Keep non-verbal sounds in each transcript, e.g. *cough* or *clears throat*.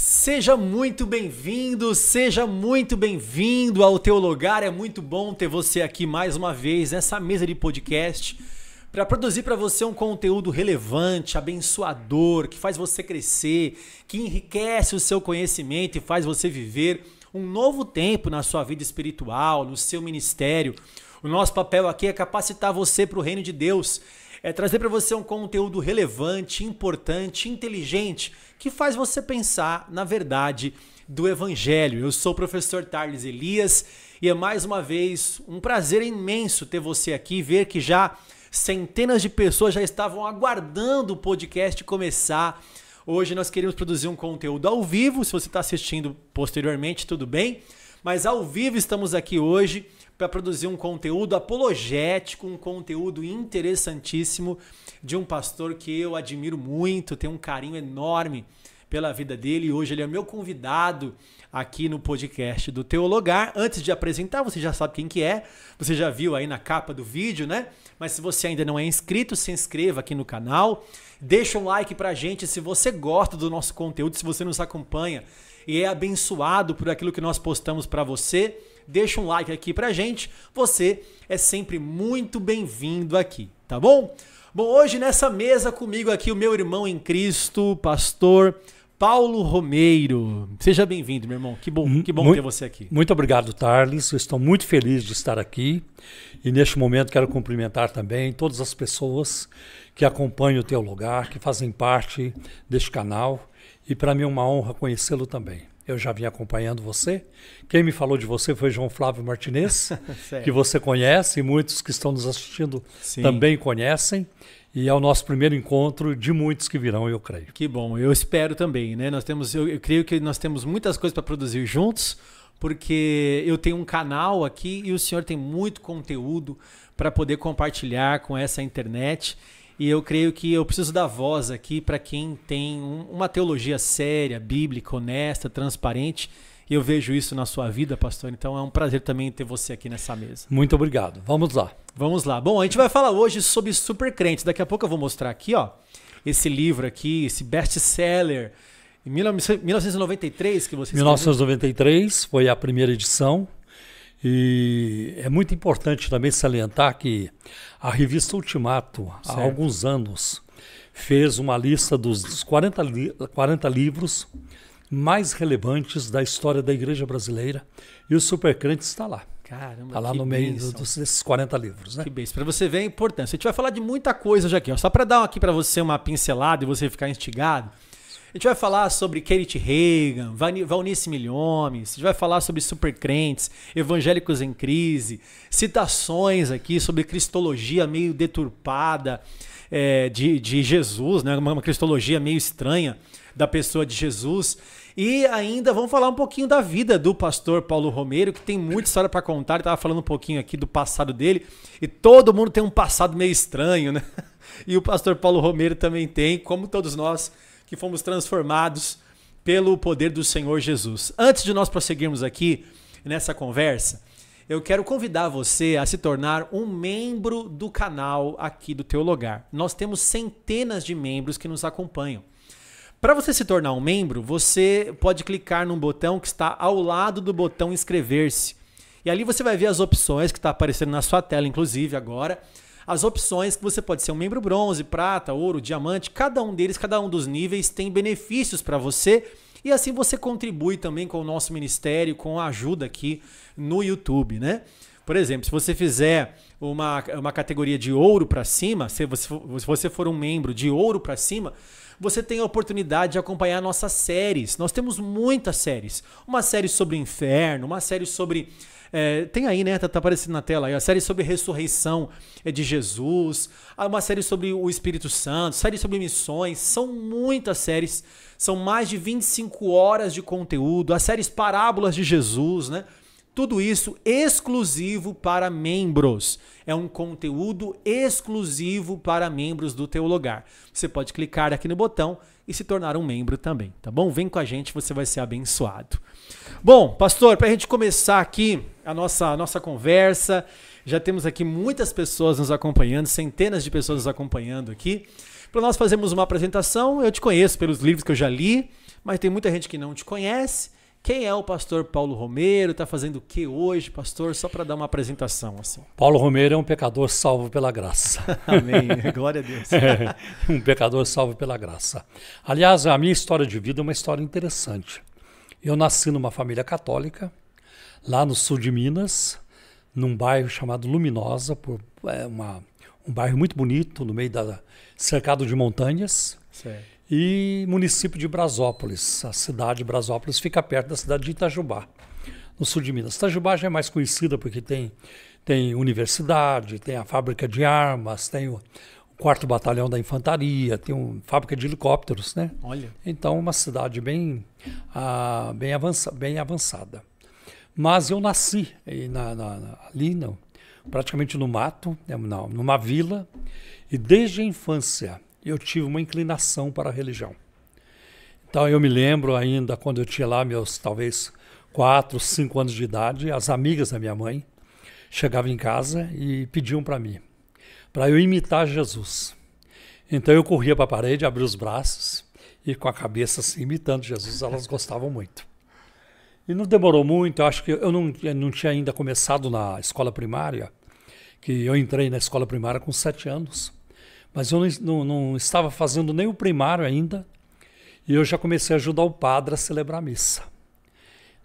Seja muito bem-vindo, seja muito bem-vindo ao teu lugar. É muito bom ter você aqui mais uma vez nessa mesa de podcast para produzir para você um conteúdo relevante, abençoador, que faz você crescer, que enriquece o seu conhecimento e faz você viver um novo tempo na sua vida espiritual, no seu ministério. O nosso papel aqui é capacitar você para o reino de Deus é trazer para você um conteúdo relevante, importante, inteligente, que faz você pensar na verdade do Evangelho. Eu sou o professor Tarles Elias e é mais uma vez um prazer imenso ter você aqui, ver que já centenas de pessoas já estavam aguardando o podcast começar. Hoje nós queremos produzir um conteúdo ao vivo, se você está assistindo posteriormente, tudo bem. Mas ao vivo estamos aqui hoje para produzir um conteúdo apologético, um conteúdo interessantíssimo de um pastor que eu admiro muito, tenho um carinho enorme pela vida dele. Hoje ele é meu convidado aqui no podcast do Teologar. Antes de apresentar, você já sabe quem que é, você já viu aí na capa do vídeo, né? Mas se você ainda não é inscrito, se inscreva aqui no canal. Deixa um like pra gente se você gosta do nosso conteúdo, se você nos acompanha e é abençoado por aquilo que nós postamos para você deixa um like aqui pra gente. Você é sempre muito bem-vindo aqui, tá bom? Bom, hoje nessa mesa comigo aqui o meu irmão em Cristo, pastor Paulo Romeiro. Seja bem-vindo, meu irmão. Que bom, que bom muito, ter você aqui. Muito obrigado, Tarles. Eu estou muito feliz de estar aqui. E neste momento quero cumprimentar também todas as pessoas que acompanham o teu lugar, que fazem parte deste canal. E para mim é uma honra conhecê-lo também eu já vim acompanhando você. Quem me falou de você foi João Flávio Martinez, *laughs* que você conhece e muitos que estão nos assistindo Sim. também conhecem. E é o nosso primeiro encontro de muitos que virão, eu creio. Que bom, eu espero também, né? Nós temos, eu, eu creio que nós temos muitas coisas para produzir juntos, porque eu tenho um canal aqui e o senhor tem muito conteúdo para poder compartilhar com essa internet. E eu creio que eu preciso dar voz aqui para quem tem um, uma teologia séria, bíblica, honesta, transparente. E eu vejo isso na sua vida, pastor. Então é um prazer também ter você aqui nessa mesa. Muito obrigado. Vamos lá. Vamos lá. Bom, a gente vai falar hoje sobre supercrentes. Daqui a pouco eu vou mostrar aqui, ó, esse livro aqui, esse best-seller. Em 1993 que você 1993 escreveu. foi a primeira edição e é muito importante também salientar que a revista Ultimato, certo. há alguns anos, fez uma lista dos 40, li 40 livros mais relevantes da história da Igreja Brasileira e o Supercrente está lá. Caramba, tá lá no meio do, desses 40 livros, né? Que bem. Para você ver a importância. A gente vai falar de muita coisa já aqui. Ó. Só para dar aqui para você uma pincelada e você ficar instigado. A gente vai falar sobre Kate Reagan, Vaunice Milhomes, a gente vai falar sobre supercrentes, evangélicos em crise, citações aqui sobre cristologia meio deturpada é, de, de Jesus, né? uma, uma cristologia meio estranha da pessoa de Jesus. E ainda vamos falar um pouquinho da vida do pastor Paulo Romero, que tem muita história para contar. Ele estava falando um pouquinho aqui do passado dele. E todo mundo tem um passado meio estranho, né? *laughs* E o pastor Paulo Romero também tem, como todos nós que fomos transformados pelo poder do Senhor Jesus. Antes de nós prosseguirmos aqui nessa conversa, eu quero convidar você a se tornar um membro do canal aqui do Teu Lugar. Nós temos centenas de membros que nos acompanham. Para você se tornar um membro, você pode clicar num botão que está ao lado do botão inscrever-se. E ali você vai ver as opções que está aparecendo na sua tela, inclusive agora as opções que você pode ser um membro bronze, prata, ouro, diamante, cada um deles, cada um dos níveis tem benefícios para você. E assim você contribui também com o nosso ministério, com a ajuda aqui no YouTube, né? Por exemplo, se você fizer uma, uma categoria de ouro para cima, se você, se você for um membro de ouro para cima, você tem a oportunidade de acompanhar nossas séries. Nós temos muitas séries. Uma série sobre inferno, uma série sobre é, tem aí, né? Tá, tá, aparecendo na tela aí. A série sobre ressurreição é, de Jesus. Ah, uma série sobre o Espírito Santo. Série sobre missões. São muitas séries. São mais de 25 horas de conteúdo. As séries Parábolas de Jesus, né? Tudo isso exclusivo para membros. É um conteúdo exclusivo para membros do teu lugar. Você pode clicar aqui no botão e se tornar um membro também, tá bom? Vem com a gente, você vai ser abençoado. Bom, pastor, para a gente começar aqui a nossa, a nossa conversa, já temos aqui muitas pessoas nos acompanhando, centenas de pessoas nos acompanhando aqui. Para nós fazermos uma apresentação, eu te conheço pelos livros que eu já li, mas tem muita gente que não te conhece. Quem é o pastor Paulo Romero? Está fazendo o que hoje, pastor? Só para dar uma apresentação assim. Paulo Romero é um pecador salvo pela graça. *laughs* Amém. *laughs* Glória a Deus. É, um pecador salvo pela graça. Aliás, a minha história de vida é uma história interessante. Eu nasci numa família católica, lá no sul de Minas, num bairro chamado Luminosa, por, é, uma, um bairro muito bonito, no meio da cercado de montanhas. Certo. E município de Brasópolis, a cidade de Brasópolis fica perto da cidade de Itajubá, no sul de Minas. Itajubá já é mais conhecida porque tem, tem universidade, tem a fábrica de armas, tem quarto batalhão da infantaria, tem uma fábrica de helicópteros, né? Olha. Então uma cidade bem, ah, bem, avança, bem avançada. Mas eu nasci eh, na, na, ali, não, praticamente no mato, né, não, numa vila, e desde a infância eu tive uma inclinação para a religião. Então eu me lembro ainda quando eu tinha lá meus talvez quatro, cinco anos de idade, as amigas da minha mãe chegavam em casa e pediam para mim: para eu imitar Jesus. Então eu corria para a parede, abria os braços e com a cabeça assim, imitando Jesus, elas gostavam muito. E não demorou muito, eu acho que eu não, eu não tinha ainda começado na escola primária, que eu entrei na escola primária com sete anos, mas eu não, não, não estava fazendo nem o primário ainda, e eu já comecei a ajudar o padre a celebrar a missa.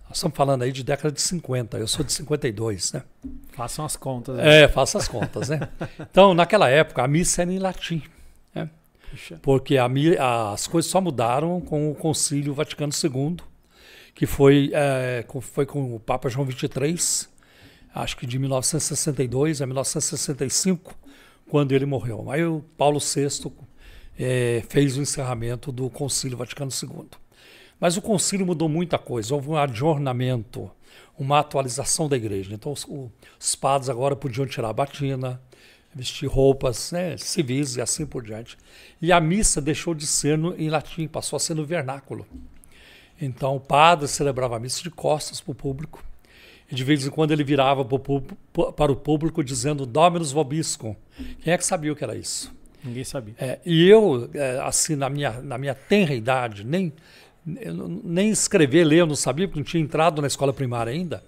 Nós estamos falando aí de década de 50, eu sou de 52, né? Façam as contas. Né? É, façam as contas, né? Então, naquela época, a missa era em latim, né? Porque a, as coisas só mudaram com o Concílio Vaticano II, que foi, é, com, foi com o Papa João XXIII, acho que de 1962 a 1965, quando ele morreu. Aí o Paulo VI é, fez o encerramento do Concílio Vaticano II. Mas o concílio mudou muita coisa. Houve um adjornamento, uma atualização da igreja. Então os, os padres agora podiam tirar a batina, vestir roupas né, civis e assim por diante. E a missa deixou de ser no, em latim, passou a ser no vernáculo. Então o padre celebrava a missa de costas para o público. E de vez em quando ele virava para o público dizendo Dominus Vobiscum. Quem é que sabia o que era isso? Ninguém sabia. É, e eu, é, assim, na minha, na minha tenra idade, nem, eu nem escrever, ler, eu não sabia, porque não tinha entrado na escola primária ainda.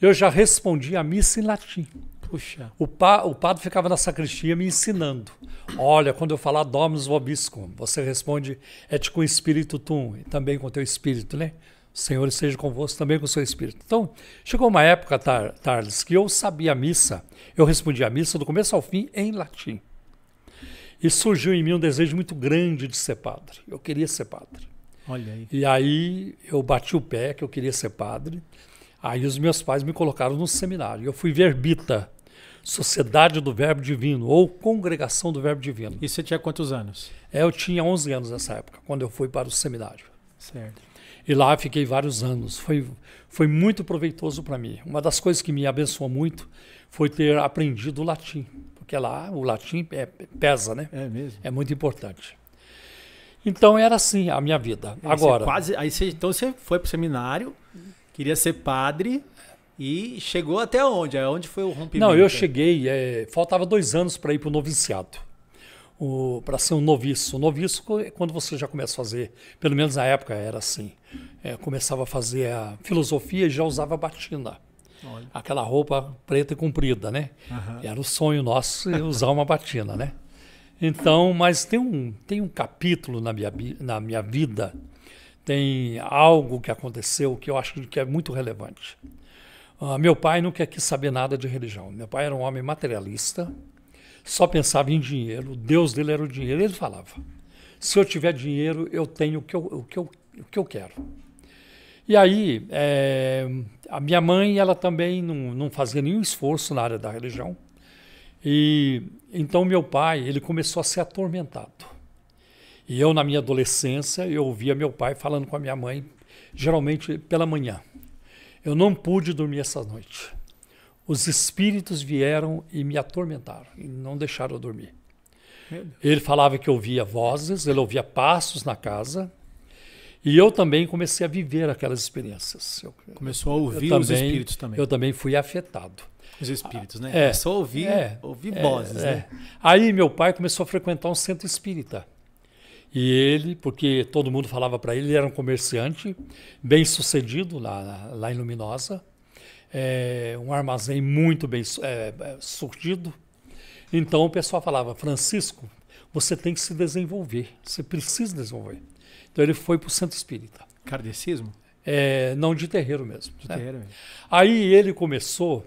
Eu já respondi a missa em latim. Puxa. O, pa, o padre ficava na sacristia me ensinando. Olha, quando eu falar domus vobiscum, você responde et com espírito tum, e também com teu espírito, né? O Senhor esteja convosco também com o seu espírito. Então, chegou uma época, Tar Tarles, que eu sabia a missa, eu respondia a missa do começo ao fim em latim. E surgiu em mim um desejo muito grande de ser padre. Eu queria ser padre. Olha aí. E aí eu bati o pé que eu queria ser padre. Aí os meus pais me colocaram no seminário. Eu fui verbita, Sociedade do Verbo Divino ou Congregação do Verbo Divino. E você tinha quantos anos? É, eu tinha 11 anos nessa época, quando eu fui para o seminário. Certo. E lá fiquei vários anos. Foi, foi muito proveitoso para mim. Uma das coisas que me abençoou muito foi ter aprendido o latim, porque lá o latim é, pesa, né? É mesmo. É muito importante. Então era assim a minha vida. Aí Agora. Você quase, aí você, então você foi para o seminário, queria ser padre e chegou até onde? É onde foi o rompimento? Não, eu cheguei, é, faltava dois anos para ir para o noviciado. Para ser um noviço. O noviço é quando você já começa a fazer, pelo menos na época era assim. É, começava a fazer a filosofia e já usava batina. Olha. Aquela roupa preta e comprida, né? Uhum. Era o sonho nosso é usar uma batina, né? Então, mas tem um, tem um capítulo na minha, na minha vida, tem algo que aconteceu que eu acho que é muito relevante. Uh, meu pai nunca quis saber nada de religião. Meu pai era um homem materialista, só pensava em dinheiro, o Deus dele era o dinheiro. Ele falava: se eu tiver dinheiro, eu tenho o que eu, o que eu, o que eu quero. E aí, é, a minha mãe, ela também não, não fazia nenhum esforço na área da religião. E então meu pai, ele começou a ser atormentado. E eu na minha adolescência, eu ouvia meu pai falando com a minha mãe, geralmente pela manhã. Eu não pude dormir essa noite. Os espíritos vieram e me atormentaram e não deixaram eu dormir. Ele falava que ouvia vozes, ele ouvia passos na casa. E eu também comecei a viver aquelas experiências. Eu, Começou a ouvir os também, espíritos também. Eu também fui afetado. Os espíritos, né? É, só ouvir, é, ouvir é, vozes, é, né? É. Aí meu pai começou a frequentar um centro espírita. E ele, porque todo mundo falava para ele, ele era um comerciante bem sucedido lá, lá em Luminosa, é, um armazém muito bem é, é, surtido. Então o pessoal falava: Francisco, você tem que se desenvolver, você precisa desenvolver. Então ele foi para o centro espírita. Kardecismo? É, não, de terreiro mesmo. De né? terreiro mesmo. Aí ele começou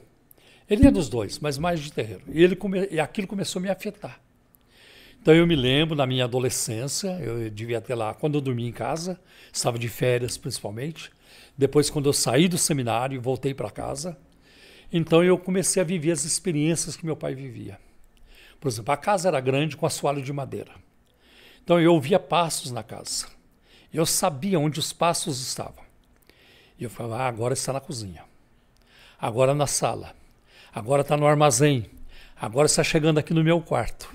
ele é dos dois, mas mais de terreiro. E, ele come, e aquilo começou a me afetar. Então eu me lembro, na minha adolescência, eu devia ter lá, quando eu dormia em casa, estava de férias principalmente. Depois, quando eu saí do seminário e voltei para casa, então eu comecei a viver as experiências que meu pai vivia. Por exemplo, a casa era grande com assoalho de madeira. Então eu ouvia passos na casa. Eu sabia onde os passos estavam. E eu falava, ah, agora está na cozinha. Agora na sala agora está no armazém, agora está chegando aqui no meu quarto.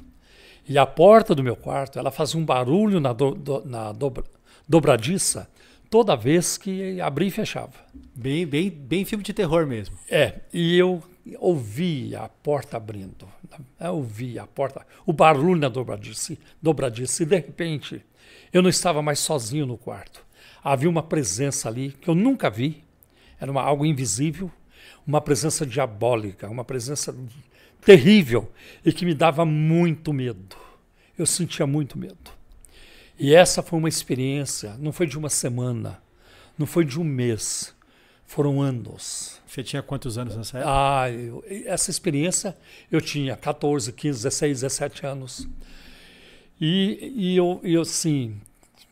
E a porta do meu quarto, ela faz um barulho na, do, do, na dobra, dobradiça toda vez que abria e fechava. Bem, bem, bem filme de terror mesmo. É, e eu ouvia a porta abrindo, eu ouvia a porta, o barulho na dobradiça, dobradiça, e de repente eu não estava mais sozinho no quarto. Havia uma presença ali que eu nunca vi, era uma, algo invisível, uma presença diabólica, uma presença terrível e que me dava muito medo. Eu sentia muito medo. E essa foi uma experiência, não foi de uma semana, não foi de um mês, foram anos. Você tinha quantos anos nessa época? Ah, eu, essa experiência eu tinha 14, 15, 16, 17 anos. E, e eu, eu, assim,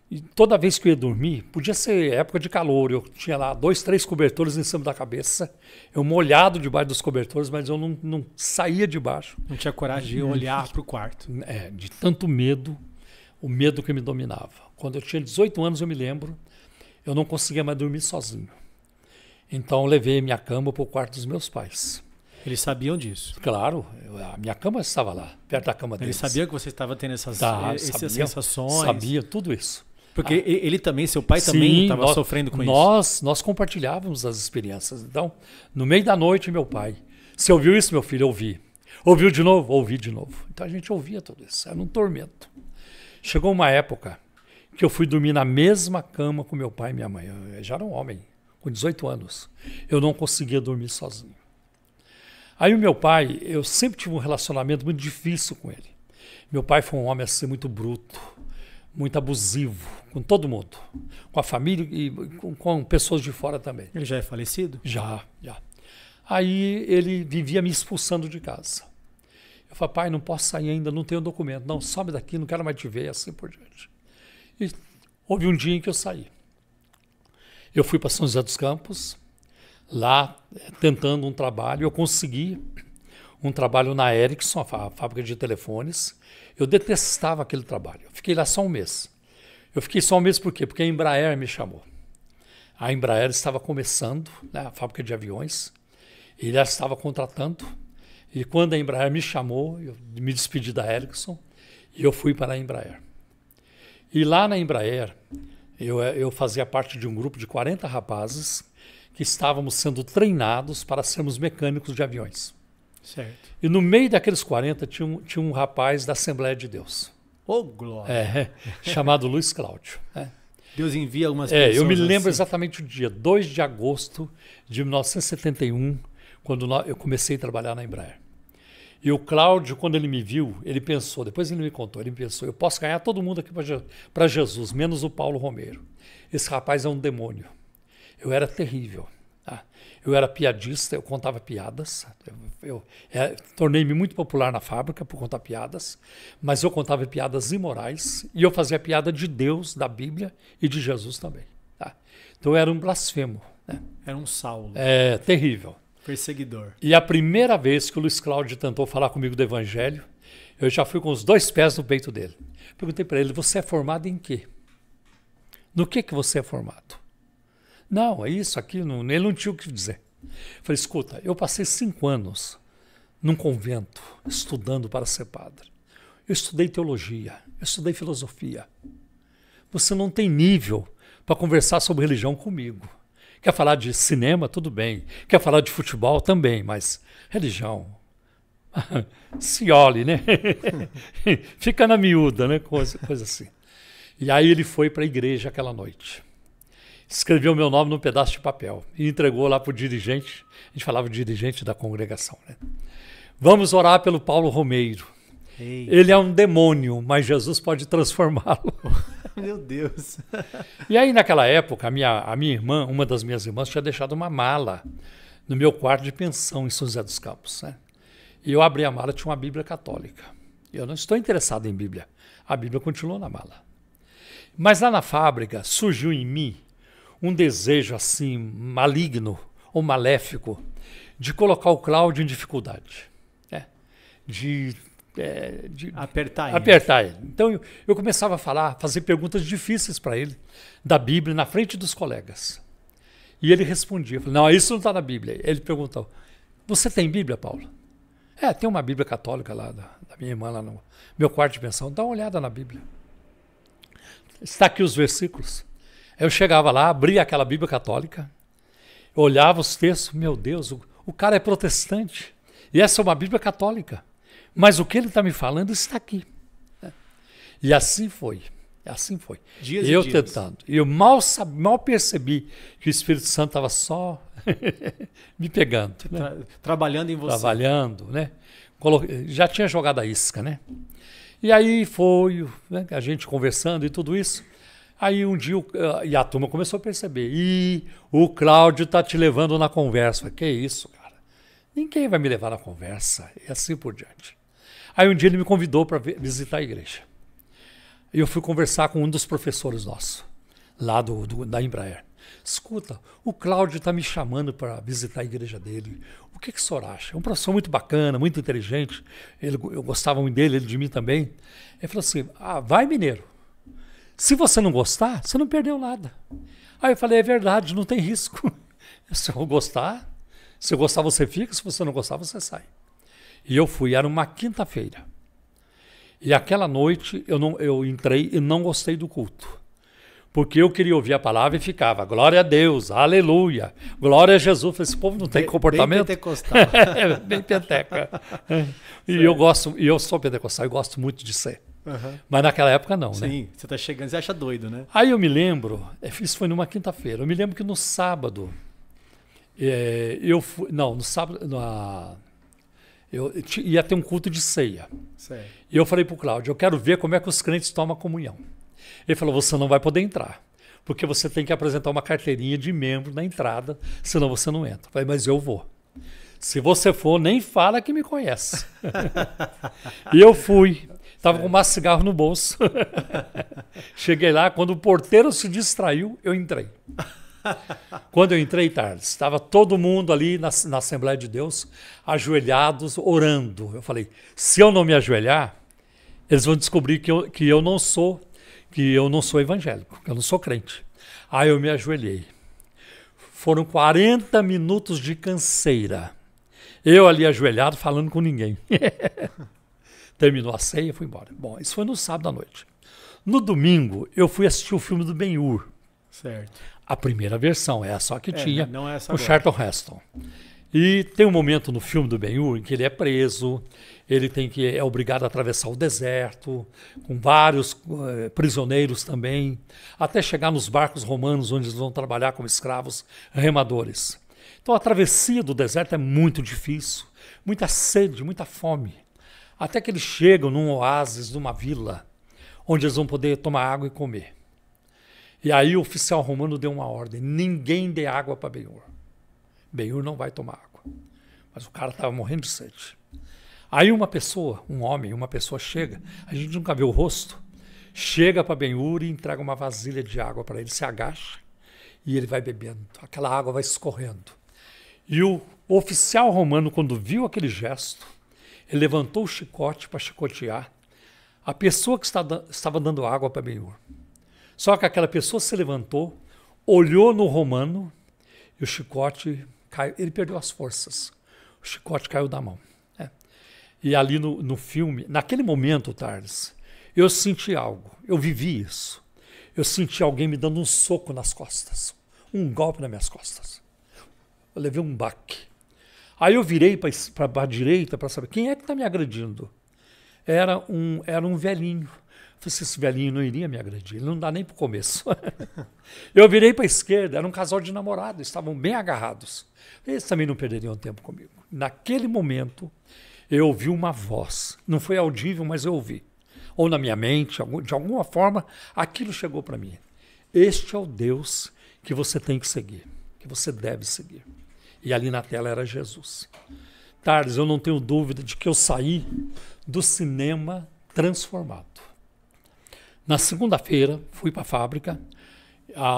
e toda vez que eu ia dormir, podia ser época de calor, eu tinha lá dois, três cobertores em cima da cabeça, eu molhado debaixo dos cobertores, mas eu não, não saía de baixo. Não tinha coragem de olhar para o quarto. É, de tanto medo, o medo que me dominava. Quando eu tinha 18 anos, eu me lembro, eu não conseguia mais dormir sozinho. Então eu levei minha cama para o quarto dos meus pais. Eles sabiam disso? Claro, a minha cama estava lá, perto da cama Eles deles. Eles sabiam que você estava tendo essas, tá, eh, essas sabiam, sensações? Sabia, tudo isso. Porque ah, ele também, seu pai sim, também estava sofrendo com nós, isso. Nós compartilhávamos as experiências. Então, no meio da noite, meu pai. Você ouviu isso, meu filho? ouvi. Ouviu de novo? Ouvi de novo. Então a gente ouvia tudo isso. Era um tormento. Chegou uma época que eu fui dormir na mesma cama com meu pai e minha mãe. Eu já era um homem, com 18 anos. Eu não conseguia dormir sozinho. Aí o meu pai, eu sempre tive um relacionamento muito difícil com ele. Meu pai foi um homem assim muito bruto, muito abusivo com todo mundo, com a família e com, com, pessoas de fora também. Ele já é falecido? Já, já. Aí ele vivia me expulsando de casa. Eu falei, pai, não posso sair ainda, não tenho documento. Não, sobe daqui, não quero mais te ver, assim por diante. E houve um dia em que eu saí. Eu fui para São José dos Campos, lá eh, tentando um trabalho. Eu consegui um trabalho na Ericsson, a fábrica de telefones, eu detestava aquele trabalho. Eu fiquei lá só um mês. Eu fiquei só um mês por quê? Porque a Embraer me chamou. A Embraer estava começando, né, a fábrica de aviões, e ela estava contratando. E quando a Embraer me chamou, eu me despedi da Ericsson e eu fui para a Embraer. E lá na Embraer, eu, eh, eu fazia parte de um grupo de 40 rapazes que estávamos sendo treinados para sermos mecânicos de aviões. Certo. E no meio daqueles 40 tinha um, tinha um rapaz da Assembleia de Deus. Ô, oh, glória! É, é, chamado Luiz Cláudio. Né? É. Deus envia algumas pessoas. É, eu me assim. lembro exatamente o dia, 2 de agosto de 1971, quando eu comecei a trabalhar na Embraer. E o Cláudio, quando ele me viu, ele pensou, depois ele me contou, ele pensou, eu posso ganhar todo mundo aqui para Jesus, menos o Paulo Romero. Esse rapaz é um demônio. Eu era terrível. Eu era piadista, eu contava piadas. Eu, eu é, tornei-me muito popular na fábrica por contar piadas, mas eu contava piadas imorais e eu fazia piada de Deus, da Bíblia e de Jesus também. Tá? Então eu era um blasfemo. Né? Era um Saulo. É, terrível. Perseguidor. E a primeira vez que o Luiz Cláudio tentou falar comigo do Evangelho, eu já fui com os dois pés no peito dele. Perguntei para ele: você é formado em quê? No que, que você é formado? Não, é isso, Não Ele não tinha o que dizer. falei, escuta, eu passei cinco anos num convento estudando para ser padre. Eu estudei teologia, eu estudei filosofia. Você não tem nível para conversar sobre religião comigo. Quer falar de cinema? Tudo bem. Quer falar de futebol? Também, mas religião. *laughs* Se olhe, né? *laughs* Fica na miúda, né? Coisa, coisa assim. E aí ele foi para a igreja aquela noite escreveu meu nome num pedaço de papel e entregou lá para o dirigente. A gente falava dirigente da congregação. Né? Vamos orar pelo Paulo Romeiro. Eita. Ele é um demônio, mas Jesus pode transformá-lo. *laughs* Meu Deus. e aí, naquela época, a minha, a minha irmã, uma das minhas irmãs, tinha deixado uma mala no meu quarto de pensão em São José dos Campos. Né? E eu abri a mala, tinha uma Bíblia católica. Eu não estou interessado em Bíblia. A Bíblia continuou na mala. Mas lá na fábrica surgiu em mim um desejo assim maligno ou maléfico de colocar o Cláudio em dificuldade, né? de, é, de, apertar, ele. apertar ele. Então eu, eu começava a falar, fazer perguntas difíceis para ele da Bíblia na frente dos colegas. E ele respondia: Não, isso não está na Bíblia. Ele perguntou: Você tem Bíblia, Paulo? É, tem uma Bíblia católica lá da, da minha irmã, lá no meu quarto de pensão. Dá uma olhada na Bíblia. Está aqui os versículos. Eu chegava lá, abria aquela Bíblia católica, olhava os textos, meu Deus, o, o cara é protestante. E essa é uma Bíblia católica. Mas o que ele está me falando está aqui. E assim foi. Assim foi. Dias eu e dias. tentando. Eu mal, sabe, mal percebi que o Espírito Santo estava só *laughs* me pegando. Né? Tra trabalhando em você. Trabalhando, né? Já tinha jogado a isca, né? E aí foi né? a gente conversando e tudo isso. Aí um dia, eh, e a turma começou a perceber, e o Cláudio tá te levando na conversa. Que isso, cara? Ninguém vai me levar na conversa. E assim por diante. Aí um dia ele me convidou para visitar a igreja. E eu fui conversar com um dos professores nossos, lá do, do da Embraer. Escuta, o Cláudio está me chamando para visitar a igreja dele. O que, que o senhor acha? É um professor muito bacana, muito inteligente. Ele, eu gostava muito dele, ele de mim também. Ele falou assim: ah, vai, mineiro se você não gostar, você não perdeu nada. Aí eu falei, é verdade, não tem risco. *laughs* Se eu gostar, se eu gostar você fica, se você não gostar você sai. E eu fui, era uma quinta-feira. E aquela noite eu, não, eu entrei e não gostei do culto. Porque eu queria ouvir a palavra e ficava, glória a Deus, aleluia, glória a Jesus. Esse povo não tem bem, comportamento. Bem pentecostal. *laughs* é, bem penteca. *laughs* e eu gosto, e eu sou pentecostal e gosto muito de ser. Uhum. Mas naquela época não, né? Sim, né? você está chegando, você acha doido, né? Aí eu me lembro, é, isso foi numa quinta-feira, eu me lembro que no sábado, é, eu fui, não, no sábado, na, eu ia ter um culto de ceia. Certo. E eu falei para o Cláudio, eu quero ver como é que os crentes tomam a comunhão. Ele falou, você não vai poder entrar, porque você tem que apresentar uma carteirinha de membro na entrada, senão você não entra. Eu falei, mas eu vou. Se você for, nem fala que me conhece. *laughs* e eu fui. Tava com um cigarro no bolso. *laughs* Cheguei lá, quando o porteiro se distraiu, eu entrei. Quando eu entrei, tarde, estava todo mundo ali na, na Assembleia de Deus, ajoelhados, orando. Eu falei: se eu não me ajoelhar, eles vão descobrir que eu, que eu não sou, que eu não sou evangélico, que eu não sou crente. Aí eu me ajoelhei. Foram 40 minutos de canseira. Eu ali ajoelhado, falando com ninguém. *laughs* Terminou a ceia e fui embora. Bom, isso foi no sábado à noite. No domingo, eu fui assistir o filme do Ben-Hur. Certo. A primeira versão, é a só que é, tinha, não é essa o Charlton Heston. E tem um momento no filme do Ben-Hur em que ele é preso, ele tem que é obrigado a atravessar o deserto, com vários eh, prisioneiros também, até chegar nos barcos romanos onde eles vão trabalhar como escravos remadores. Então a travessia do deserto é muito difícil, muita sede, muita fome. Até que eles chegam num oásis, numa vila, onde eles vão poder tomar água e comer. E aí o oficial romano deu uma ordem: ninguém dê água para Benhur. Benhur não vai tomar água. Mas o cara estava morrendo de sede. Aí uma pessoa, um homem, uma pessoa chega, a gente nunca vê o rosto, chega para Benhur e entrega uma vasilha de água para ele, se agacha e ele vai bebendo. Aquela água vai escorrendo. E o oficial romano, quando viu aquele gesto, ele levantou o chicote para chicotear a pessoa que estava dando água para Benhur. Só que aquela pessoa se levantou, olhou no romano e o chicote caiu. Ele perdeu as forças. O chicote caiu da mão. Né? E ali no, no filme, naquele momento, Tardes, eu senti algo. Eu vivi isso. Eu senti alguém me dando um soco nas costas, um golpe nas minhas costas. Eu levei um baque. Aí eu virei para a direita para saber quem é que está me agredindo. Era um, era um velhinho. Se falei, esse velhinho não iria me agredir, ele não dá nem para o começo. *laughs* eu virei para a esquerda, era um casal de namorados, estavam bem agarrados. Eles também não perderiam tempo comigo. Naquele momento, eu ouvi uma voz. Não foi audível, mas eu ouvi. Ou na minha mente, de alguma forma, aquilo chegou para mim. Este é o Deus que você tem que seguir, que você deve seguir. E ali na tela era Jesus. Tardes, eu não tenho dúvida de que eu saí do cinema transformado. Na segunda-feira, fui para a fábrica.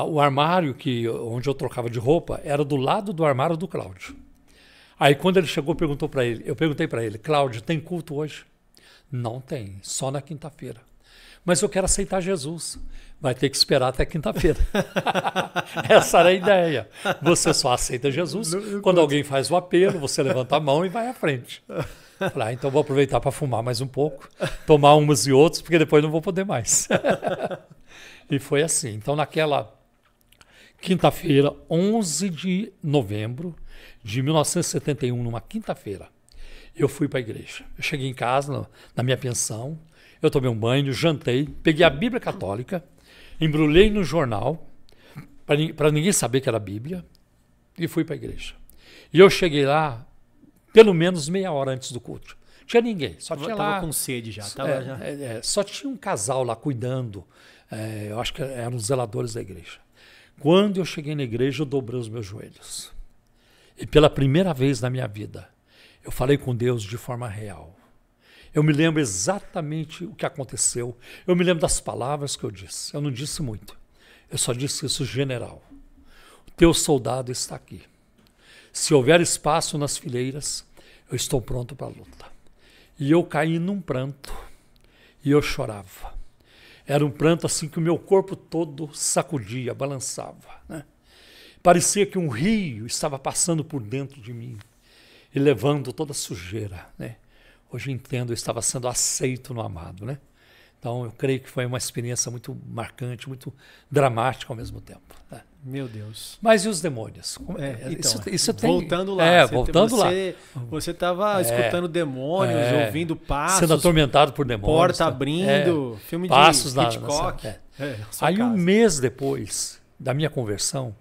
o armário que onde eu trocava de roupa era do lado do armário do Cláudio. Aí quando ele chegou, perguntou para ele, eu perguntei para ele, Cláudio, tem culto hoje? Não tem, só na quinta-feira. Mas eu quero aceitar Jesus vai ter que esperar até quinta-feira. *laughs* Essa era a ideia. Você só aceita Jesus quando alguém faz o apelo, você levanta a mão e vai à frente. Falei, ah, então vou aproveitar para fumar mais um pouco, tomar umas e outros, porque depois não vou poder mais. *laughs* e foi assim. Então, naquela quinta-feira, 11 de novembro de 1971, numa quinta-feira, eu fui para a igreja. Eu cheguei em casa, na minha pensão, eu tomei um banho, jantei, peguei a Bíblia Católica embrulhei no jornal, para ninguém saber que era a Bíblia, e fui para a igreja. E eu cheguei lá pelo menos meia hora antes do culto. tinha ninguém, só tinha tava lá... com sede já. Tava é, já. É, é, só tinha um casal lá cuidando, é, eu acho que eram os zeladores da igreja. Quando eu cheguei na igreja, eu dobrei os meus joelhos. E pela primeira vez na minha vida, eu falei com Deus de forma real. Eu me lembro exatamente o que aconteceu. Eu me lembro das palavras que eu disse. Eu não disse muito. Eu só disse isso general. O teu soldado está aqui. Se houver espaço nas fileiras, eu estou pronto para a luta. E eu caí num pranto e eu chorava. Era um pranto assim que o meu corpo todo sacudia, balançava. Né? Parecia que um rio estava passando por dentro de mim e levando toda a sujeira. Né? hoje entendo, eu estava sendo aceito no amado, né? Então, eu creio que foi uma experiência muito marcante, muito dramática ao mesmo tempo. Né? Meu Deus. Mas e os demônios? É, é então, isso, isso tem... Voltando lá. É, você, voltando lá. Você estava é, escutando demônios, é, ouvindo passos. Sendo atormentado por demônios. Porta tá? abrindo, é, filme passos de Hitchcock. É. Na, nessa, Aí, casa. um mês depois da minha conversão,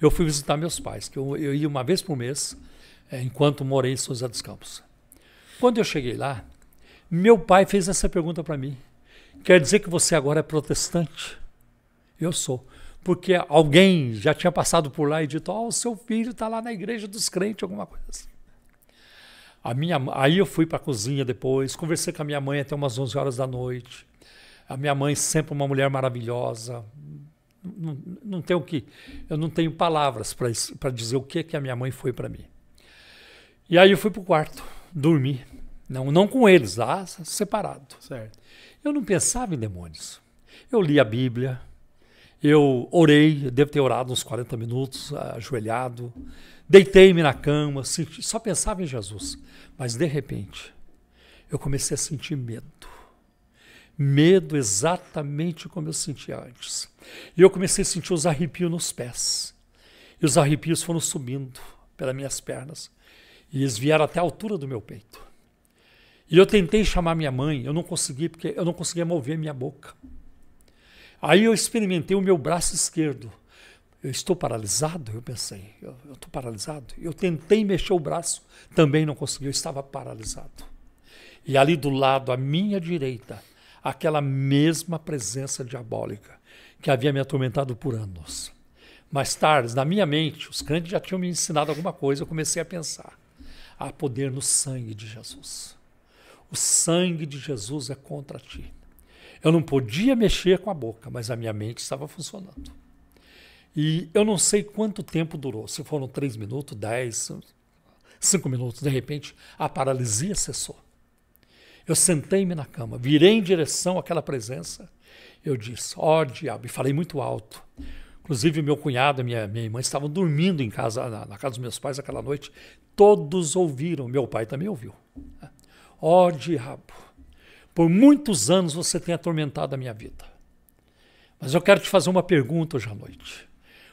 eu fui visitar meus pais, que eu, eu ia uma vez por mês, enquanto morei em São José dos Campos. Quando eu cheguei lá, meu pai fez essa pergunta para mim. Quer dizer que você agora é protestante? Eu sou. Porque alguém já tinha passado por lá e dito: Ó, oh, seu filho está lá na igreja dos crentes, alguma coisa assim. A minha, aí eu fui para a cozinha depois, conversei com a minha mãe até umas 11 horas da noite. A minha mãe sempre uma mulher maravilhosa. Não, não tenho que, eu não tenho palavras para dizer o que que a minha mãe foi para mim. E aí eu fui para o quarto, dormi. Não, não com eles, lá separado. Certo. Eu não pensava em demônios. Eu li a Bíblia, eu orei, eu devo ter orado uns 40 minutos, ah, ajoelhado, deitei-me na cama, só pensava em Jesus. Mas de repente, eu comecei a sentir medo. Medo exatamente como eu sentia antes. E eu comecei a sentir os arrepios nos pés. E os arrepios foram subindo pelas minhas pernas. E eles vieram até a altura do meu peito. E eu tentei chamar minha mãe, eu não consegui porque eu não conseguia mover minha boca. Aí eu experimentei o meu braço esquerdo. Eu estou paralisado? Eu pensei, eu estou paralisado. Eu tentei mexer o braço, também não consegui, eu estava paralisado. E ali do lado, à minha direita, aquela mesma presença diabólica que havia me atormentado por anos. Mais tarde, na minha mente, os crentes já tinham me ensinado alguma coisa, eu comecei a pensar. Há poder no sangue de Jesus. O sangue de Jesus é contra ti. Eu não podia mexer com a boca, mas a minha mente estava funcionando. E eu não sei quanto tempo durou, se foram três minutos, dez, cinco minutos. De repente, a paralisia cessou. Eu sentei-me na cama, virei em direção àquela presença. Eu disse, ó oh, diabo, e falei muito alto. Inclusive, meu cunhado e minha, minha irmã estavam dormindo em casa, na, na casa dos meus pais aquela noite. Todos ouviram, meu pai também ouviu. Ó oh, diabo, por muitos anos você tem atormentado a minha vida. Mas eu quero te fazer uma pergunta hoje à noite.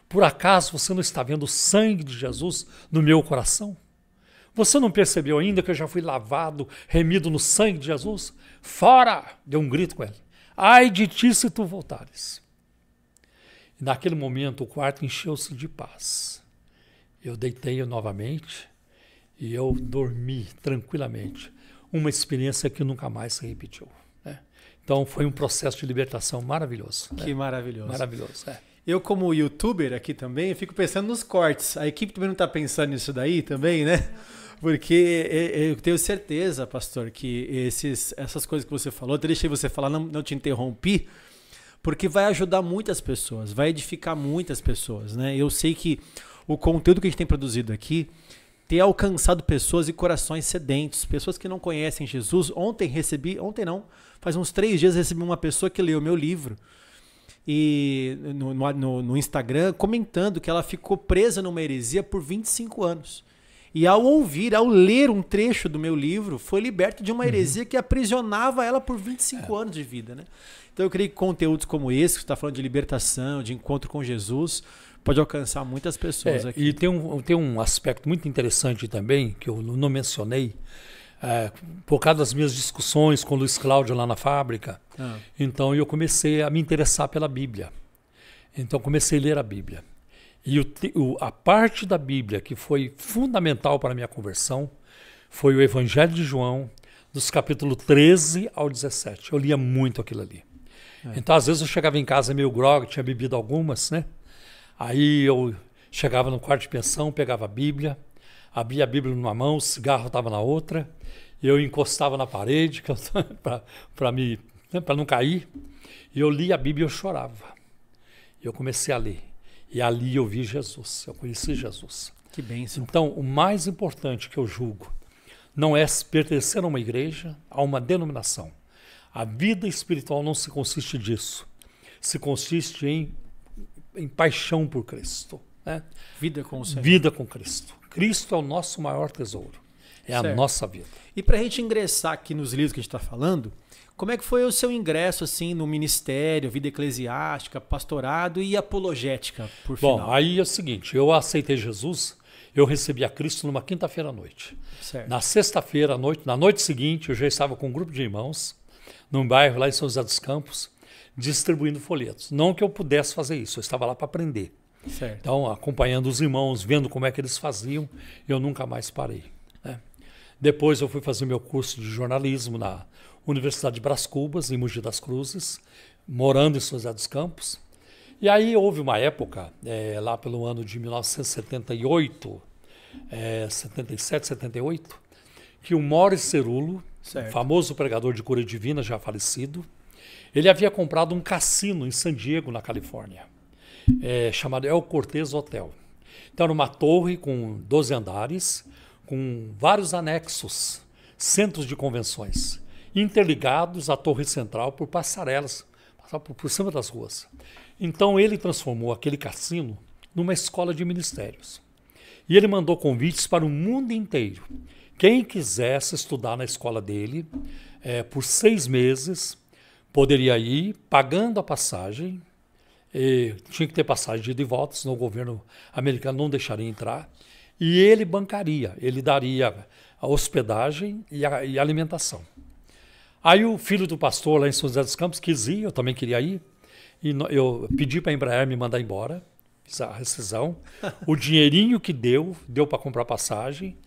Por acaso você não está vendo o sangue de Jesus no meu coração? Você não percebeu ainda que eu já fui lavado, remido no sangue de Jesus? Fora! Deu um grito com ele. Ai de ti se tu voltares. E naquele momento o quarto encheu-se de paz. Eu deitei novamente e eu dormi tranquilamente uma experiência que nunca mais se repetiu. Né? Então foi um processo de libertação maravilhoso. Né? Que né? maravilhoso. Maravilhoso, é. Eu, como youtuber aqui também, fico pensando nos cortes. A equipe também não está pensando nisso daí também, né? Porque é, é, eu tenho certeza, pastor, que esses, essas coisas que você falou, deixei você falar, não, não te interrompi, porque vai ajudar muitas pessoas, vai edificar muitas pessoas, né? Eu sei que o conteúdo que a gente tem produzido aqui, ter alcançado pessoas e corações sedentos, pessoas que não conhecem Jesus. Ontem recebi, ontem não, faz uns três dias recebi uma pessoa que leu meu livro e no, no, no Instagram comentando que ela ficou presa numa heresia por 25 anos. E ao ouvir, ao ler um trecho do meu livro, foi liberta de uma uhum. heresia uhum. que aprisionava ela por 25 é. anos de vida. Né? Então eu creio que conteúdos como esse, que está falando de libertação, de encontro com Jesus, pode alcançar muitas pessoas é, aqui. E tem um, tem um aspecto muito interessante também, que eu não mencionei, é, por causa das minhas discussões com o Luiz Cláudio lá na fábrica. Ah. Então eu comecei a me interessar pela Bíblia. Então comecei a ler a Bíblia. E o, o, a parte da Bíblia que foi fundamental para a minha conversão foi o Evangelho de João, dos capítulos 13 ao 17. Eu lia muito aquilo ali. É. Então, às vezes, eu chegava em casa meio grog, tinha bebido algumas, né? Aí eu chegava no quarto de pensão, pegava a Bíblia, abria a Bíblia numa mão, o cigarro estava na outra, eu encostava na parede *laughs* para me né, para não cair. E eu li a Bíblia e eu chorava. Eu comecei a ler. E ali eu vi Jesus, eu conheci Jesus. Que bênção. Então, o mais importante que eu julgo não é pertencer a uma igreja, a uma denominação. A vida espiritual não se consiste disso. Se consiste em em paixão por Cristo. Né? Vida com o Senhor. Vida com Cristo. Cristo é o nosso maior tesouro. É certo. a nossa vida. E para a gente ingressar aqui nos livros que a gente está falando, como é que foi o seu ingresso assim no ministério, vida eclesiástica, pastorado e apologética, por Bom, final? Bom, aí é o seguinte, eu aceitei Jesus, eu recebi a Cristo numa quinta-feira à noite. Certo. Na sexta-feira à noite, na noite seguinte, eu já estava com um grupo de irmãos num bairro lá em São José dos Campos, distribuindo folhetos. Não que eu pudesse fazer isso, eu estava lá para aprender. Certo. Então, acompanhando os irmãos, vendo como é que eles faziam, eu nunca mais parei. Né? Depois eu fui fazer meu curso de jornalismo na Universidade de Brás Cubas, em Mogi das Cruzes, morando em São José dos Campos. E aí houve uma época, é, lá pelo ano de 1978, é, 77, 78, que o Morris Cerulo, certo. famoso pregador de cura divina, já falecido, ele havia comprado um cassino em San Diego, na Califórnia, é, chamado El Cortez Hotel. Então, era uma torre com 12 andares, com vários anexos, centros de convenções, interligados à torre central por passarelas, por, cima das ruas. Então, ele transformou aquele cassino numa escola de ministérios. E ele mandou convites para o mundo inteiro. Quem quisesse estudar na escola dele, é, por seis meses, poderia ir pagando a passagem, tinha que ter passagem de ida e volta, senão o governo americano não deixaria entrar, e ele bancaria, ele daria a hospedagem e a, e a alimentação. Aí o filho do pastor lá em São José dos Campos quis ir, eu também queria ir, e eu pedi para a Embraer me mandar embora, fiz a rescisão, *laughs* o dinheirinho que deu, deu para comprar passagem,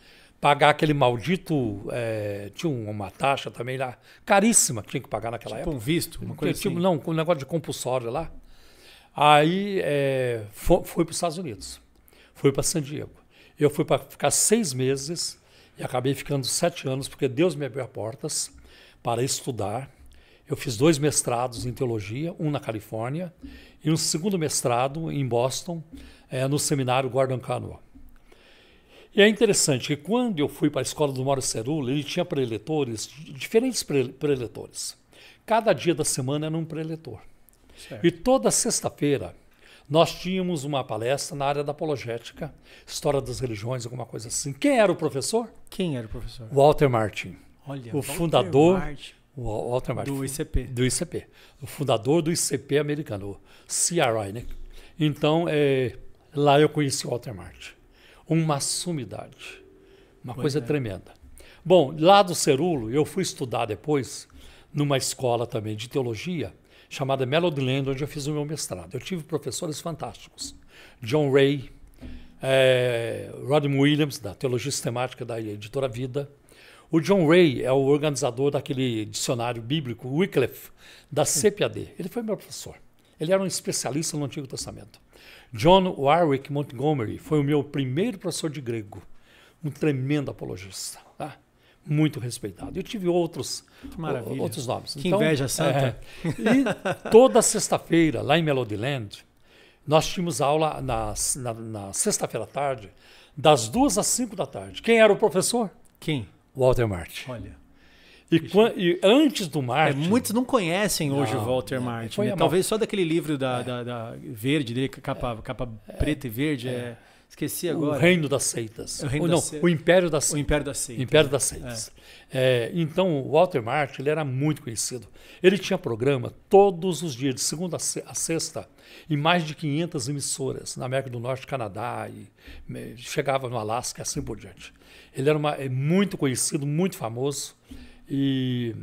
pagar aquele maldito. É, tinha uma taxa também lá, caríssima que tinha que pagar naquela tipo época. Um visto, uma coisa assim. Não, um negócio de compulsório lá. Aí é, foi, foi para os Estados Unidos, foi para San Diego. Eu fui para ficar seis meses e acabei ficando sete anos, porque Deus me abriu as portas para estudar. Eu fiz dois mestrados em teologia, um na Califórnia e um segundo mestrado em Boston, é, no seminário Gordon Conwell e é interessante que quando eu fui para a escola do Mauro Cerulo, ele tinha preletores, diferentes preletores. Cada dia da semana era um preletor. E toda sexta-feira nós tínhamos uma palestra na área da apologética, história das religiões, alguma coisa assim. Quem era o professor? Quem era o professor? Walter Martin. Olha, o Walter fundador Martin. Walter Martin. Do ICP. Do ICP. O fundador do ICP americano, CRI, né? Então, é, lá eu conheci o Walter Martin uma sumidade. Uma pois coisa é. tremenda. Bom, lá do Cerulo, eu fui estudar depois numa escola também de teologia chamada Melodyland, onde eu fiz o meu mestrado. Eu tive professores fantásticos. John Ray, é, Rodney Williams, da Teologia Sistemática da Editora Vida. O John Ray é o organizador daquele dicionário bíblico, Wycliffe, da CPAD. Ele foi meu professor. Ele era um especialista no Antigo Testamento. John Warwick Montgomery foi o meu primeiro professor de grego, um tremendo apologista, tá? muito respeitado. Eu tive outros, outros nomes. Que então, inveja santa. É, e toda sexta-feira, lá em Melodyland, nós tínhamos aula na, na, na sexta-feira à tarde, das duas às cinco da tarde. Quem era o professor? Quem? Walter Martin. Olha. E, e, antes do é, Martin. É, muitos não conhecem hoje não, o Walter é, Martin. Né? Talvez só daquele livro da, é. da, da verde dele, é capa, capa preta e verde. É. Esqueci agora. O Reino das Seitas. O reino Ou, não, o Império das Seitas. O Império das Seitas. Império das Seitas. É. É, então, o Walter Martin ele era muito conhecido. Ele tinha programa todos os dias, de segunda a sexta, em mais de 500 emissoras, na América do Norte, Canadá, e chegava no Alasca, assim por diante. Ele era uma, muito conhecido, muito famoso e,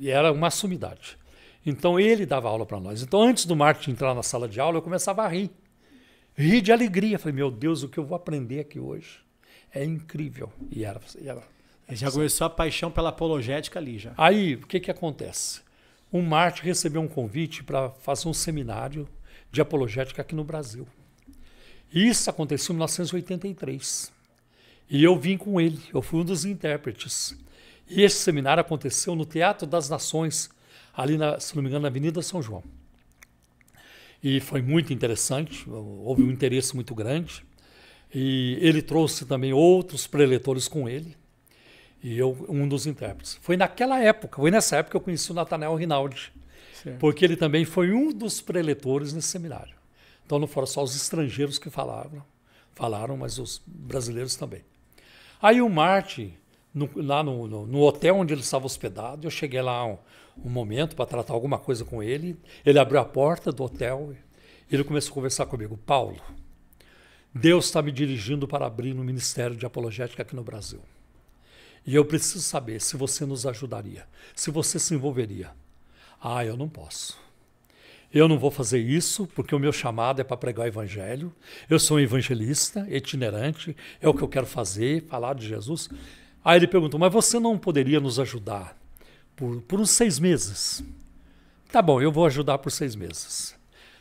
e era uma sumidade. Então ele dava aula para nós. Então antes do Martin entrar na sala de aula, eu começava a rir. Rir de alegria. Falei, meu Deus, o que eu vou aprender aqui hoje é incrível. E era. E era já começou a paixão pela apologética ali já. Aí, o que, que acontece? O Martin recebeu um convite para fazer um seminário de apologética aqui no Brasil. Isso aconteceu em 1983. E eu vim com ele, eu fui um dos intérpretes. E esse seminário aconteceu no Teatro das Nações, ali, na, se não me engano, na Avenida São João. E foi muito interessante, houve um interesse muito grande. E ele trouxe também outros preletores com ele, e eu, um dos intérpretes. Foi naquela época, foi nessa época que eu conheci o Nathanael Rinaldi, certo. porque ele também foi um dos preletores nesse seminário. Então não foram só os estrangeiros que falaram, falaram, mas os brasileiros também. Aí o Marte no, lá no, no, no, hotel onde ele estava hospedado. Eu cheguei lá um, um momento para tratar alguma coisa com ele. Ele abriu a porta do hotel e ele começou a conversar comigo. Paulo, Deus está me dirigindo para abrir um ministério de apologética aqui no Brasil. E eu preciso saber se você nos ajudaria, se você se envolveria. Ah, eu não posso. Eu não vou fazer isso porque o meu chamado é para pregar o evangelho. Eu sou um evangelista itinerante, é o que eu quero fazer, falar de Jesus. Aí ele perguntou: Mas você não poderia nos ajudar por, por uns seis meses? Tá bom, eu vou ajudar por seis meses.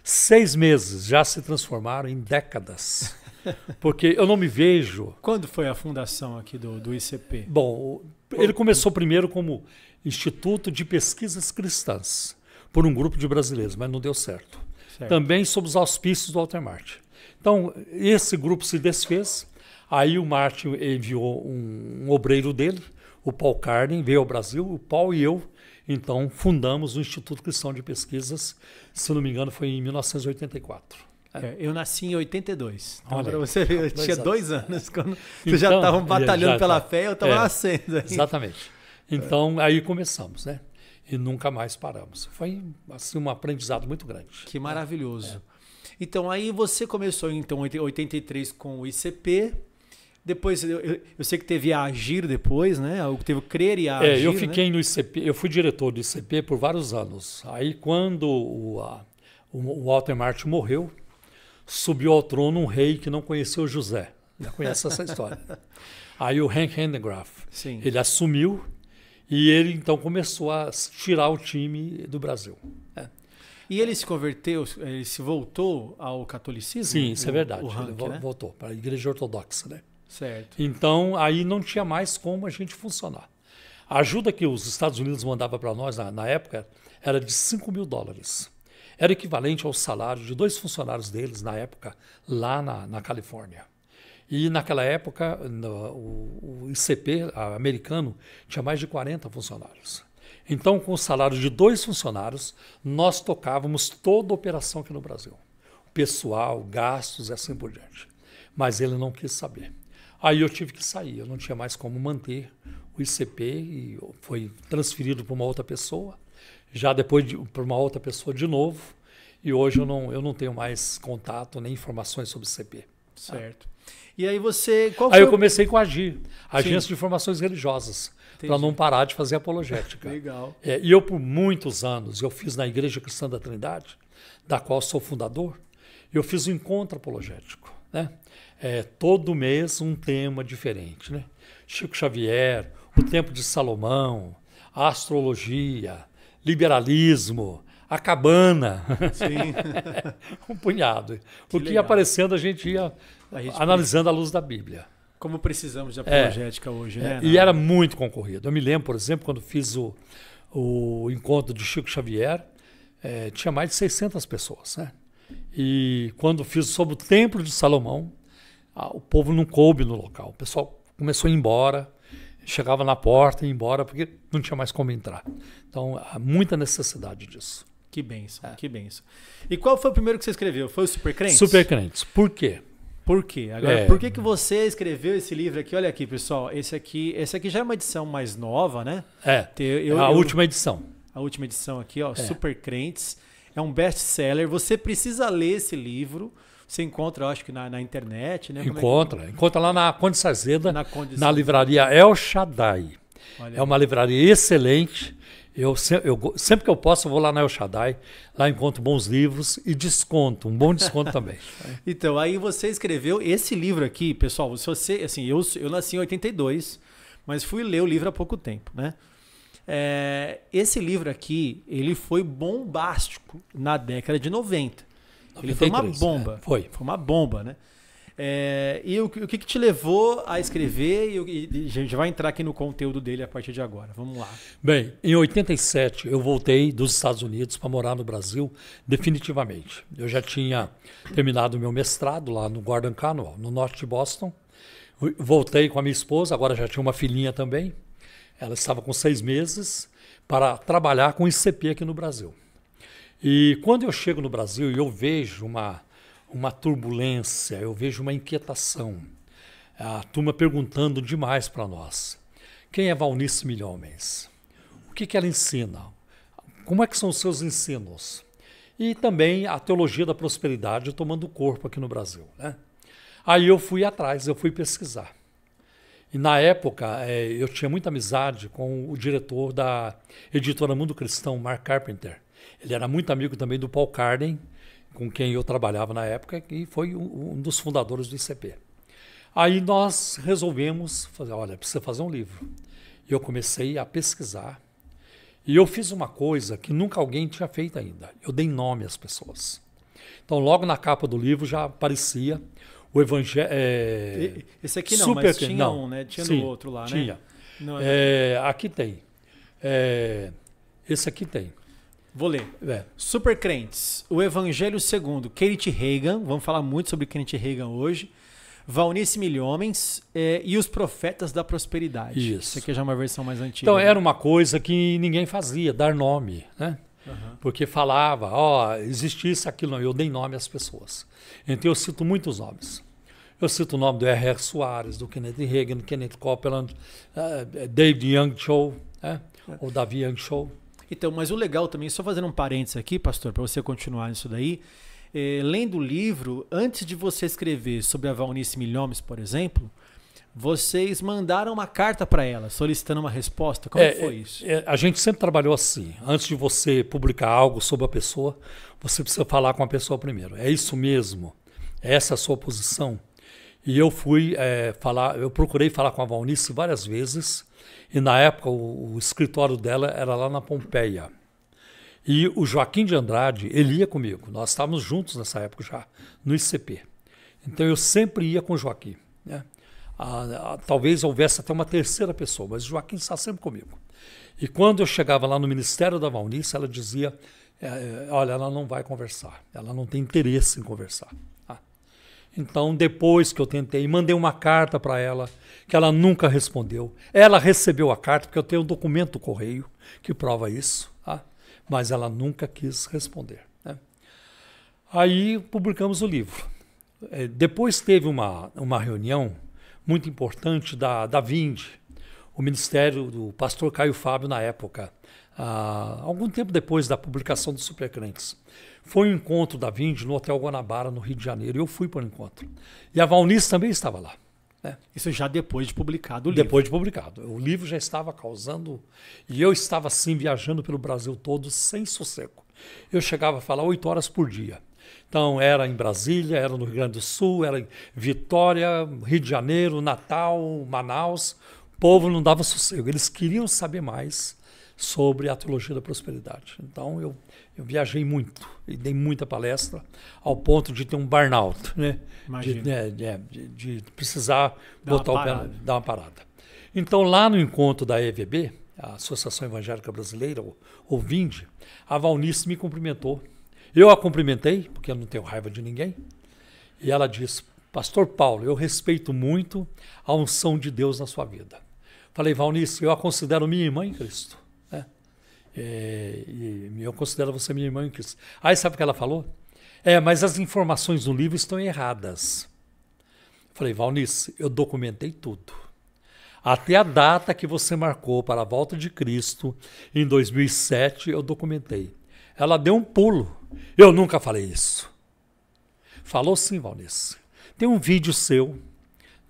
Seis meses já se transformaram em décadas. *laughs* Porque eu não me vejo. Quando foi a fundação aqui do, do ICP? Bom, ele começou primeiro como Instituto de Pesquisas Cristãs, por um grupo de brasileiros, mas não deu certo. certo. Também sob os auspícios do Altemarte. Então, esse grupo se desfez Aí o Martin enviou um, um obreiro dele, o Paul Carden, veio ao Brasil, o Paul e eu, então, fundamos o Instituto Cristão de Pesquisas, se não me engano, foi em 1984. É, eu nasci em 82. Então, para você ver, eu tinha anos. dois anos. Quando então, *laughs* vocês já então, estavam batalhando já, pela tá. fé, eu estava é, nascendo. Aí. Exatamente. Então, aí começamos, né? E nunca mais paramos. Foi, assim, um aprendizado muito grande. Que maravilhoso. É. Então, aí você começou, então, em 83 com o ICP, depois, eu, eu, sei que teve a Agir depois, né? Teve o Crer e a Agir. É, eu fiquei né? no ICP, eu fui diretor do ICP por vários anos. Aí, quando o, a, o Walter Martin morreu, subiu ao trono um rei que não conheceu José. Já conhece essa história. *laughs* Aí o Hank Hendegraff, Sim. ele assumiu e ele então começou a tirar o time do Brasil. É. E ele se converteu, ele se voltou ao catolicismo? Sim, isso é o, é verdade. Hank, ele né? voltou para a Igreja Ortodoxa, né? Certo. Então, aí não tinha mais como a gente funcionar. A ajuda que os Estados Unidos mandava para nós na, na, época era de 5 mil dólares. Era equivalente ao salário de dois funcionários deles na época, lá na, na Califórnia. E naquela época, no, o, o ICP americano tinha mais de 40 funcionários. Então, com o salário de dois funcionários, nós tocávamos toda a operação aqui no Brasil. Pessoal, gastos e assim por diante. Mas ele não quis saber. Aí eu tive que sair, eu não tinha mais como manter o ICP e foi transferido para uma outra pessoa, já depois de, para uma outra pessoa de novo. E hoje eu não, eu não tenho mais contato nem informações sobre o ICP. Tá? Certo. Ah. E aí você. Qual aí eu comecei com a AGI, Agência Sim. de Informações Religiosas, para não parar de fazer apologética. Legal. É, e eu, por muitos anos, eu fiz na Igreja Cristã da Trindade, da qual sou fundador, eu fiz o um encontro apologético. Né? é, todo mês um tema diferente. Né? Chico Xavier, o tempo de Salomão, a astrologia, liberalismo, a cabana. Sim. *laughs* um punhado. Porque ia aparecendo a gente ia a gente analisando a luz da Bíblia. Como precisamos de é. apologética é, hoje, né? É, né? e era muito concorrido. Eu me lembro, por exemplo, quando fiz o, o encontro de Chico Xavier, é, tinha mais de 600 pessoas, né? E quando fiz sobre o Templo de Salomão, ah, o povo não coube no local. O pessoal começou a ir embora, chegava na porta e ia embora, porque não tinha mais como entrar. Então, há muita necessidade disso. Que benção, é. que benção. E qual foi o primeiro que você escreveu? Foi o Supercrentes? Supercrentes. Por quê? Por quê? Agora, é. por que, que você escreveu esse livro aqui? Olha aqui, pessoal, esse aqui, esse aqui já é uma edição mais nova, né? É. Eu, a última edição. A última edição aqui, ó, é. Supercrentes. É um best-seller. Você precisa ler esse livro. Você encontra, acho que na, na internet, né? É encontra. É que... Encontra lá na Conde Sazeda, na, Conde na livraria El Shaddai. é uma livraria excelente. Eu, eu, sempre que eu posso, eu vou lá na El Shaddai, lá encontro bons livros e desconto, um bom desconto *laughs* também. então, aí você escreveu esse livro aqui, pessoal. Se você, assim, eu, eu nasci em 82, mas fui ler o livro há pouco tempo, né? É, esse livro aqui, ele foi bombástico na década de 90. Ele foi uma bomba. É, foi. Foi uma bomba, né? É, e o, o que, que, te levou a escrever? E, e, a gente vai entrar aqui no conteúdo dele a partir de agora. Vamos lá. Bem, em 87 eu voltei dos Estados Unidos para morar no Brasil definitivamente. Eu já tinha terminado meu mestrado lá no Gordon Cano, no norte de Boston. Voltei com a minha esposa, agora já tinha uma filhinha também. Ela estava com seis meses para trabalhar com ICP aqui no Brasil. E quando eu chego no Brasil e eu vejo uma, uma turbulência, eu vejo uma inquietação, a turma perguntando demais para nós. Quem é Valnice Milhomens? O que, que ela ensina? Como é que são os seus ensinos? E também a teologia da prosperidade tomando corpo aqui no Brasil. Né? Aí eu fui atrás, eu fui pesquisar. E na época eh, eu tinha muita amizade com o diretor da editora Mundo Cristão, Mark Carpenter. Ele era muito amigo também do Paul Carden, com quem eu trabalhava na época, e foi um dos fundadores do ICP. Aí nós resolvemos fazer, olha, precisa fazer um livro. E eu comecei a pesquisar. E eu fiz uma coisa que nunca alguém tinha feito ainda. Eu dei nome às pessoas. Então, logo na capa do livro já aparecia o evangelho. É... Esse aqui não, Super... mas tinha não. um, né? Tinha Sim, no outro lá, tinha. né? Tinha. É, é... Aqui tem. É... Esse aqui tem. Vou ler. É. Super Crentes, o Evangelho segundo Kate Reagan, vamos falar muito sobre Kate Reagan hoje. Valnice Milhomens é, e os Profetas da Prosperidade. Isso. Isso aqui já é uma versão mais antiga. Então, né? era uma coisa que ninguém fazia, dar nome, né? Uhum. Porque falava, ó, oh, existisse aquilo, eu dei nome às pessoas. Então, eu cito muitos nomes. Eu cito o nome do R.R. Soares, do Kenneth Reagan, Kenneth Copeland, uh, David Young Cho, né? É. ou Davi Young Cho. Então, mas o legal também, só fazendo um parênteses aqui, pastor, para você continuar nisso daí, é, lendo o livro, antes de você escrever sobre a Valnice Milhomes, por exemplo, vocês mandaram uma carta para ela solicitando uma resposta. Como é, foi é, isso? É, a gente sempre trabalhou assim. Antes de você publicar algo sobre a pessoa, você precisa falar com a pessoa primeiro. É isso mesmo? É essa é a sua posição? E eu fui é, falar, eu procurei falar com a Valnice várias vezes e na época o, o escritório dela era lá na Pompeia. E o Joaquim de Andrade, ele ia comigo. Nós estávamos juntos nessa época já, no ICP. Então eu sempre ia com o Joaquim. Né? talvez houvesse até uma terceira pessoa, mas o Joaquim está sempre comigo. E quando eu chegava lá no Ministério da Valnice, ela dizia: é, é, Olha, ela não vai conversar, ela não tem interesse em conversar. Então, depois que eu tentei, mandei uma carta para ela, que ela nunca respondeu. Ela recebeu a carta, porque eu tenho um documento do correio que prova isso, tá? mas ela nunca quis responder. Né? Aí publicamos o livro. É, depois teve uma, uma reunião muito importante da, da Vinde, o ministério do pastor Caio Fábio na época, ah, algum tempo depois da publicação dos Supercrentes. Foi um encontro da Vinde no Hotel Guanabara, no Rio de Janeiro, e eu fui para o encontro. E a Valnice também estava lá. Né? Isso já depois de publicado o livro. Depois de publicado. O livro já estava causando. E eu estava assim, viajando pelo Brasil todo, sem sossego. Eu chegava a falar oito horas por dia. Então, era em Brasília, era no Rio Grande do Sul, era em Vitória, Rio de Janeiro, Natal, Manaus. O povo não dava sossego. Eles queriam saber mais sobre a teologia da prosperidade. Então, eu eu viajei muito e dei muita palestra, ao ponto de ter um burnout, né? De, né de, de, precisar dá botar o pé, dar uma parada. Então, lá no encontro da EVB, a Associação Evangélica Brasileira, ou VINDE, a Valnice me cumprimentou. Eu a cumprimentei, porque eu não tenho raiva de ninguém, e ela disse: Pastor Paulo, eu respeito muito a unção de Deus na sua vida. Falei, Valnice, eu a considero minha irmã em Cristo. É, eu considero você minha irmã em Cristo. Aí sabe o que ela falou? É, mas as informações no livro estão erradas. falei, Valnice, eu documentei tudo. Até a data que você marcou para a volta de Cristo, em 2007, eu documentei. Ela deu um pulo. Eu nunca falei isso. Falou sim, Valnice. Tem um vídeo seu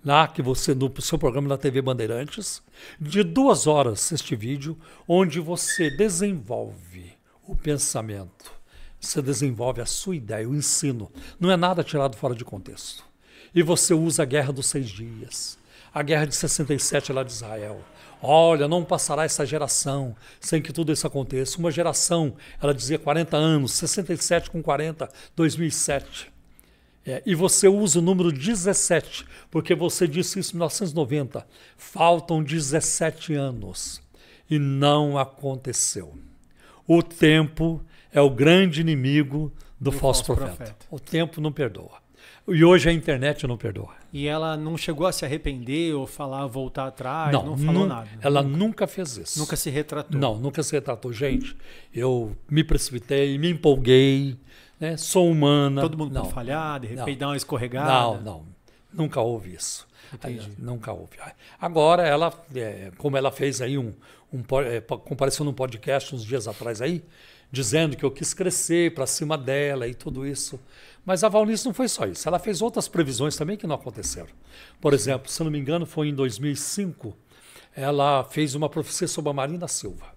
lá que você no seu programa da TV Bandeirantes, de duas horas este vídeo, onde você desenvolve o pensamento, você desenvolve a sua ideia, o ensino. Não é nada tirado fora de contexto. E você usa a guerra dos seis dias, a guerra de 67 lá de Israel. Olha, não passará essa geração sem que tudo isso aconteça. Uma geração, ela dizia 40 anos, 67 com 40, 2007. É, e você usa o número 17, porque você disse isso em 1990. Faltam 17 anos. E não aconteceu. O tempo é o grande inimigo do, do falso, falso profeta. profeta. O tempo não perdoa. E hoje a internet não perdoa. E ela não chegou a se arrepender ou falar, voltar atrás, não, não falou nada. Ela nunca, nunca, fez isso. Nunca se retratou. Não, nunca se retratou. Gente, eu me precipitei, me empolguei, né? Sou humana. Todo mundo não, pode falhar, de repente não, uma escorregada. Não, não. Nunca houve isso. Entendi. Nunca houve. Ah, agora, ela, é, como ela fez aí um, um é, compareceu num podcast uns dias atrás aí, dizendo que eu quis crescer para cima dela e tudo isso. Mas a Valnice não foi só isso. Ela fez outras previsões também que não aconteceram. Por exemplo, se não me engano, foi em 2005, ela fez uma profecia sobre a Marina Silva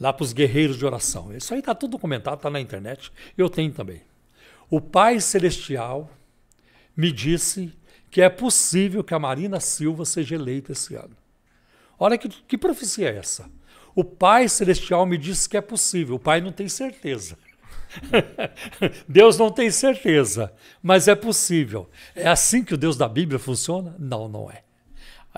lá para os guerreiros de oração. Isso aí está tudo documentado, está na internet. Eu tenho também. O Pai Celestial me disse que é possível que a Marina Silva seja eleita esse ano. Olha que, que profecia é essa. O Pai Celestial me disse que é possível. O Pai não tem certeza. *laughs* Deus não tem certeza, mas é possível. É assim que o Deus da Bíblia funciona? Não, não é.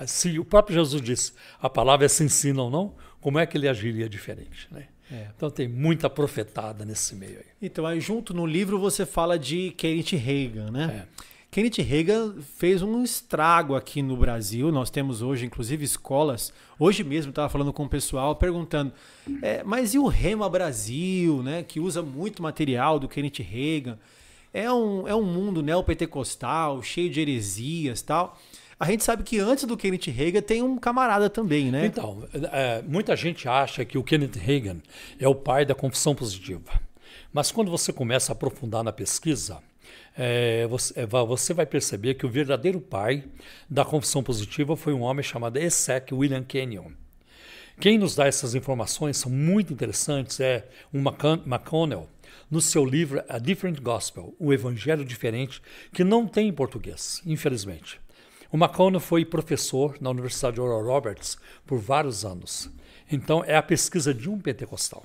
Se assim, o próprio Jesus disse, a palavra é se ensina ou não, como é que ele agiria diferente, né? É. Então tem muita profetada nesse meio aí. Então, aí junto no livro você fala de Kenneth Reagan, né? É. Kenneth Reagan fez um estrago aqui no Brasil. Nós temos hoje, inclusive, escolas. Hoje mesmo estava falando com o pessoal, perguntando: é, mas e o Rema Brasil, né? Que usa muito material do Kenneth Reagan. É um, é um mundo neopentecostal, cheio de heresias tal. A gente sabe que antes do Kenneth Reagan tem um camarada também, né? Então, é, muita gente acha que o Kenneth Reagan é o pai da confissão positiva. Mas quando você começa a aprofundar na pesquisa, é, você, é, você, vai perceber que o verdadeiro pai da confissão positiva foi um homem chamado Essek William Kenyon. Quem nos dá essas informações são muito interessantes é o McConnell, no seu livro A Different Gospel, o Evangelho Diferente, que não tem em português, infelizmente. O McConnell foi professor na Universidade Oral Roberts por vários anos. Então, é a pesquisa de um pentecostal.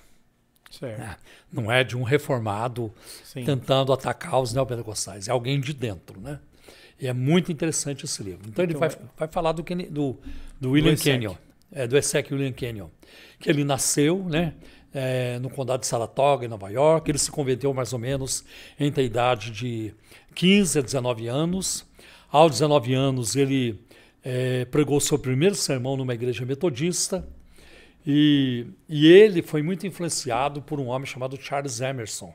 Né? Não é de um reformado Sim. tentando atacar os neopentecostais. É alguém de dentro, né? E é muito interessante esse livro. Então, então ele vai, é... vai falar do, do, do William do Kenyon. É, do Essek William Kenyon. Que ele nasceu, né? É, no condado de Saratoga, em Nova York. Ele se converteu mais ou menos entre a idade de 15 a 19 anos. Aos 19 anos, ele é, pregou seu primeiro sermão numa igreja metodista. E, e ele foi muito influenciado por um homem chamado Charles Emerson.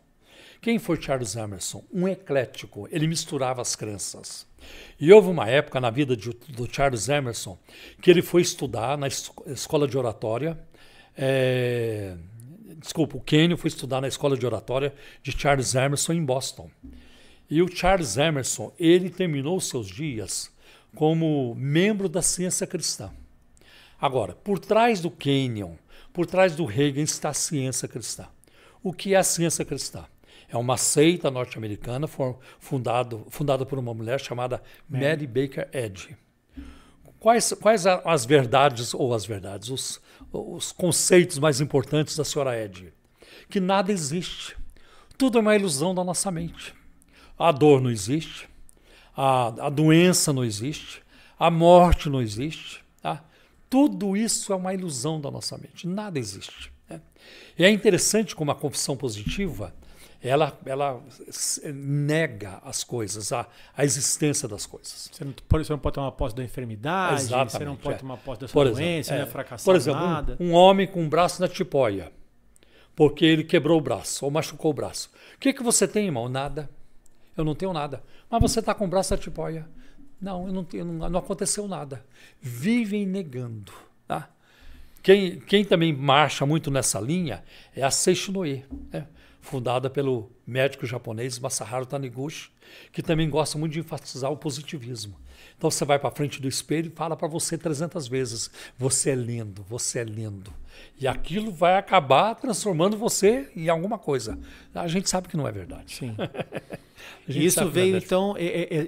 Quem foi Charles Emerson? Um eclético. Ele misturava as crenças. E houve uma época na vida de, do Charles Emerson que ele foi estudar na escola de oratória. É, desculpa, o Kenyon foi estudar na escola de oratória de Charles Emerson em Boston. E o Charles Emerson, ele terminou seus dias como membro da ciência cristã. Agora, por trás do Kenyon, por trás do Reagan, está a ciência cristã. O que é a ciência cristã? É uma seita norte-americana fundada, fundada por uma mulher chamada Mary, Mary Baker Eddy. Quais, quais as verdades, ou as verdades, os, os conceitos mais importantes da senhora Eddy? Que nada existe. Tudo é uma ilusão da nossa mente. A dor não existe, a, a doença não existe, a morte não existe. Tá? Tudo isso é uma ilusão da nossa mente, nada existe. Né? E é interessante como a confissão positiva ela, ela nega as coisas, a, a existência das coisas. Você não, pode, você não pode tomar posse da enfermidade, Exatamente, você não pode é. tomar posse da sua doença, exemplo, é. é, fracassar Por exemplo, nada. Um, um homem com um braço na tipóia, porque ele quebrou o braço ou machucou o braço. O que, que você tem, irmão? Nada. Eu não tenho nada. Mas você está com o braço da tipóia. Não, eu não tenho, não, não aconteceu nada. Vivem negando. Tá? Quem, quem também marcha muito nessa linha é a Seishinoe, né? fundada pelo médico japonês Masaharu Taniguchi, que também gosta muito de enfatizar o positivismo. Então você vai para frente do espelho e fala para você 300 vezes: você é lindo, você é lindo. E aquilo vai acabar transformando você em alguma coisa. A gente sabe que não é verdade. Sim. *laughs* Isso é veio então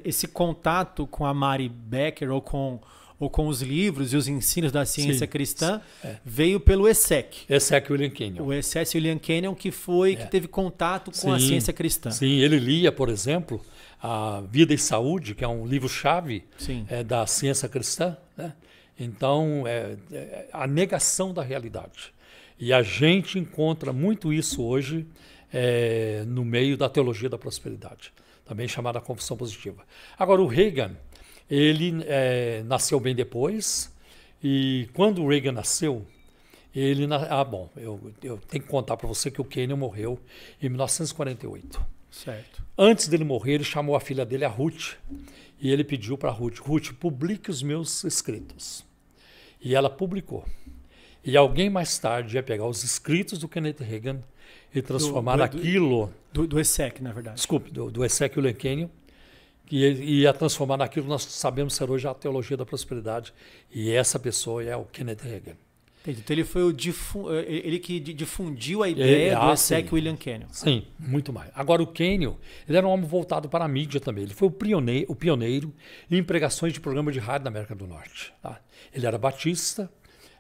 esse contato com a Mari Becker ou com ou com os livros e os ensinos da ciência Sim, cristã, é. veio pelo ESSEC. ESSEC William Kenyon. O ESSEC William Kenyon que foi é. que teve contato com Sim. a ciência cristã. Sim, ele lia, por exemplo, a Vida e Saúde, que é um livro-chave é, da ciência cristã. Né? Então, é, é, a negação da realidade. E a gente encontra muito isso hoje é, no meio da teologia da prosperidade, também chamada confissão positiva. Agora, o Reagan, ele é, nasceu bem depois, e quando o Reagan nasceu, ele. Ah, bom, eu, eu tenho que contar para você que o Kenyon morreu em 1948. Certo. Antes dele morrer, ele chamou a filha dele, a Ruth, e ele pediu para Ruth: Ruth, publique os meus escritos. E ela publicou. E alguém mais tarde ia pegar os escritos do Kenneth Reagan e transformar do, do, aquilo. Do, do, ESSEC, na verdade. Desculpe, do, do ESSEC Ulenquenio. E ia transformar naquilo que nós sabemos ser hoje a teologia da prosperidade. E essa pessoa é o Kenneth Reagan. Então ele foi o difu... Eh, eh, ele que difundiu a ideia é, do ah, ESEC William Canyon. Sim, muito mais. Agora o Canyon, ele era um homem voltado para a mídia também. Ele foi o pioneiro, o pioneiro em pregações de programa de rádio na América do Norte. Tá? Ele era batista,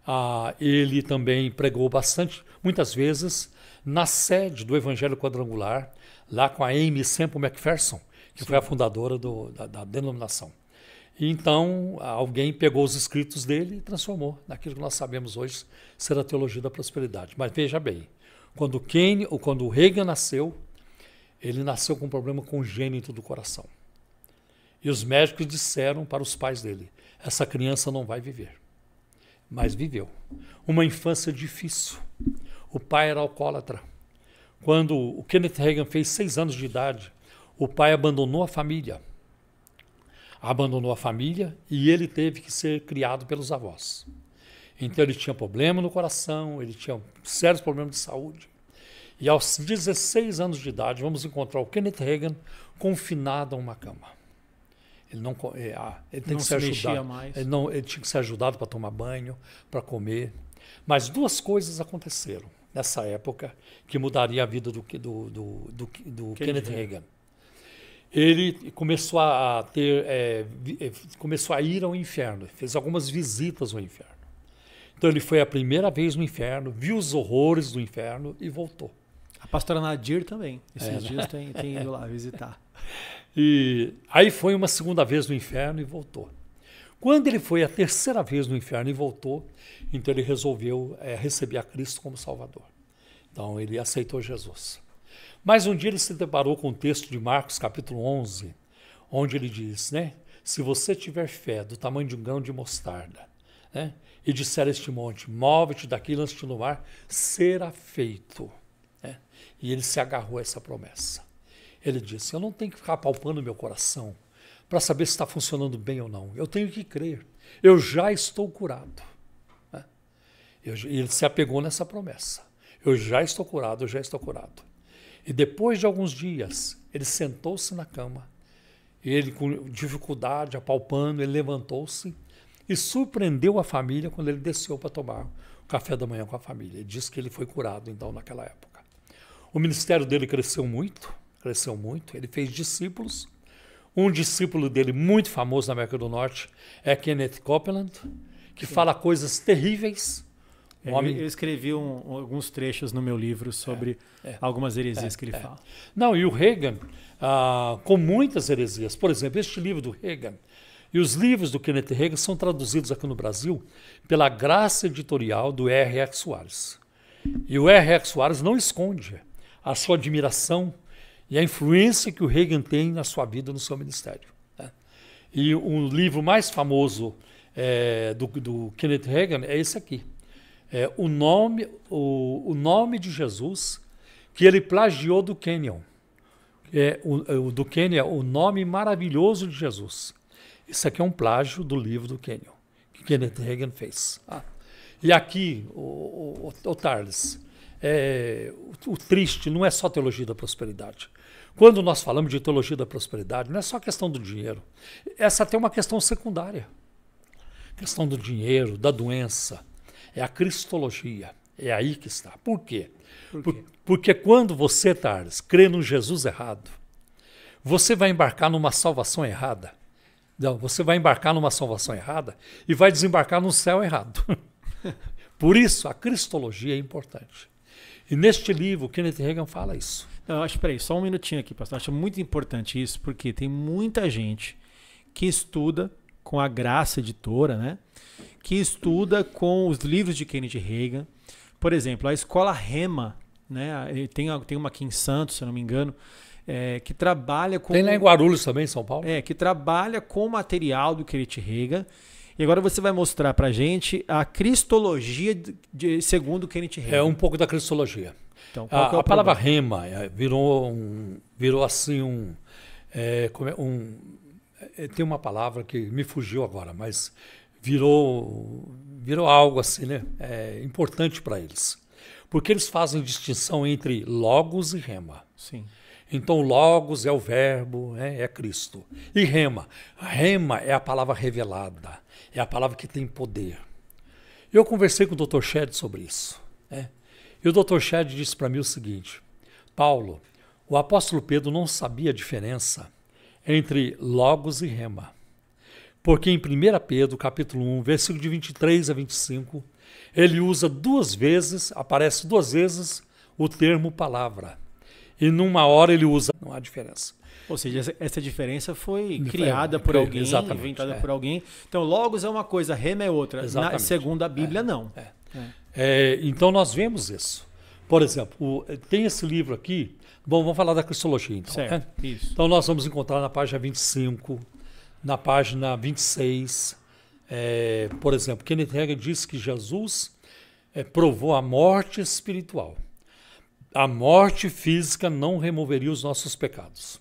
ah, ele também pregou bastante, muitas vezes, na sede do Evangelho Quadrangular, lá com a Amy Semple McPherson, que Sim. foi a fundadora do, da, da denominação. Então, alguém pegou os escritos dele e transformou naquilo que nós sabemos hoje ser a teologia da prosperidade. Mas veja bem, quando Kane, ou quando Reagan nasceu, ele nasceu com um problema congênito do coração. E os médicos disseram para os pais dele: essa criança não vai viver. Mas viveu. Uma infância difícil. O pai era alcoólatra. Quando o Kenneth Reagan fez seis anos de idade, o pai abandonou a família abandonou a família e ele teve que ser criado pelos avós. Então ele tinha problema no coração, ele tinha sérios problemas de saúde. E aos 16 anos de idade, vamos encontrar o Kenneth Reagan confinado a uma cama. Ele não é, ah, ele tem não que ser se ajudado. Mais. Ele não ele tinha que ser ajudado para tomar banho, para comer. Mas duas coisas aconteceram nessa época que mudaria a vida do do, do, do, do Kenneth Reagan. Reagan ele começou a ter é, é, começou a ir ao inferno, fez algumas visitas ao inferno. Então ele foi a primeira vez no inferno, viu os horrores do inferno e voltou. A pastora Nadir também, esses é, né? dias tem, tem ido lá visitar. *laughs* E aí foi uma segunda vez no inferno e voltou. Quando ele foi a terceira vez no inferno e voltou, então ele resolveu é, receber a Cristo como Salvador. Então ele aceitou Jesus. Mas um dia ele se deparou com o texto de Marcos, capítulo 11, onde ele diz, né? Se você tiver fé do tamanho de um grão de mostarda, né? E disser a este monte, move-te daqui, lance te no mar, será feito. Né? E ele se agarrou a essa promessa. Ele disse, eu não tenho que ficar palpando meu coração para saber se está funcionando bem ou não. Eu tenho que crer. Eu já estou curado. Né? ele se apegou nessa promessa. Eu já estou curado, eu já estou curado. E depois de alguns dias, ele sentou-se na cama. ele, com dificuldade, apalpando, ele levantou-se e surpreendeu a família quando ele desceu para tomar o café da manhã com a família. Ele disse que ele foi curado, então, naquela época. O ministério dele cresceu muito, cresceu muito. Ele fez discípulos. Um discípulo dele, muito famoso na América do Norte, é Kenneth Copeland, que Sim. fala coisas terríveis é, Homem... Eu escrevi um, alguns trechos no meu livro sobre é, é, algumas heresias é, que ele é. fala. Não, e o Reagan, ah, com muitas heresias, por exemplo, este livro do Reagan e os livros do Kenneth Reagan são traduzidos aqui no Brasil pela graça editorial do R.X. Soares. E o R.X. Soares não esconde a sua admiração e a influência que o Reagan tem na sua vida no seu ministério. Né? E o um livro mais famoso é, do, do Kenneth Reagan é esse aqui, é, o, nome, o, o nome de Jesus que ele plagiou do Kenyon. É, o, é, o, do Kenyon, o nome maravilhoso de Jesus. Isso aqui é um plágio do livro do Kenyon, que Kenneth Hagen fez. Ah. E aqui, o, o, o Tarles, é, o triste não é só teologia da prosperidade. Quando nós falamos de teologia da prosperidade, não é só questão do dinheiro. Essa até é uma questão secundária. Questão do dinheiro, da doença, é a cristologia. É aí que está. Por quê? Por quê? Por, porque quando você, Tars, crê no Jesus errado, você vai embarcar numa salvação errada. Não, você vai embarcar numa salvação errada e vai desembarcar no céu errado. *laughs* Por isso, a cristologia é importante. E neste livro, Kenneth Reagan fala isso. Não, eu acho, peraí, só um minutinho aqui, pastor. acho muito importante isso, porque tem muita gente que estuda com a graça editora, né? que estuda com os livros de Kennedy Reagan. Por exemplo, a escola Rema, né? Tem, tem uma aqui em Santos, se não me engano, é, que trabalha com. Tem lá em Guarulhos também, em São Paulo? É, que trabalha com o material do Kennedy Reagan. E agora você vai mostrar para gente a cristologia de, de, segundo Kenneth é Reagan. É um pouco da cristologia. Então, a, é a palavra rema é, virou, um, virou assim um, é, é um, Tem uma palavra que me fugiu agora, mas virou, virou algo assim, né? É, importante para eles. Porque eles fazem distinção entre logos e rema. Sim. Então, logos é o verbo, é, é Cristo. E rema. Rema é a palavra revelada, é a palavra que tem poder. Eu conversei com o Dr. Shed sobre isso. Né? E o Dr. Shed disse para mim o seguinte: Paulo, o apóstolo Pedro não sabia a diferença entre logos e rema. Porque em 1 Pedro, capítulo 1, versículo de 23 a 25, ele usa duas vezes, aparece duas vezes o termo palavra. E numa hora ele usa, não há diferença. Ou seja, essa, diferença foi criada por alguém, exatamente, inventada é. por alguém. Então, logos é uma coisa, rema é outra. Na, segundo a é, Bíblia, é, não. É. É, então, nós vemos isso. Por exemplo, o, tem esse livro aqui. Bom, vamos falar da Cristologia, então. Né? Certo, isso. Então, nós vamos encontrar na página 25, na página 26, é, por exemplo, Kenneth Hagin diz que Jesus é, provou a morte espiritual. A morte física não removeria os nossos pecados.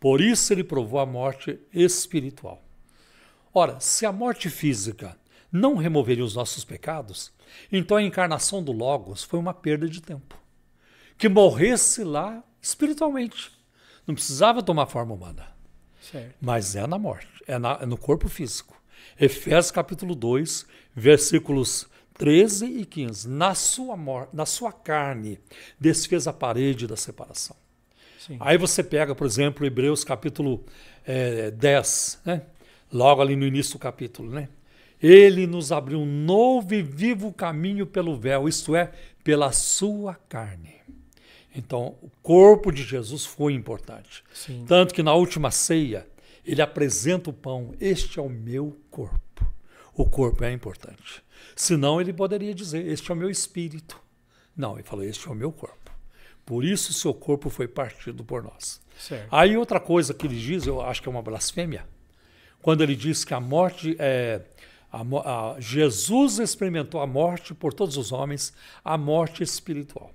Por isso ele provou a morte espiritual. Ora, se a morte física não removeria os nossos pecados, então a encarnação do Logos foi uma perda de tempo. Que morresse lá espiritualmente. Não precisava tomar forma humana. Certo. Mas é na morte, é, na, é no corpo físico. Efésios capítulo 2, versículos 13 e 15. Na sua, na sua carne desfez a parede da separação. Sim. Aí você pega, por exemplo, Hebreus capítulo é, eh, 10, né? logo ali no início do capítulo. Né? Ele nos abriu um novo e vivo caminho pelo véu, isto é, pela sua carne. Então, o corpo de Jesus foi importante. Sim. Tanto que na última ceia, ele apresenta o pão: Este é o meu corpo. O corpo é importante. Senão, ele poderia dizer: Este é o meu espírito. Não, ele falou: Este é o meu corpo. Por isso, seu corpo foi partido por nós. Certo. Aí, outra coisa que ele diz, eu acho que é uma blasfêmia, quando ele diz que a morte é. A, a, Jesus experimentou a morte por todos os homens, a morte espiritual.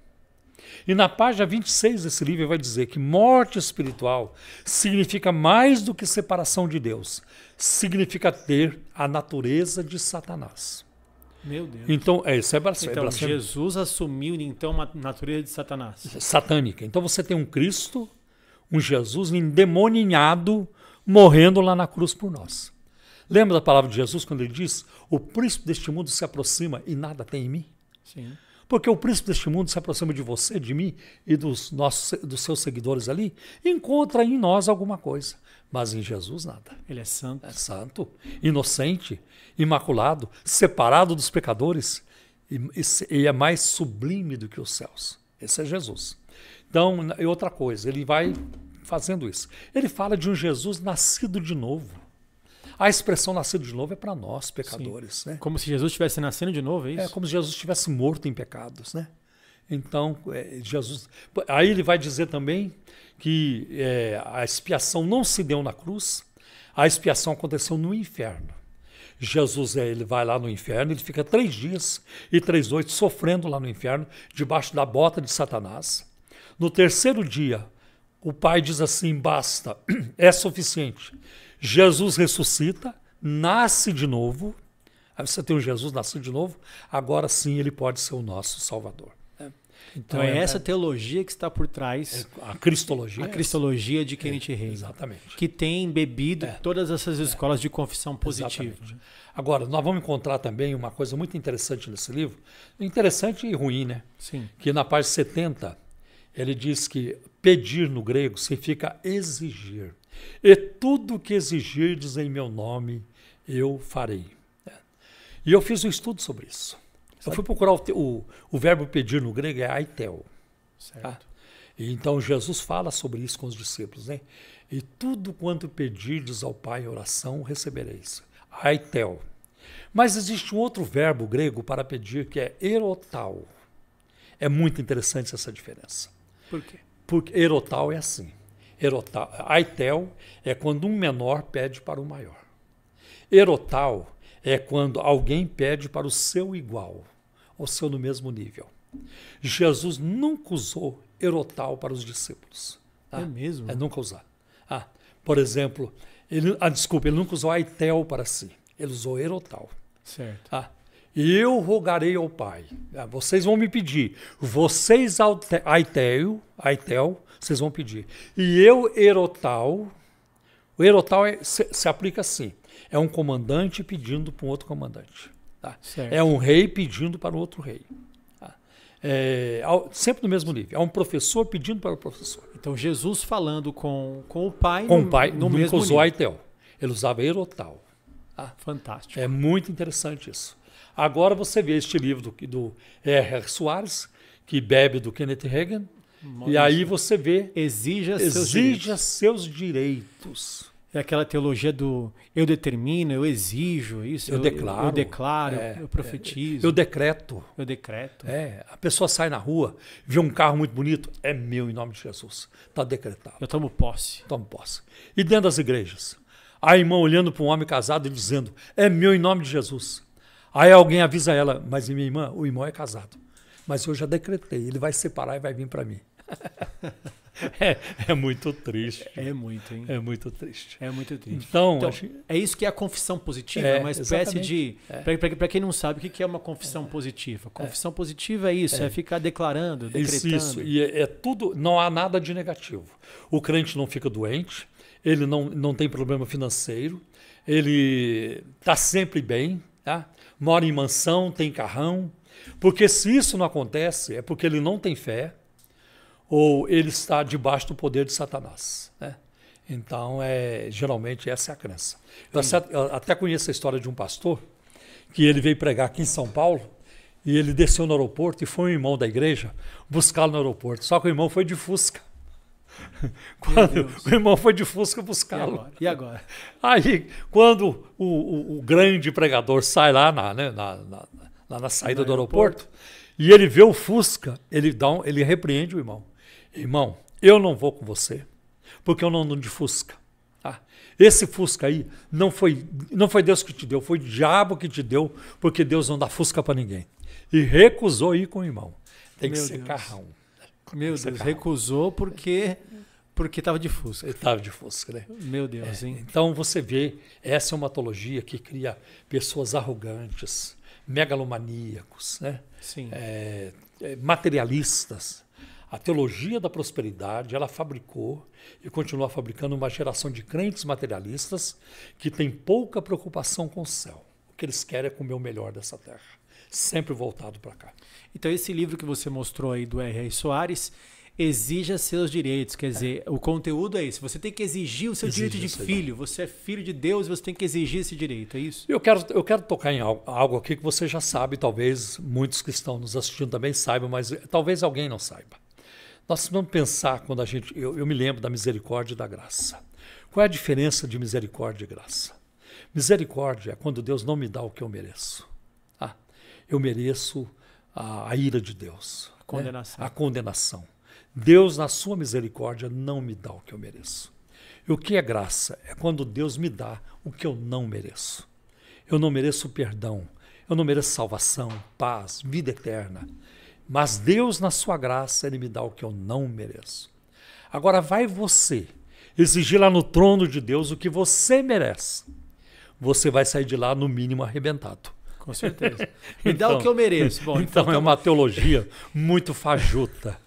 E na página 26 desse livro ele vai dizer que morte espiritual significa mais do que separação de Deus, significa ter a natureza de Satanás. Meu Deus. Então, é isso é blasfêmia. Então, blasfêmia. Jesus assumiu então uma natureza de Satanás. Satânica. Então você tem um Cristo, um Jesus endemoninhado, morrendo lá na cruz por nós. Lembra da palavra de Jesus quando ele diz: "O príncipe deste mundo se aproxima e nada tem em mim"? Sim. Porque o príncipe deste mundo se aproxima de você, de mim e dos, nossos, dos seus seguidores ali, encontra em nós alguma coisa. Mas em Jesus nada. Ele é santo. É santo, inocente, imaculado, separado dos pecadores e, e é mais sublime do que os céus. Esse é Jesus. Então, e outra coisa, ele vai fazendo isso. Ele fala de um Jesus nascido de novo. A expressão nascido de novo é para nós, pecadores. Né? Como se Jesus estivesse nascendo de novo, é, é isso? É como se Jesus estivesse morto em pecados. Né? Então, é, Jesus. Aí ele vai dizer também que é, a expiação não se deu na cruz, a expiação aconteceu no inferno. Jesus é, ele vai lá no inferno, ele fica três dias e três noites sofrendo lá no inferno, debaixo da bota de Satanás. No terceiro dia, o pai diz assim: basta, *clears throat* é suficiente. Jesus ressuscita, nasce de novo. Aí você tem o Jesus nascido de novo, agora sim ele pode ser o nosso Salvador. É. Então, então é, é, essa é, teologia que está por trás. É a cristologia. A cristologia de Kenneth é, Reagan. Exatamente. Que tem embebido todas essas escolas de confissão positiva. Agora, nós vamos encontrar também uma coisa muito interessante nesse livro. Interessante e ruim, né? Sim. Que na página 70, ele diz que pedir no grego significa exigir. E tudo que exigirdes em meu nome, eu farei. É. E eu fiz um estudo sobre isso. Certo. Eu fui procurar o, o, o, verbo pedir no grego é aitel. Tá? Certo. Tá? E então Jesus fala sobre isso com os discípulos, né? E tudo quanto pedirdes ao Pai em oração, recebereis. Aitel. Mas existe um outro verbo grego para pedir que é erotal. É muito interessante essa diferença. Por quê? Porque erotal é assim. Erotal, aitel é quando um menor pede para o maior. Erotal é quando alguém pede para o seu igual, ou seu no mesmo nível. Jesus nunca usou erotal para os discípulos. Tá? É ah, mesmo? É nunca usar. Ah, por exemplo, ele, ah, desculpa, ele nunca usou aitel para si. Ele usou erotal. Certo. Ah, eu rogarei ao Pai. Ah, vocês vão me pedir. Vocês, Aitel, Aitel vocês vão pedir. E eu, Erotal, o Erotal é, se, se, aplica assim: é um comandante pedindo para um outro comandante. Tá? É um rei pedindo para outro rei. Tá? É, ao, sempre no mesmo nível. É um professor pedindo para o professor. Então, Jesus falando com, com o pai. Com o pai, no, mesmo usou Aitel. Ele usava Erotal. Tá? Fantástico. É muito interessante isso. Agora você vê este livro do, do R.R. Soares, que bebe do Kenneth Hagen, e aí você vê... Exija, seus, exija direitos. seus direitos. É aquela teologia do eu determino, eu exijo, isso. Eu, eu declaro. Eu, eu declaro, é, eu é. profetizo. É, eu decreto. Eu decreto. É, a pessoa sai na rua, vê um carro muito bonito, é meu em nome de Jesus. Está decretado. Eu tomo posse. Tomo posse. E dentro das igrejas, a irmã olhando para um homem casado e dizendo, é meu em nome de Jesus. Aí alguém avisa ela, mas minha irmã, o irmão é casado. Mas eu já decretei, ele vai se separar e vai vir para mim. *laughs* É, é, muito triste. É muito, hein? É muito triste. É muito triste. Então, então acho... é isso que é a confissão positiva, é, é uma espécie exatamente. de. É. Para quem não sabe, o que é uma confissão é. positiva? Confissão positiva é isso, é. é ficar declarando, decretando. Isso, isso. E é, é, tudo, não há nada de negativo. O crente não fica doente, ele não, não tem problema financeiro, ele está sempre bem, tá? mora em mansão, tem carrão. Porque se isso não acontece, é porque ele não tem fé ou ele está debaixo do poder de Satanás. Né? Então, é, geralmente, essa é a crença. Eu até conheço a história de um pastor que ele veio pregar aqui em São Paulo e ele desceu no aeroporto e foi um irmão da igreja buscá-lo no aeroporto. Só que o irmão foi de fusca. *laughs* quando o irmão foi de Fusca buscá-lo. E, e agora? Aí, quando o, o, o grande pregador sai lá na, né, na, na, lá na saída do aeroporto, aeroporto, e ele vê o Fusca, ele, dá um, ele repreende o irmão. Irmão, eu não vou com você, porque eu não ando de Fusca. Ah, esse Fusca aí não foi, não foi Deus que te deu, foi o diabo que te deu, porque Deus não dá Fusca para ninguém. E recusou ir com o irmão. Tem Meu que ser Deus. carrão. Meu Deus, carro. recusou porque porque estava de fusca. Estava de fusca, né? Meu Deus, é, hein? Então você vê essa é uma patologia que cria pessoas arrogantes, megalomaníacos, né? Sim. É, é, materialistas. A teologia da prosperidade, ela fabricou e continua fabricando uma geração de crentes materialistas que tem pouca preocupação com o céu. O que eles querem é comer o melhor dessa terra sempre voltado para cá. Então, esse livro que você mostrou aí do R.R. Soares exija seus direitos. Quer é. dizer, é. o conteúdo é esse. Você tem que exigir o seu Exige direito de filho. Você é filho de Deus, você tem que exigir esse direito, é isso? Eu quero, eu quero tocar em algo, algo, aqui que você já sabe, talvez muitos que estão nos assistindo também saibam, mas eh, talvez alguém não saiba. Nós vamos pensar quando a gente. Eu, eu me lembro da misericórdia e da graça. Qual é a diferença de misericórdia e graça? Misericórdia é quando Deus não me dá o que eu mereço eu mereço a, a ira de Deus. A né? condenação. Né? a condenação. Deus, na sua misericórdia, não me dá o que eu mereço. E o que é graça? É quando Deus me dá o que eu não mereço. Eu não mereço perdão, eu não mereço salvação, paz, vida eterna. Mas Deus, na sua graça, Ele me dá o que eu não mereço. Agora, vai você exigir lá no trono de Deus o que você merece. Você vai sair de lá, no mínimo, arrebentado. Com certeza. *laughs* Me então, dá o que eu mereço. Bom, então, então é uma teologia muito fajuta.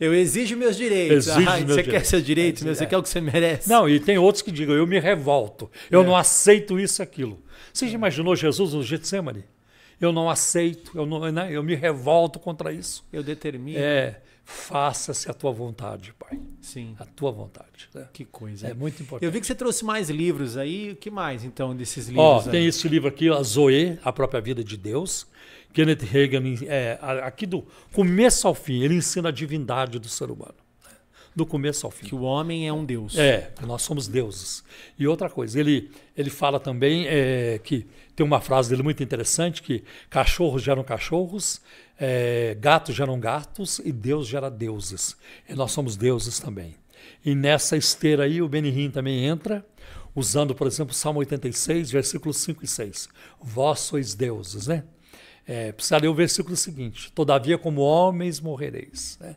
Eu exijo meus direitos. Exijo ah, meus você direitos. quer seus direitos, é, né? você é. quer o que você merece. Não, e tem outros que digam, eu me revolto, eu é. não aceito isso, aquilo. Você já imaginou Jesus no Getsemane? Eu não aceito, eu, não, né? eu me revolto contra isso. Eu determino. É faça-se a tua vontade, Pai. Sim. A tua vontade. Né? Que coisa. É. é muito importante. Eu vi que você trouxe mais livros aí. O que mais, então, desses livros? Ó, tem esse livro aqui, a Zoe, A Própria Vida de Deus. Kenneth Hagan, é, aqui do começo ao fim, ele ensina a divindade do ser humano. Do começo ao fim. Que o homem é um deus. É, nós somos deuses. E outra coisa, ele, ele fala também é, que tem uma frase dele muito interessante, que cachorros geram cachorros, é, gatos geram gatos e Deus gera deuses. E nós somos deuses também. E nessa esteira aí o Benihim também entra, usando, por exemplo, Salmo 86, versículos 5 e 6. Vós sois deuses, né? É, precisaria o versículo seguinte: Todavia, como homens morrereis. Né?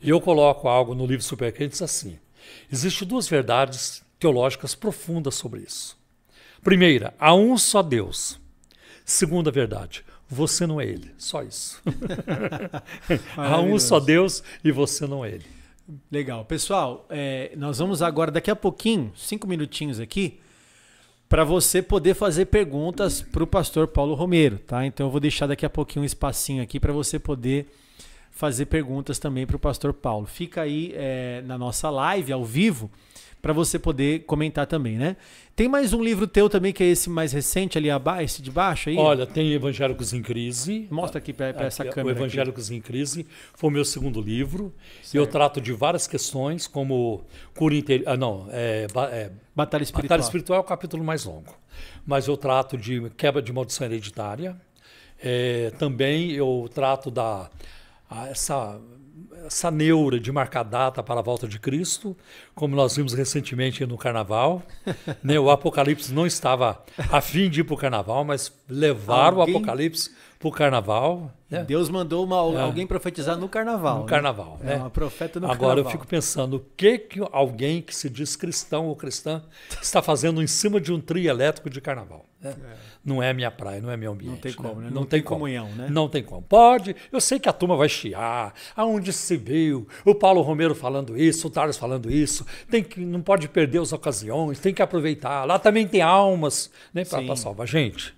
e eu coloco algo no livro Supercrentes assim: Existem duas verdades teológicas profundas sobre isso. Primeira, há um só Deus. Segunda verdade, você não é ele. Só isso. Raul *laughs* *laughs* um só Deus e você não é ele. Legal. Pessoal, é, nós vamos agora, daqui a pouquinho, cinco minutinhos aqui, para você poder fazer perguntas para o pastor Paulo Romero, tá? Então eu vou deixar daqui a pouquinho um espacinho aqui para você poder fazer perguntas também para o pastor Paulo. Fica aí é, na nossa live, ao vivo para você poder comentar também, né? Tem mais um livro teu também, que é esse mais recente ali abaixo, esse de baixo aí? Olha, tem Evangélicos em Crise. Mostra aqui para essa câmera. O Evangélicos aqui. em Crise foi o meu segundo livro. Certo. Eu trato de várias questões, como cura interior. Ah, não, é, é, Batalha Espiritual. Batalha Espiritual é o capítulo mais longo. Mas eu trato de quebra de maldição hereditária. É, também eu trato da. essa essa neura de marcar data para a volta de Cristo, como nós vimos recentemente no Carnaval. *laughs* né? O Apocalipse não estava a fim de ir para o Carnaval, mas levaram alguém... o Apocalipse para o Carnaval. Né? Deus mandou uma, é. alguém profetizar no Carnaval. No né? Carnaval, é, né? É uma profeta no Agora Carnaval. eu fico pensando, o que, que alguém que se diz cristão ou cristã está fazendo em cima de um trio elétrico de Carnaval? Né? É não é minha praia, não é meu ambiente. Não tem né? como, né? Não, não tem, tem comunhão, como. né? Não tem como. Pode, eu sei que a turma vai chiar, aonde se viu, o Paulo Romero falando isso, o Taras falando isso, tem que, não pode perder as ocasiões, tem que aproveitar. Lá também tem almas, né, para salvar gente.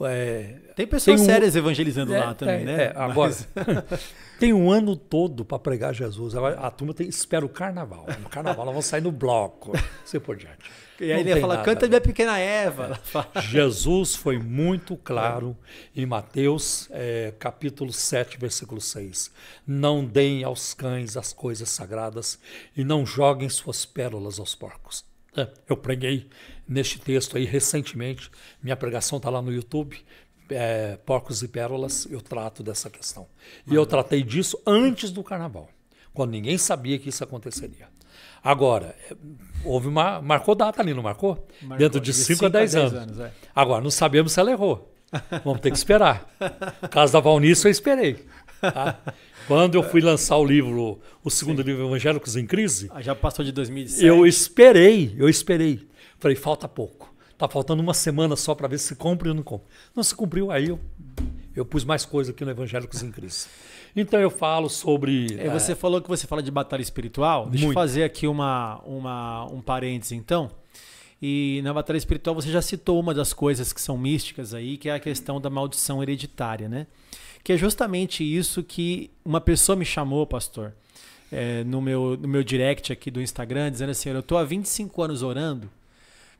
É, tem pessoas tem um, sérias evangelizando é, lá também, é, né? É, agora. Mas... *laughs* tem um ano todo para pregar Jesus. A, a turma tem, espera o carnaval. No carnaval elas vão sair no bloco. Você assim por diante. E aí não canta minha pequena Eva. É. Jesus foi muito claro em Mateus é, capítulo 7, versículo 6. Não deem aos cães as coisas sagradas e não joguem suas pérolas aos porcos. É, eu preguei neste texto aí recentemente, minha pregação está lá no YouTube, é, Porcos e Pérolas, eu trato dessa questão. E eu tratei disso antes do carnaval, quando ninguém sabia que isso aconteceria. Agora, é, houve uma. Marcou data ali, não marcou? marcou Dentro de 5 a 10 anos. anos é. Agora, não sabemos se ela errou. Vamos ter que esperar. No *laughs* caso da Valnice, eu esperei. Tá? Quando eu fui lançar o livro, o segundo Sim. livro Evangélicos em Crise. Ah, já passou de 2007. Eu esperei, eu esperei. Falei, falta pouco. Tá faltando uma semana só para ver se compra ou não compra. Não se cumpriu, aí eu, eu pus mais coisa aqui no Evangélicos em Crise. Então eu falo sobre. É, você falou que você fala de batalha espiritual. Deixa muito. eu fazer aqui uma, uma, um parênteses, então. E na batalha espiritual você já citou uma das coisas que são místicas aí, que é a questão da maldição hereditária, né? Que é justamente isso que uma pessoa me chamou, pastor, é, no, meu, no meu direct aqui do Instagram, dizendo assim: Eu estou há 25 anos orando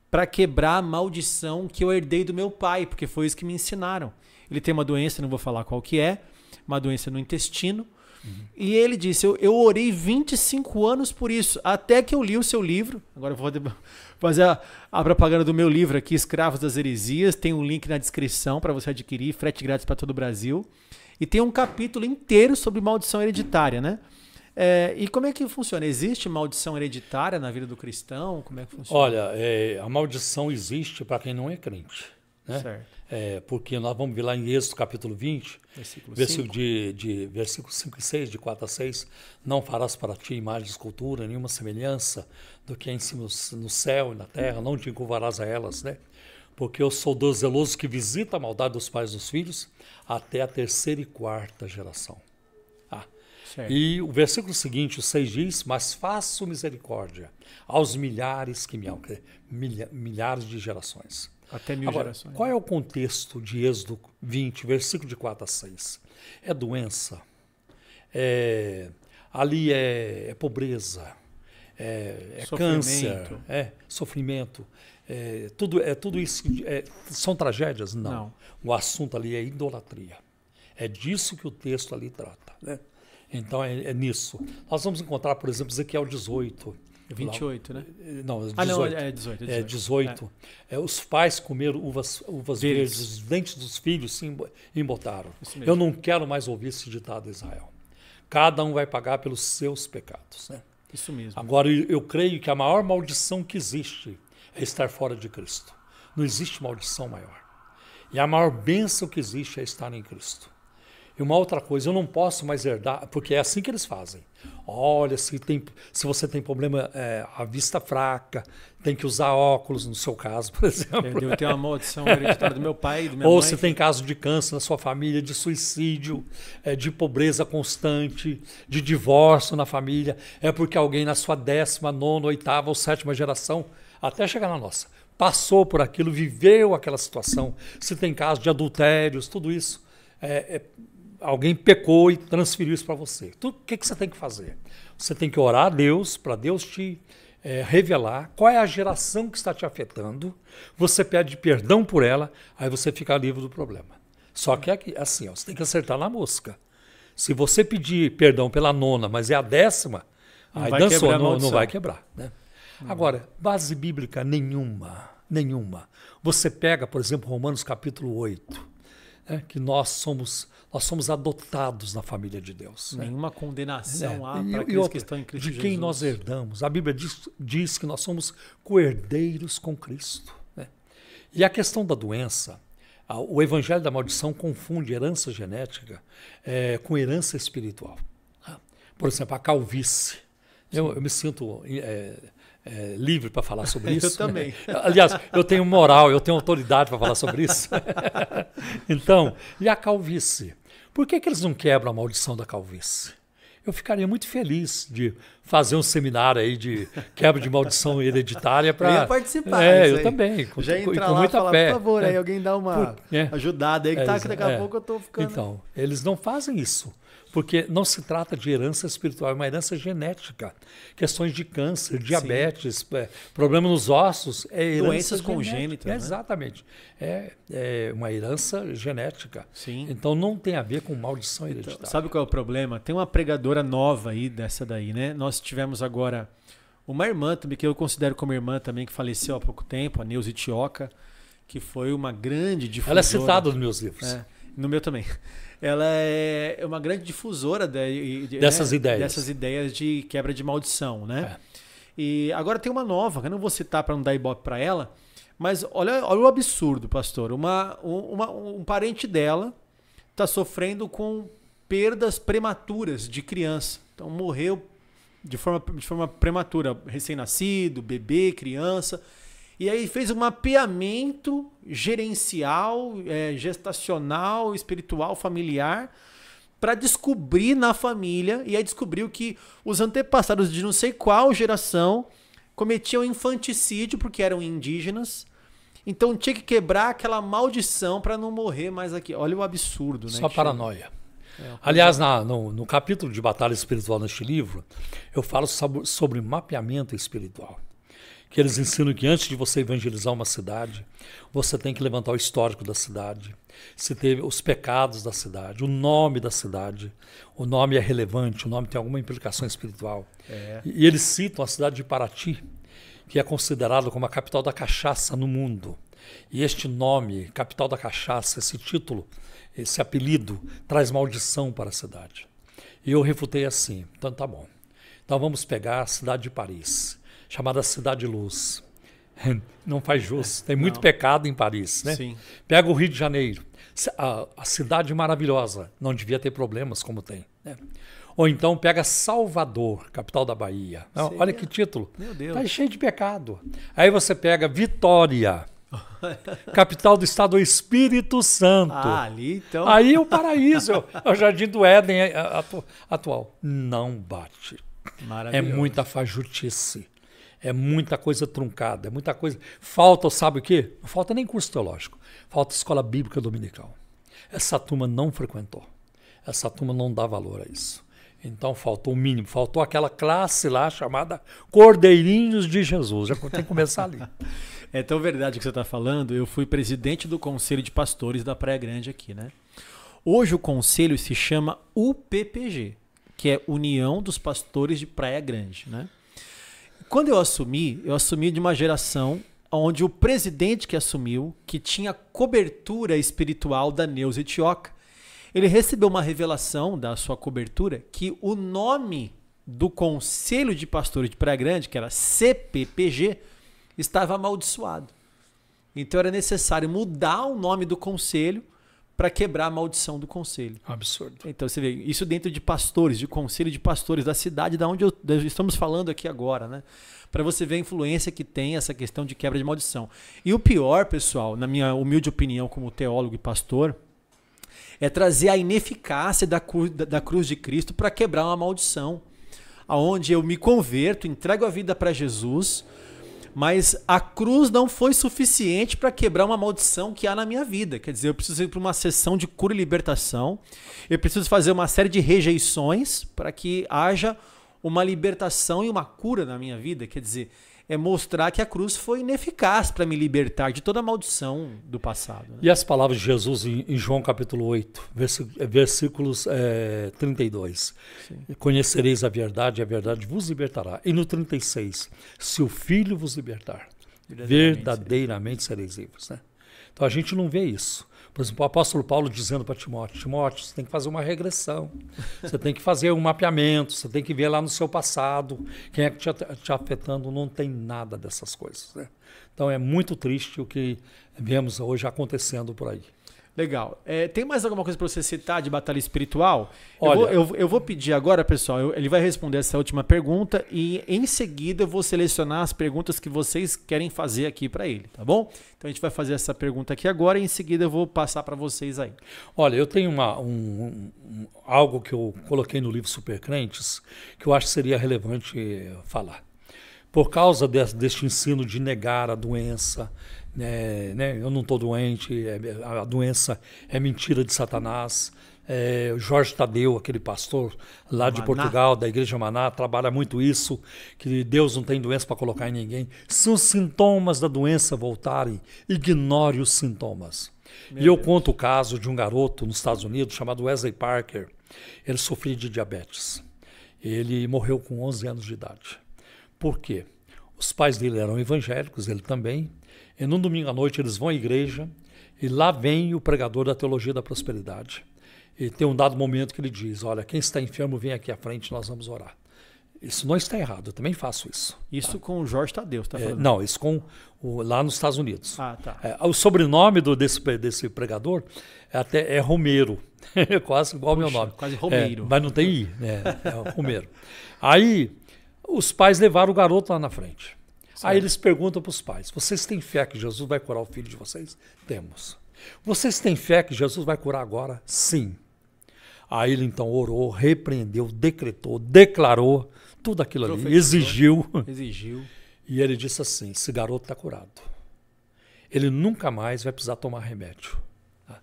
para quebrar a maldição que eu herdei do meu pai, porque foi isso que me ensinaram. Ele tem uma doença, não vou falar qual que é, uma doença no intestino. Uhum. E ele disse: eu, eu orei 25 anos por isso, até que eu li o seu livro. Agora eu vou *laughs* fazer a, a propaganda do meu livro aqui, Escravos das Heresias. Tem um link na descrição para você adquirir, frete grátis para todo o Brasil. E tem um capítulo inteiro sobre maldição hereditária, né? É, e como é que funciona? Existe maldição hereditária na vida do cristão? Como é que funciona? Olha, é, a maldição existe para quem não é crente. Né? Certo. É, porque nós vamos ver lá em Êxodo capítulo 20, versículo, de, de, versículo 5 e 6, de 4 a 6, não farás para ti imagem de escultura, nenhuma semelhança do que é em cima no céu e na terra, não te encurvarás a elas, né? Porque eu sou Deus zeloso que visita a maldade dos pais e dos filhos até a terceira e quarta geração. Ah, e o versículo seguinte, o 6 diz, mas faço misericórdia aos milhares que me amam, milhares de gerações. Até mil Agora, gerações. Qual é o contexto de Êxodo 20, versículo de 4 a 6? É doença. É, ali é, é pobreza. É, é câncer. É sofrimento. É, tudo, é, tudo isso é, são tragédias? Não. Não. O assunto ali é idolatria. É disso que o texto ali trata. Né? Então é, é nisso. Nós vamos encontrar, por exemplo, Ezequiel 18. 28, é né? Não, 18. É ah, não, é 18. É 18. É, 18. É. é. os pais comeram uvas, uvas verdes. verdes, os dentes dos filhos se embotaram. Eu não quero mais ouvir esse ditado, Israel. Cada um vai pagar pelos seus pecados. Né? Isso mesmo. Agora, eu creio que a maior maldição que existe é estar fora de Cristo. Não existe maldição maior. E a maior bênção que existe é estar em Cristo. E uma outra coisa, eu não posso mais herdar, porque é assim que eles fazem. Olha, se, tem, se você tem problema, é, a vista fraca, tem que usar óculos, no seu caso, por *laughs* exemplo. Eu tenho uma maldição hereditária do meu pai do meu Ou mãe. se tem caso de câncer na sua família, de suicídio, é, de pobreza constante, de divórcio na família, é porque alguém na sua décima, nona, oitava ou sétima geração, até chegar na nossa, passou por aquilo, viveu aquela situação. Se tem caso de adultérios, tudo isso. É, é, alguém pecou e transferiu isso para você. O que, que você tem que fazer? Você tem que orar a Deus, para Deus te é, revelar qual é a geração que está te afetando. Você pede perdão por ela, aí você fica livre do problema. Só que é assim, ó, você tem que acertar na mosca. Se você pedir perdão pela nona, mas é a décima, não aí dançou, não, não, vai quebrar. Né? Uhum. Agora, base bíblica nenhuma, nenhuma. Você pega, por exemplo, Romanos capítulo 8 né? que nós somos nós somos adotados na família de Deus. Né? Nenhuma né? condenação é, há para aqueles outra, que estão em Cristo de Jesus. De quem nós herdamos. A Bíblia diz, diz que nós somos coerdeiros com Cristo. Né? E a questão da doença, o Evangelho da Maldição confunde herança genética é, com herança espiritual. Né? Por exemplo, a calvície. Eu, eu me sinto é, é, livre para falar sobre *laughs* isso. eu também. *laughs* Aliás, eu tenho moral, eu tenho autoridade para falar sobre isso. *laughs* então, e a calvície? Por que, que eles não quebram a maldição da calvície? Eu ficaria muito feliz de fazer um seminário aí de quebra de maldição hereditária para. Eu ia participar. É, eu também. Com, Já entrar com, com lá e falar, por favor, é. aí alguém dá uma Por... é. ajudada aí que é, tá, que daqui a é. pouco eu estou ficando. Então, eles não fazem isso porque não se trata de herança espiritual, é uma herança genética. Questões de câncer, diabetes, é, problema nos ossos, é herança doenças congênitas. Né? Exatamente, é, é, uma herança genética. Sim. Então não tem a ver com maldição então, hereditária. Então, sabe qual é o problema? Tem uma pregadora nova aí dessa daí, né? Nós tivemos agora uma irmã também que eu considero como irmã também que faleceu há pouco tempo, a Neuza Tioca, que foi uma grande difusora. Ela é citada nos meus livros. É, no meu também ela é, é uma grande difusora de, de, né, dessas, né? ideias. dessas ideias de quebra de maldição, né? É. E agora tem uma nova, que eu não vou citar para não dar ibope para ela, mas olha, olha o absurdo, pastor. Uma, uma, um parente dela está sofrendo com perdas prematuras de criança. Então morreu de forma, de forma prematura, recém-nascido, bebê, criança. E aí fez um mapeamento gerencial, é, gestacional, espiritual, familiar, para descobrir na família. E aí descobriu que os antepassados de não sei qual geração cometiam infanticídio porque eram indígenas. Então tinha que quebrar aquela maldição para não morrer mais aqui. Olha o absurdo, né? Só paranoia. É, Aliás, é. na, no, no, capítulo de batalha espiritual neste livro, eu falo sobre, sobre mapeamento espiritual que eles ensinam que antes de você evangelizar uma cidade, você tem que levantar o histórico da cidade, se teve os pecados da cidade, o nome da cidade. O nome é relevante, o nome tem alguma implicação espiritual. É. E eles citam a cidade de Paraty, que é considerada como a capital da cachaça no mundo. E este nome, capital da cachaça, esse título, esse apelido, traz maldição para a cidade. E eu refutei assim, então tá bom. Então vamos pegar a cidade de Paris chamada Cidade Luz. *laughs* Não faz jus. É, tem muito Não. pecado em Paris, né? Sim. Pega o Rio de Janeiro, a, a, cidade maravilhosa. Não devia ter problemas como tem. Né? Ou então pega Salvador, capital da Bahia. Não, olha que título. Meu Deus. Tá cheio de pecado. Aí você pega Vitória. *laughs* Capital do estado do Espírito Santo. Ah, ali então. Aí é o paraíso, *laughs* é o Jardim do Éden é, é, atual. Não bate. Maravilhoso. É muita fajutice. É muita coisa truncada, é muita coisa. Falta, sabe o quê? Não falta nem curso teológico. Falta escola bíblica dominical. Essa turma não frequentou. Essa turma não dá valor a isso. Então faltou o mínimo, faltou aquela classe lá chamada Cordeirinhos de Jesus. Já tem que começar ali. *laughs* é tão verdade que você está falando. Eu fui presidente do Conselho de Pastores da Praia Grande aqui, né? Hoje o conselho se chama UPPG, que é União dos Pastores de Praia Grande, né? Quando eu assumi, eu assumi de uma geração onde o presidente que assumiu, que tinha cobertura espiritual da Neuza Itioca, ele recebeu uma revelação da sua cobertura que o nome do Conselho de Pastores de Praia Grande, que era CPPG, estava amaldiçoado. Então era necessário mudar o nome do conselho para quebrar a maldição do conselho. Absurdo. Então você vê, isso dentro de pastores, de conselho de pastores da cidade da onde eu, estamos falando aqui agora, né? Para você ver a influência que tem essa questão de quebra de maldição. E o pior, pessoal, na minha humilde opinião como teólogo e pastor, é trazer a ineficácia da, cruz, da cruz de Cristo para quebrar uma maldição. Aonde eu me converto, entrego a vida para Jesus, mas a cruz não foi suficiente para quebrar uma maldição que há na minha vida. Quer dizer, eu preciso ir para uma sessão de cura e libertação, eu preciso fazer uma série de rejeições para que haja uma libertação e uma cura na minha vida. Quer dizer, é mostrar que a cruz foi ineficaz para me libertar de toda a maldição do passado. Né? E as palavras de Jesus em, em João capítulo 8, versículos é, 32. Sim. Conhecereis a verdade, a verdade vos libertará. E no 36, se o Filho vos libertar, verdadeiramente, verdadeiramente sereis livres. Né? Então a gente não vê isso. Por exemplo, o apóstolo Paulo dizendo para Timóteo: Timóteo, você tem que fazer uma regressão, você tem que fazer um mapeamento, você tem que ver lá no seu passado quem é que te, te afetando. Não tem nada dessas coisas. Né? Então é muito triste o que vemos hoje acontecendo por aí. Legal. É, tem mais alguma coisa para você citar de batalha espiritual? Olha, eu vou, eu, eu vou pedir agora, pessoal, eu, ele vai responder essa última pergunta e em seguida eu vou selecionar as perguntas que vocês querem fazer aqui para ele, tá bom? Então a gente vai fazer essa pergunta aqui agora e em seguida eu vou passar para vocês aí. Olha, eu tenho uma, um, um, algo que eu coloquei no livro Supercrentes que eu acho que seria relevante eh, falar. Por causa desse, deste ensino de negar a doença, é, né, eu não estou doente, é, a doença é mentira de Satanás. É, Jorge Tadeu, aquele pastor lá Maná. de Portugal, da Igreja Maná, trabalha muito isso, que Deus não tem doença para colocar em ninguém. Se os sintomas da doença voltarem, ignore os sintomas. Meu e eu Deus. conto o caso de um garoto nos Estados Unidos chamado Wesley Parker. Ele sofria de diabetes. Ele morreu com 11 anos de idade. Por quê? Os pais dele eram evangélicos, ele também, e num domingo à noite eles vão à igreja e lá vem o pregador da teologia da prosperidade. E tem um dado momento que ele diz: Olha, quem está enfermo vem aqui à frente, nós vamos orar. Isso não está errado, eu também faço isso. Isso tá? com o Jorge Tadeu, está é, falando? É, não, isso com o, lá nos Estados Unidos. Ah, tá. É, o sobrenome do, desse, desse pregador é até é Romero, *laughs* é quase igual Puxa, ao meu nome. Quase Romero. É, mas não tem I, né? É, é Romero. Aí os pais levaram o garoto lá na frente. Certo. Aí eles perguntam para os pais: vocês têm fé que Jesus vai curar o filho de vocês? Temos. Vocês têm fé que Jesus vai curar agora? Sim. Aí ele então orou, repreendeu, decretou, declarou tudo aquilo ali, exigiu. Exigiu. E ele disse assim: esse garoto está curado. Ele nunca mais vai precisar tomar remédio. Tá?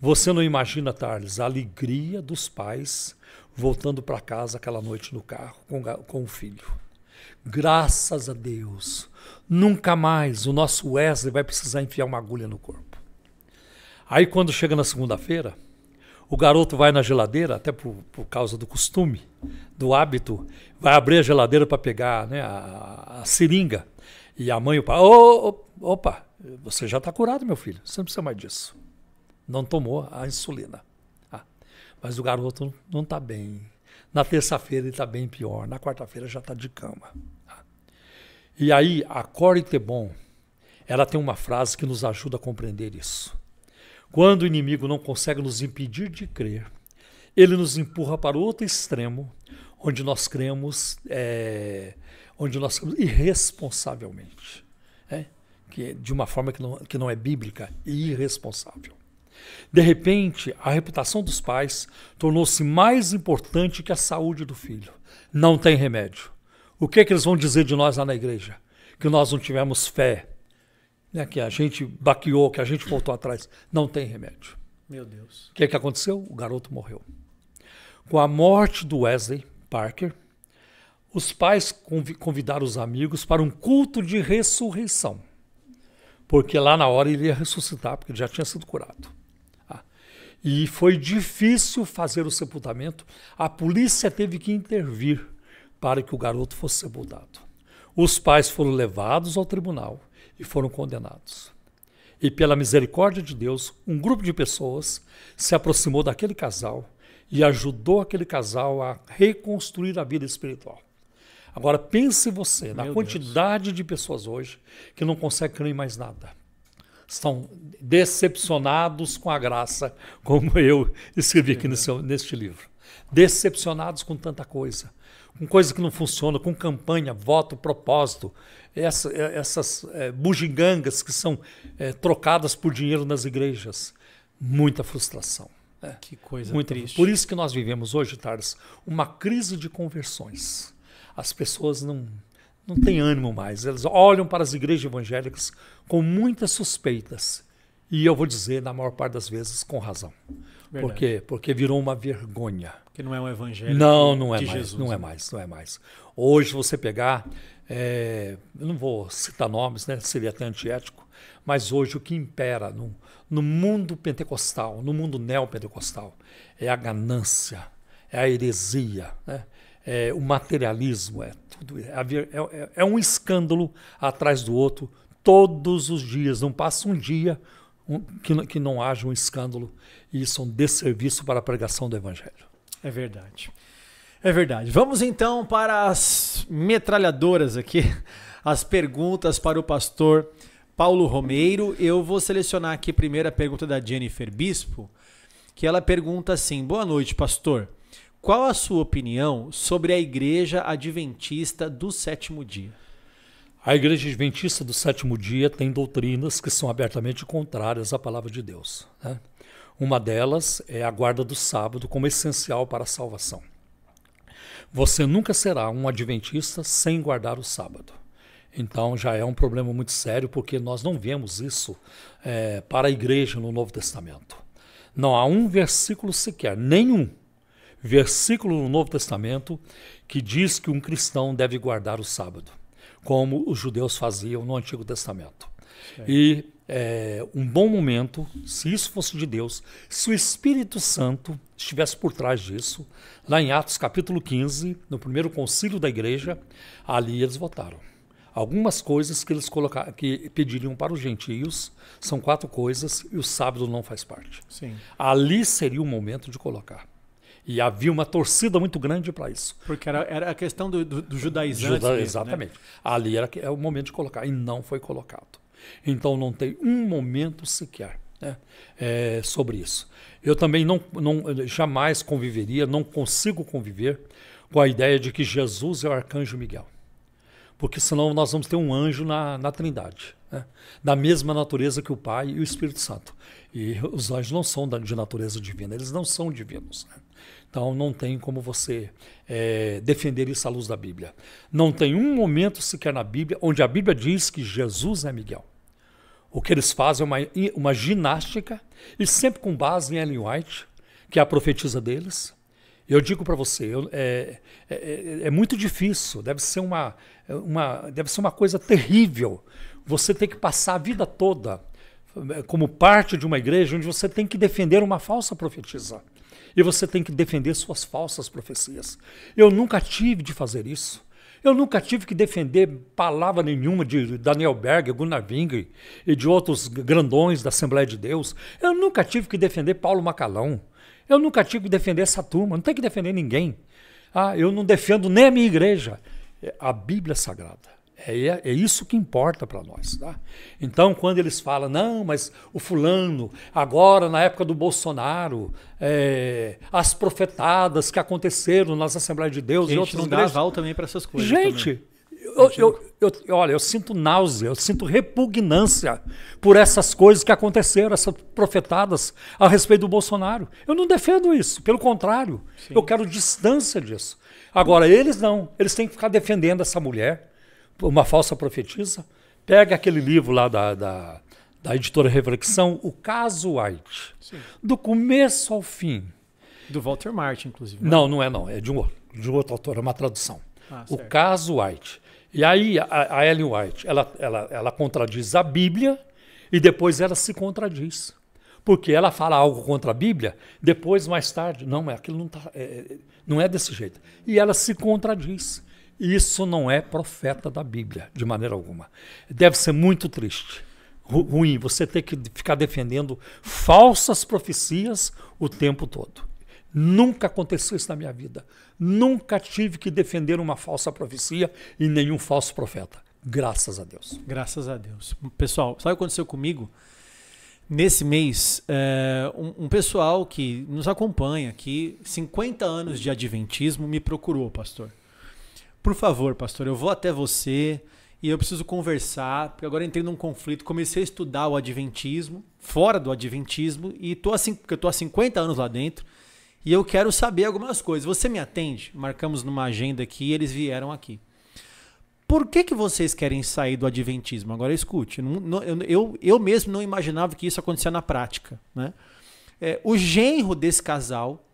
Você não imagina, Tarles, a alegria dos pais voltando para casa aquela noite no carro com o filho. Graças a Deus. Nunca mais o nosso Wesley vai precisar enfiar uma agulha no corpo. Aí quando chega na segunda-feira, o garoto vai na geladeira, até por, por, causa do costume, do hábito, vai abrir a geladeira para pegar né, a, a, seringa. E a mãe o pai, oh, opa, você já está curado, meu filho, você não precisa mais disso. Não tomou a insulina. Ah, mas o garoto não está bem. Na terça-feira ele está bem pior, na quarta-feira já está de cama. E aí, a Corey Tebon, ela tem uma frase que nos ajuda a compreender isso. Quando o inimigo não consegue nos impedir de crer, ele nos empurra para outro extremo, onde nós cremos, é, onde nós cremos irresponsavelmente, né? é? que de uma forma que não, que não é bíblica irresponsável. De repente, a reputação dos pais tornou-se mais importante que a saúde do filho. Não tem remédio. O que, é que eles vão dizer de nós lá na igreja? Que nós não tivemos fé, né? que a gente baqueou, que a gente voltou atrás. Não tem remédio. Meu Deus. O que, é que aconteceu? O garoto morreu. Com a morte do Wesley Parker, os pais convidaram os amigos para um culto de ressurreição. Porque lá na hora ele ia ressuscitar, porque ele já tinha sido curado. E foi difícil fazer o sepultamento. A polícia teve que intervir para que o garoto fosse sepultado. Os pais foram levados ao tribunal e foram condenados. E pela misericórdia de Deus, um grupo de pessoas se aproximou daquele casal e ajudou aquele casal a reconstruir a vida espiritual. Agora pense você na Meu quantidade Deus. de pessoas hoje que não conseguem crer em mais nada estão decepcionados com a graça, como eu escrevi aqui nesse, neste livro. Decepcionados com tanta coisa, com coisa que não funciona, com campanha, voto, propósito, essa, é, essas é, bugigangas que são é, trocadas por dinheiro nas igrejas. Muita frustração. É. Que coisa Muita, triste. Por isso que nós vivemos hoje, Tars, uma crise de conversões. As pessoas não, não têm ânimo mais. Elas olham para as igrejas evangélicas com muitas suspeitas. E eu vou dizer, na maior parte das vezes, com razão. Verdade. Por quê? Porque virou uma vergonha. Porque não é um evangelho não, não é mais, Jesus, Não é mais, não é mais. Hoje você pegar, é, eu não vou citar nomes, né? seria até antiético, mas hoje o que impera no, no mundo pentecostal, no mundo neopentecostal, é a ganância, é a heresia, né? é o materialismo, é tudo. É, é, é, é um escândalo atrás do outro todos os dias, não passa um dia um, que, que não haja um escândalo. E isso é um desserviço para a pregação do Evangelho. É verdade. É verdade. Vamos então para as metralhadoras aqui, *laughs* as perguntas para o pastor Paulo Romeiro. Eu vou selecionar aqui primeiro a pergunta da Jennifer Bispo, que ela pergunta assim: Boa noite, pastor. Qual a sua opinião sobre a Igreja Adventista do Sétimo Dia? A Igreja Adventista do Sétimo Dia tem doutrinas que são abertamente contrárias à palavra de Deus. Né? Uma delas é a guarda do sábado como essencial para a salvação. Você nunca será um adventista sem guardar o sábado. Então já é um problema muito sério porque nós não vemos isso é, para a igreja no Novo Testamento. Não há um versículo sequer, nenhum versículo no Novo Testamento que diz que um cristão deve guardar o sábado como os judeus faziam no Antigo Testamento. Sim. E é, um bom momento, se isso fosse de Deus, se o Espírito Santo estivesse por trás disso, lá em Atos capítulo 15, no primeiro concílio da igreja, ali eles votaram. Algumas coisas que eles colocaram, que pediriam para os gentios são quatro coisas e o sábado não faz parte. Sim. Ali seria o momento de colocar. E havia uma torcida muito grande para isso. Porque era, era a questão do, do, do judaizante. Juda, mesmo, né? exatamente. Né? Ali era, é o momento de colocar, e não foi colocado. Então não tem um momento sequer né, é, sobre isso. Eu também não, não jamais conviveria, não consigo conviver com a ideia de que Jesus é o arcanjo Miguel. Porque senão nós vamos ter um anjo na, na Trindade, né? da mesma natureza que o Pai e o Espírito Santo. E os anjos não são de natureza divina, eles não são divinos. Né? Então não tem como você é, defender isso à luz da Bíblia. Não tem um momento sequer na Bíblia onde a Bíblia diz que Jesus é Miguel. O que eles fazem é uma, uma ginástica, e sempre com base em Ellen White, que é a profetisa deles. Eu digo para você, eu, é, é, é, é, muito difícil, deve ser uma, uma, deve ser uma coisa terrível. Você tem que passar a vida toda é, como parte de uma igreja onde você tem que defender uma falsa profetisa. E você tem que defender suas falsas profecias. Eu nunca tive de fazer isso. Eu nunca tive que defender palavra nenhuma de Daniel Berg, Gunnar Wing e de outros grandões da Assembleia de Deus. Eu nunca tive que defender Paulo Macalão. Eu nunca tive que defender essa turma. Não tem que defender ninguém. Ah, eu não defendo nem a minha igreja. É a Bíblia Sagrada. É, é, é isso que importa para nós. Tá? Então, quando eles falam, não, mas o fulano, agora na época do Bolsonaro, é, as profetadas que aconteceram nas Assembleias de Deus e, e outros não dá aval também para essas coisas. Gente, eu, eu, eu, eu, olha, eu sinto náusea, eu sinto repugnância por essas coisas que aconteceram, essas profetadas a respeito do Bolsonaro. Eu não defendo isso, pelo contrário, Sim. eu quero distância disso. Agora, eles não, eles têm que ficar defendendo essa mulher, uma falsa profetisa, pega aquele livro lá da, da, da editora Reflexão, O Caso White. Sim. Do começo ao fim. Do Walter Martin, inclusive. Né? Não, não é não. É de um outro, de um outro autor, é uma tradução. Ah, o Caso White. E aí a, a Ellen White, ela, ela, ela contradiz a Bíblia e depois ela se contradiz. Porque ela fala algo contra a Bíblia, depois, mais tarde, não, é, aquilo não, tá, é, é, não é desse jeito. E ela se contradiz. Isso não é profeta da Bíblia, de maneira alguma. Deve ser muito triste, ruim, você ter que ficar defendendo falsas profecias o tempo todo. Nunca aconteceu isso na minha vida. Nunca tive que defender uma falsa profecia e nenhum falso profeta. Graças a Deus. Graças a Deus. Pessoal, sabe o que aconteceu comigo? Nesse mês, é, um, um, pessoal que nos acompanha aqui, 50 anos de Adventismo, me procurou, pastor. Por favor, pastor, eu vou até você e eu preciso conversar, porque agora entrei num conflito. Comecei a estudar o adventismo, fora do adventismo, e tô assim, porque eu tô há 50 anos lá dentro, e eu quero saber algumas coisas. Você me atende? Marcamos numa agenda aqui e eles vieram aqui. Por que, que vocês querem sair do adventismo? Agora escute, eu, eu, eu mesmo não imaginava que isso acontecia na prática. Né? É, o genro desse casal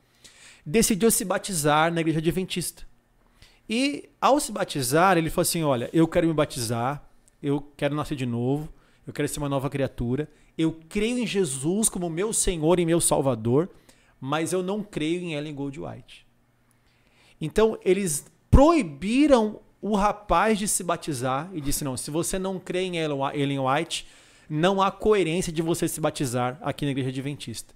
decidiu se batizar na igreja adventista. E ao se batizar, ele falou assim: Olha, eu quero me batizar, eu quero nascer de novo, eu quero ser uma nova criatura, eu creio em Jesus como meu Senhor e meu Salvador, mas eu não creio em Ellen Gold White. Então, eles proibiram o rapaz de se batizar e disse: Não, se você não crê em Ellen White, não há coerência de você se batizar aqui na Igreja Adventista.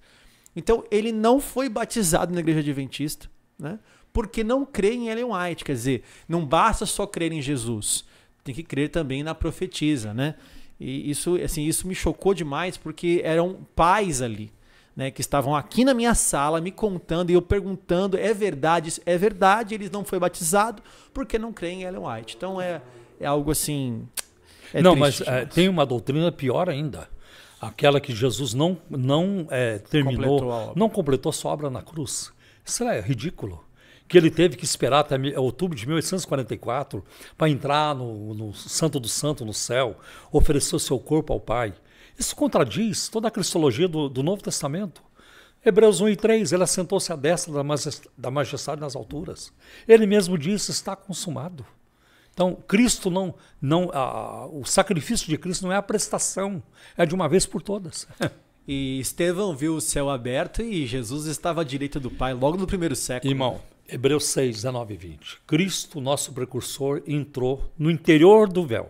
Então, ele não foi batizado na Igreja Adventista, né? porque não crê em Ellen White. Quer dizer, não basta só crer em Jesus, tem que crer também na profetisa, né? E isso, assim, isso me chocou demais porque eram pais ali, né, que estavam aqui na minha sala me contando e eu perguntando, é verdade? Isso é verdade, eles não foi batizado porque não creem em Ellen White. Então é, é algo assim. É não, mas, é, tem uma doutrina pior ainda aquela que Jesus não, não é, terminou, completou não completou a sua obra na cruz. Isso é ridículo que ele teve que esperar até outubro de 1844 para entrar no, no Santo do Santo, no céu, oferecer o seu corpo ao Pai. Isso contradiz toda a cristologia do, do Novo Testamento. Hebreus 1 e 3, ele assentou-se à destra da majestade nas alturas. Ele mesmo disse, está consumado. Então, Cristo não, não a, o sacrifício de Cristo não é a prestação, é de uma vez por todas. *laughs* E Estevão viu o céu aberto e Jesus estava à direita do Pai logo no primeiro século. Irmão, Hebreus 6, 19 e 20. Cristo, nosso precursor, entrou no interior do véu.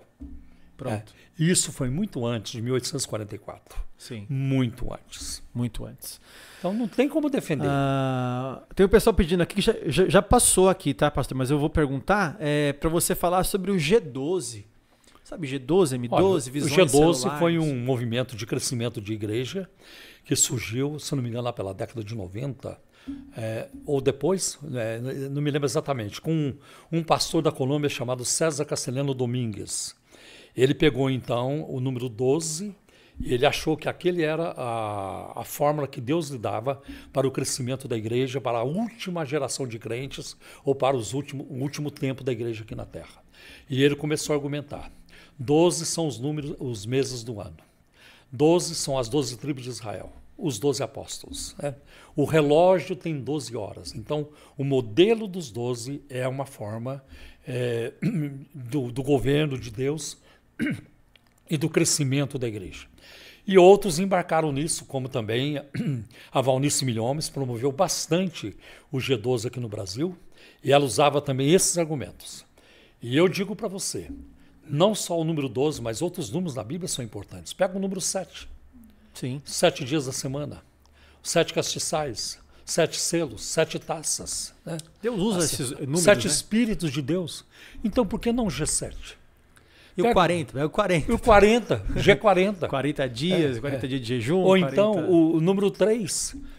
Pronto. É. Isso foi muito antes de 1844. Sim. Muito antes. Muito antes. Então não tem como defender. Ah, tem o um pessoal pedindo aqui que já, já, passou aqui, tá, pastor? Mas eu vou perguntar é, para você falar sobre o G12. Sabe, G12, M12, Olha, O G12 celulares. foi um movimento de crescimento de igreja que surgiu, se não me engano, lá pela década de 90, é, ou depois, é, não me lembro exatamente, com um, pastor da Colômbia chamado César Castellano Domingues. Ele pegou então o número 12 e ele achou que aquele era a, a fórmula que Deus lhe dava para o crescimento da igreja, para a última geração de crentes ou para os último, o último tempo da igreja aqui na Terra. E ele começou a argumentar. Doze são os números, os meses do ano. Doze são as doze tribos de Israel os doze apóstolos. Né? O relógio tem 12 horas. Então, o modelo dos doze é uma forma é, *clears throat* do, do governo de Deus *clears throat* e do crescimento da igreja. E outros embarcaram nisso, como também a *clears throat* Valnice Milhomes promoveu bastante o G12 aqui no Brasil, e ela usava também esses argumentos. E eu digo para você, não só o número 12, mas outros números da Bíblia são importantes. Pega o número 7. Sim. Sete dias da semana, sete castiçais, sete selos, sete taças. Né? Deus usa As, assim, esses números. Sete né? espíritos de Deus. Então, por que não G7? E o 40, é o 40. E o 40, G40. 40 dias, é, 40 é. dias de jejum. Ou 40... então o, o, número 3,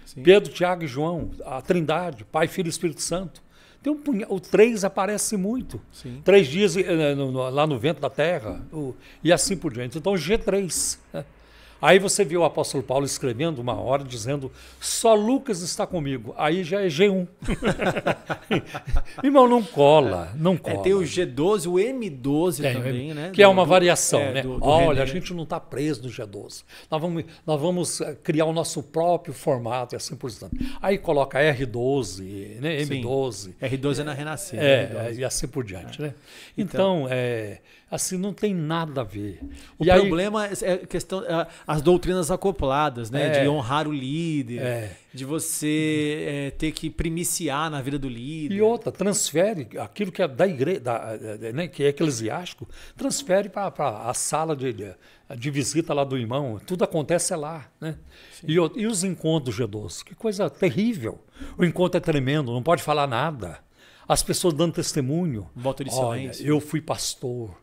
Sim. Pedro, Tiago e João, a Trindade, Pai, Filho e Espírito Santo. Tem um punha... O 3 aparece muito. Sim. Três dias eh, lá no vento da terra, o... e assim por diante. Então, G3. Né? Aí você vê o apóstolo Paulo escrevendo uma hora dizendo: só Lucas está comigo. Aí já é G1. *laughs* Irmão, não cola, não é, cola. É, tem o G12, o M12 tem, é, também, né? Que do, é uma variação, do, né? É, do, é, né? Olha, a gente não está preso no G12. Nós vamos, nós vamos eh, criar o nosso próprio formato e assim por diante. Aí coloca R12, né? M12. Sim. R12 é na Renascer. É, né? e assim por diante, né? Então, então é assim não tem nada a ver. O e problema aí, é, é questão é, as doutrinas acopladas, né? É, de honrar o líder, é, de você é, ter que primiciar na vida do líder. E outra, transfere aquilo que é da igreja, da, né, que é eclesiástico, transfere para a sala de, de visita lá do irmão. Tudo acontece lá, né? E, e, os encontros, G12, que coisa terrível. O encontro é tremendo, não pode falar nada. As pessoas dando testemunho. Voto de Olha, eu fui pastor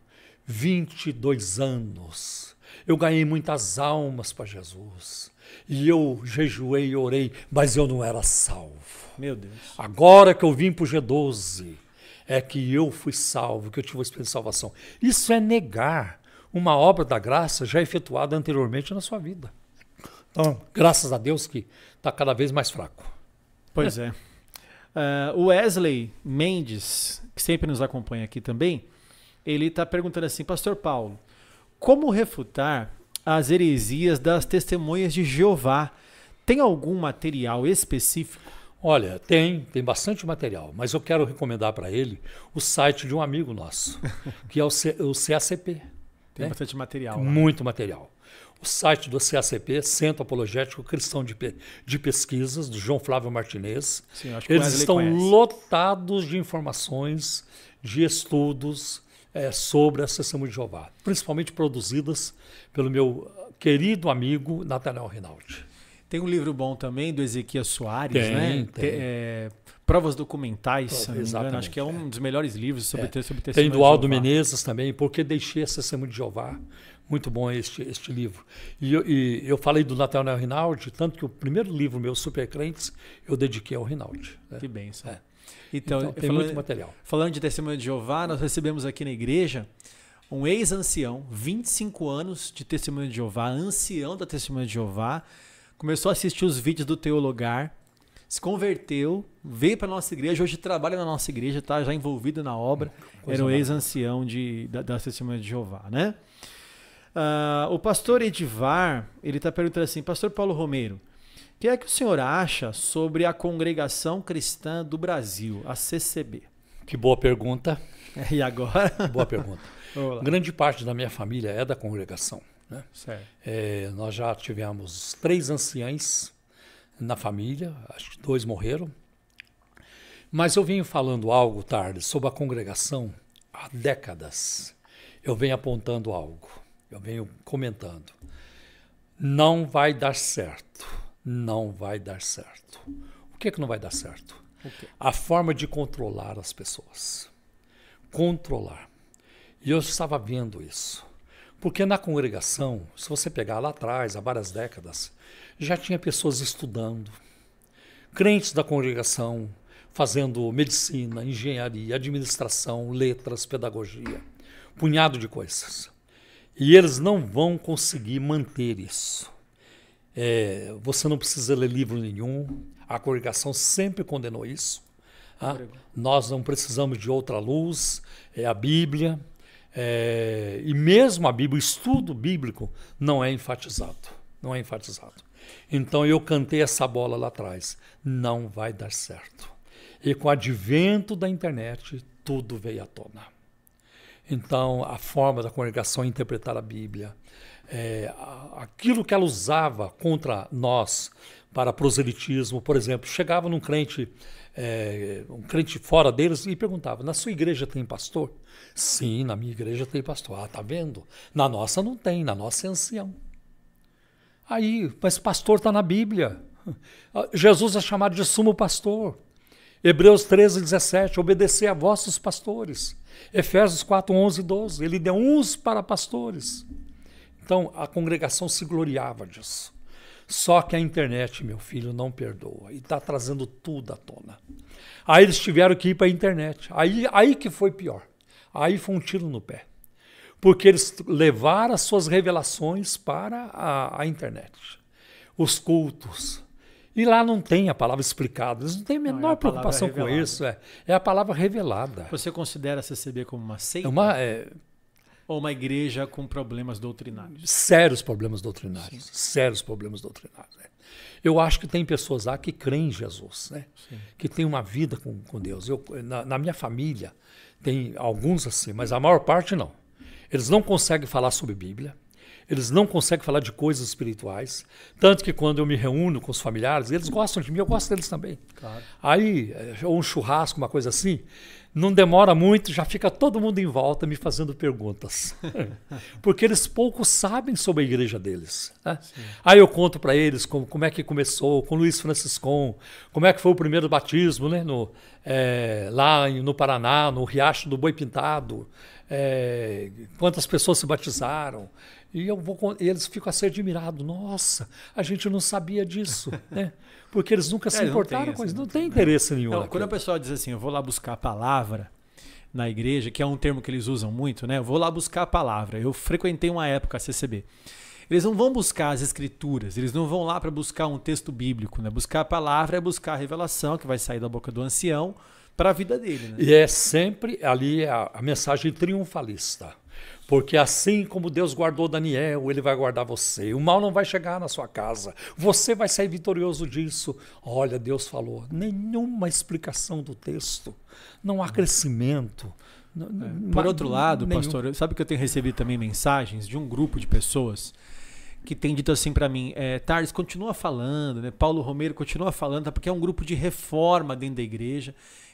22 anos. Eu ganhei muitas almas para Jesus. E eu jejuei e orei, mas eu não era salvo. Meu Deus. Agora que eu vim para o G12, é que eu fui salvo, que eu tive o Espírito de salvação. Isso é negar uma obra da graça já efetuada anteriormente na sua vida. Então, graças a Deus que está cada vez mais fraco. Pois é. Uh, *laughs* Wesley Mendes, que sempre nos acompanha aqui também, ele está perguntando assim, Pastor Paulo, como refutar as heresias das testemunhas de Jeová? Tem algum material específico? Olha, tem, tem bastante material, mas eu quero recomendar para ele o site de um amigo nosso, *laughs* que é o, C, o CACP. Tem né? bastante material. muito material. O site do CACP, Centro Apologético Cristão de, de Pesquisas, do João Flávio Martinez. Sim, acho que Eles estão lotados de informações, de estudos, é, sobre a sessão de Jeová, principalmente produzidas pelo meu querido amigo Nathaniel Rinaldi. Tem um livro bom também do Ezequiel Soares, tem, né? Tem. É, Provas documentais, Prova, se não me engano. Acho que é um é. dos melhores livros sobre, é. sobre ter Tem do Aldo Menezes também, porque deixei a Sessão de Jeová. Muito bom este, este livro. E eu, e eu falei do Nathaniel Rinaldi, tanto que o primeiro livro meu, Supercrentes, eu dediquei ao Rinaldi. Né? Que bem, É. Então, então tem falando, muito material. Falando de testemunho de Jeová, nós recebemos aqui na igreja um ex-ancião, 25 anos de testemunho de Jeová, ancião da testemunha de Jeová, começou a assistir os vídeos do Teologar, se converteu, veio para nossa igreja, hoje trabalha na nossa igreja, está já envolvido na obra, é, Coisa era um ex-ancião de, da, da Testemunha de Jeová, né? Uh, o pastor Edivar, ele está perguntando assim, pastor Paulo Romero, que é que o senhor acha sobre a Congregação Cristã do Brasil, a CCB? Que boa pergunta. *laughs* E agora? Boa pergunta. *laughs* Grande parte da minha família é da congregação. Né? É, nós já tivemos três anciães na família, acho que dois morreram. Mas eu venho falando algo tarde sobre a congregação há décadas. Eu venho apontando algo, eu venho comentando. Não vai dar certo não vai dar certo. O que é que não vai dar certo? Okay. A forma de controlar as pessoas. Controlar. E eu estava vendo isso. Porque na congregação, se você pegar lá atrás, há várias décadas, já tinha pessoas estudando, crentes da congregação fazendo medicina, engenharia, administração, letras, pedagogia, punhado de coisas. E eles não vão conseguir manter isso. É, você não precisa ler livro nenhum. A congregação sempre condenou isso. Ah, nós não precisamos de outra luz, é a Bíblia. É, e mesmo a Bíblia, o estudo bíblico não é enfatizado. Não é enfatizado. Então eu cantei essa bola lá atrás. Não vai dar certo. E com o advento da internet, tudo veio à tona. Então, a forma da congregação interpretar a Bíblia, é, aquilo que ela usava contra nós para proselitismo, por exemplo, chegava num crente, é, um crente fora deles e perguntava: na sua igreja tem pastor? Sim, na minha igreja tem pastor. Ah, tá vendo? Na nossa não tem, na nossa é ancião. Aí, mas pastor está na Bíblia. *laughs* Ah, Jesus é chamado de sumo pastor. Hebreus 13, 17, obedecer a vossos pastores. Efésios 4, 11 12, ele deu uns para pastores. Então a congregação se gloriava disso. Só que a internet, meu filho, não perdoa e está trazendo tudo à tona. Aí eles tiveram que ir para a internet. Aí, aí que foi pior. Aí foi um tiro no pé. Porque eles levaram as suas revelações para a, a internet. Os cultos. E lá não tem a palavra explicada. Eles não têm a menor não, é a preocupação com isso. É, é a palavra revelada. Você considera a CCB como uma seita? É uma, é, ou uma igreja com problemas doutrinários? Sérios problemas doutrinários. Sim. Sérios problemas doutrinários. Né? Eu acho que tem pessoas lá que creem em Jesus, né? Sim. que têm uma vida com, com Deus. Eu, na, na, minha família, tem alguns assim, mas a maior parte não. Eles não conseguem falar sobre Bíblia, eles não conseguem falar de coisas espirituais. Tanto que quando eu me reúno com os familiares, eles gostam de mim, eu gosto deles também. Claro. Aí, eh, ou um churrasco, uma coisa assim, não demora muito, já fica todo mundo em volta me fazendo perguntas. *laughs* Porque eles pouco sabem sobre a igreja deles. Né? Aí eu conto para eles como, como, é que começou com Luiz Franciscon, como é que foi o primeiro batismo né? no, é, lá no Paraná, no Riacho do Boi Pintado, é, quantas pessoas se batizaram. E eu vou, eles ficam assim admirados. Nossa, a gente não sabia disso. *laughs* Né? Porque eles nunca é, se importaram com isso, não, tem né? interesse nenhum. Então, quando a pessoa diz assim, eu vou lá buscar a palavra na igreja, que é um termo que eles usam muito, né? Eu vou lá buscar a palavra. Eu frequentei uma época a CCB. Eles não vão buscar as escrituras, eles não vão lá para buscar um texto bíblico, né? Buscar a palavra é buscar a revelação que vai sair da boca do ancião para a vida dele. Né? E é sempre ali a, a mensagem triunfalista. Porque assim como Deus guardou Daniel, ele vai guardar você. O mal não vai chegar na sua casa. Você vai sair vitorioso disso. Olha, Deus falou. Nenhuma explicação do texto. Não há crescimento. É. Por outro lado, nenhum. pastor, sabe que eu tenho recebido também mensagens de um grupo de pessoas que tem dito assim para mim, é, Tars, continua falando, né? Paulo Romero continua falando, tá? porque é um grupo de reforma dentro da igreja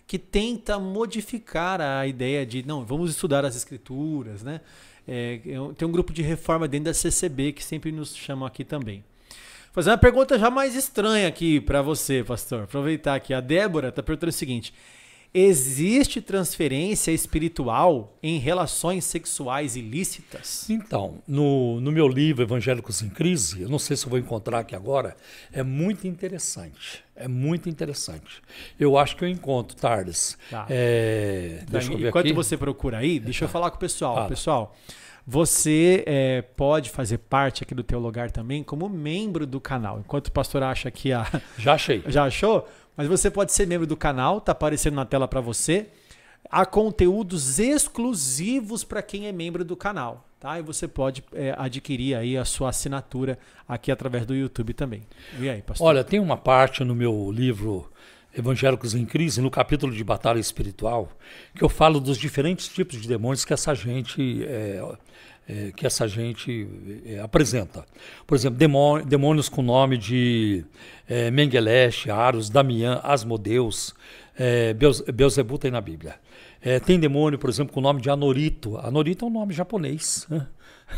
que tenta modificar a ideia de não, vamos estudar as escrituras, né? É, tem um grupo de reforma dentro da CCB que sempre nos chamam aqui também. Vou fazer uma pergunta já mais estranha aqui para você, pastor. Aproveitar aqui. A Débora está perguntando o seguinte: Existe transferência espiritual em relações sexuais ilícitas? Então, no, no meu livro Evangélicos em Crise, eu não sei se eu vou encontrar aqui agora, é muito interessante. É muito interessante. Eu acho que eu encontro, Tardes. Tá. É, tá, deixa eu ver Enquanto aqui. você procura aí, deixa eu falar com o pessoal. Fala. Pessoal, você é, pode fazer parte aqui do teu lugar também como membro do canal. Enquanto o pastor acha que a. Já achei. *laughs* Já achou? Mas você pode ser membro do canal, tá aparecendo na tela para você. Há conteúdos exclusivos para quem é membro do canal, tá? E você pode é, adquirir aí a sua assinatura aqui através do YouTube também. E aí, pastor? Olha, tem uma parte no meu livro Evangélicos em Crise, no capítulo de Batalha Espiritual, que eu falo dos diferentes tipos de demônios que essa gente, é, é que essa gente é, apresenta. Por exemplo, demônios com nome de é, Mengelesh, Aros, Damião, Asmodeus, é, Beuzebu tem na Bíblia. É, tem demônio, por exemplo, com o nome de Anorito. Anorito é um nome japonês. Né?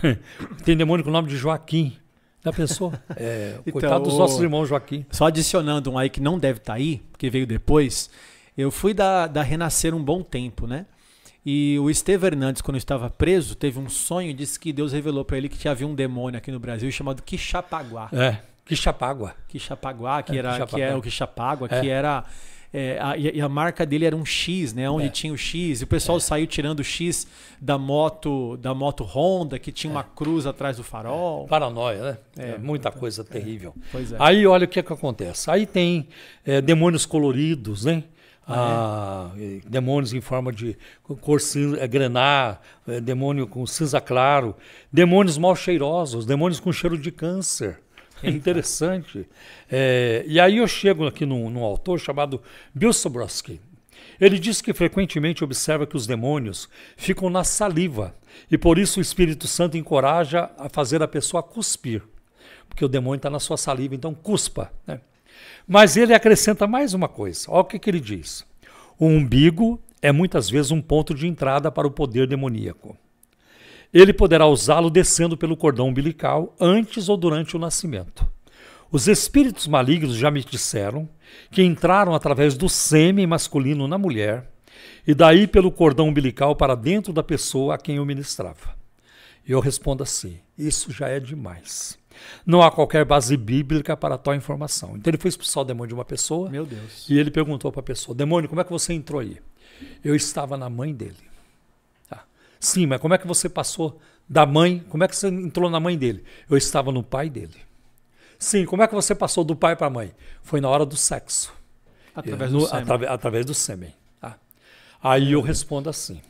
*laughs* tem demônio com o nome de Joaquim. Já pensou? É, *laughs* então, coitado dos nossos irmãos Joaquim. Só adicionando um aí que não deve estar tá aí, porque veio depois. Eu fui da, da Renascer um bom tempo, né? E o Estevão Hernandes, quando estava preso, teve um sonho e disse que Deus revelou para ele que havia um demônio aqui no Brasil chamado Quixapaguá. É. Quixapágua. Quixapaguá, que, é, era, é, que é o Quixapágua, é. que era. É, a, e a marca dele era um X, né? Onde é. tinha o X, e o pessoal é. saiu tirando o X da moto, da moto Honda, que tinha uma é. cruz atrás do farol. É. Paranoia, né? muita coisa terrível. Aí olha o que, que acontece. Aí tem demônios coloridos, né? Ah, ah demônios em forma de cor cinza, grená, demônio com cinza claro, demônios mal cheirosos, demônios com cheiro de câncer. É interessante. É, e aí eu chego aqui num, num autor chamado Bill Sobrowski. Ele diz que frequentemente observa que os demônios ficam na saliva e por isso o Espírito Santo encoraja a fazer a pessoa cuspir, porque o demônio está na sua saliva, então cuspa. Né? Mas ele acrescenta mais uma coisa: olha o que, que ele diz. O umbigo é muitas vezes um ponto de entrada para o poder demoníaco. Ele poderá usá-lo descendo pelo cordão umbilical antes ou durante o nascimento. Os espíritos malignos já me disseram que entraram através do sêmen masculino na mulher e daí pelo cordão umbilical para dentro da pessoa a quem eu ministrava. Eu respondo assim: isso já é demais. Não há qualquer base bíblica para tal informação. Então ele foi expulsar o demônio de uma pessoa. Meu Deus. E ele perguntou para a pessoa: Demônio, como é que você entrou aí? Eu estava na mãe dele. Sim, mas como é que você passou da mãe? Como é que você entrou na mãe dele? Eu estava no pai dele. Sim, como é que você passou do pai para a mãe? Foi na hora do sexo. Através, do, sêmen. através do sêmen. Tá? Aí eu respondo assim: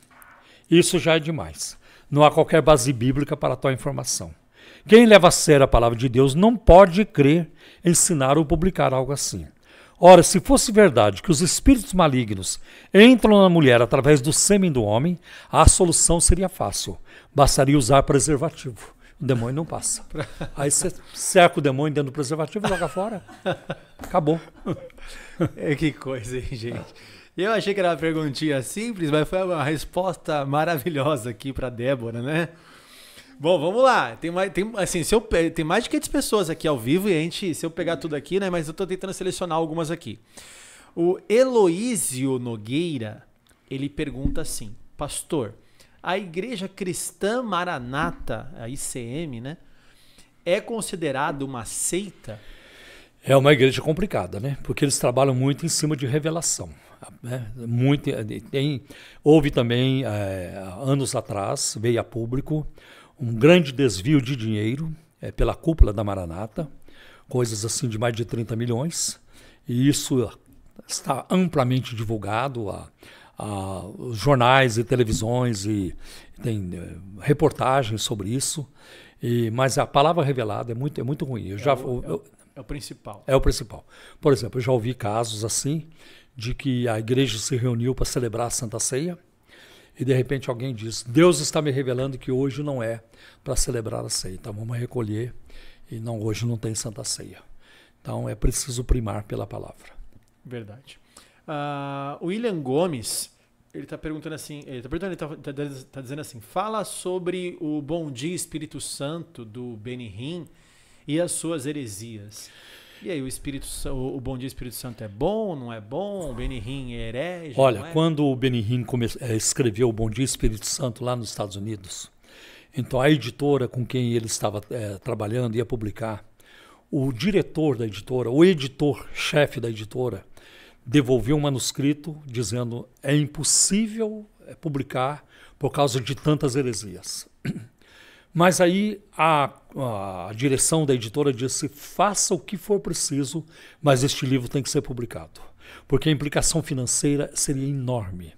Isso já é demais. Não há qualquer base bíblica para tal informação. Quem leva a sério a palavra de Deus não pode crer, ensinar ou publicar algo assim. Ora, se fosse verdade que os espíritos malignos entram na mulher através do sêmen do homem, a solução seria fácil. Bastaria usar preservativo. O demônio não passa. *laughs* Aí você cerca o demônio dentro do preservativo, e joga fora. Acabou. *laughs* É, que coisa, hein, gente? Eu achei que era uma perguntinha simples, mas foi uma resposta maravilhosa aqui para Débora, né? Bom, vamos lá. Tem mais, tem, assim, se eu, tem mais de 500 pessoas aqui ao vivo e a gente, se eu pegar tudo aqui, né? Mas eu estou tentando selecionar algumas aqui. O Eloísio Nogueira, ele pergunta assim, pastor, a Igreja Cristã Maranata, a ICM, né? É considerada uma seita? É uma igreja complicada, né? Porque eles trabalham muito em cima de revelação. Né? Muito, eh, tem, houve também, é, anos atrás, veio a público um grande desvio de dinheiro é, pela cúpula da Maranata, coisas assim de mais de 30 milhões, e isso está amplamente divulgado. A, a, jornais e televisões e tem é, reportagens sobre isso. E, mas a palavra revelada é muito, é muito ruim. Eu é, já, o, é eu, é, o, principal. É o principal. Por exemplo, eu já ouvi casos assim de que a igreja se reuniu para celebrar a Santa Ceia e de repente alguém diz: Deus está me revelando que hoje não é para celebrar a ceia. Então vamos recolher e não hoje não tem Santa Ceia. Então é preciso primar pela palavra. Verdade. Uh, William Gomes ele está perguntando assim, ele está perguntando, ele tá, tá, tá, dizendo assim, fala sobre o Bom Dia Espírito Santo do Benihim e as suas heresias. E aí, o Espírito o Bom Dia Espírito Santo é bom, não é bom? O Benihim é herege? Olha, é? quando o Benihim é, escreveu o Bom Dia Espírito Santo lá nos Estados Unidos, então a editora com quem ele estava é, trabalhando ia publicar, o diretor da editora, o editor-chefe da editora, devolveu um manuscrito dizendo é impossível é, publicar por causa de tantas heresias. Mas aí a, a direção da editora disse: faça o que for preciso, mas este livro tem que ser publicado, porque a implicação financeira seria enorme.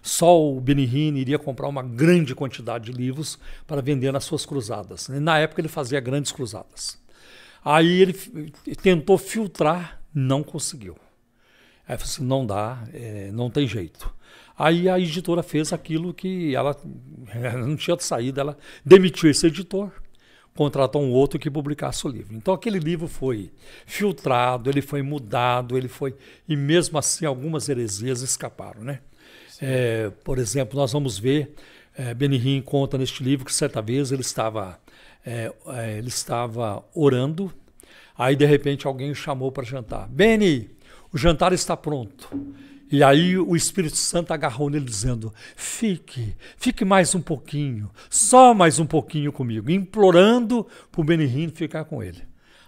Só o Benihine iria comprar uma grande quantidade de livros para vender nas suas cruzadas. Na época ele fazia grandes cruzadas. Aí ele tentou filtrar, não conseguiu. Aí falou: assim, não dá, é, não tem jeito. Aí a editora fez aquilo que ela, *laughs* não tinha saída, ela demitiu esse editor, contratou um outro que publicasse o livro. Então aquele livro foi filtrado, ele foi mudado, ele foi e mesmo assim algumas heresias escaparam, né? É, por exemplo, nós vamos ver é, Benihim conta neste livro que certa vez ele estava é, é, ele estava orando, aí de repente alguém o chamou para jantar. Beni, o jantar está pronto. E aí o Espírito Santo agarrou nele dizendo: fique, fique mais um pouquinho, só mais um pouquinho comigo, implorando para o Benihim ficar com ele.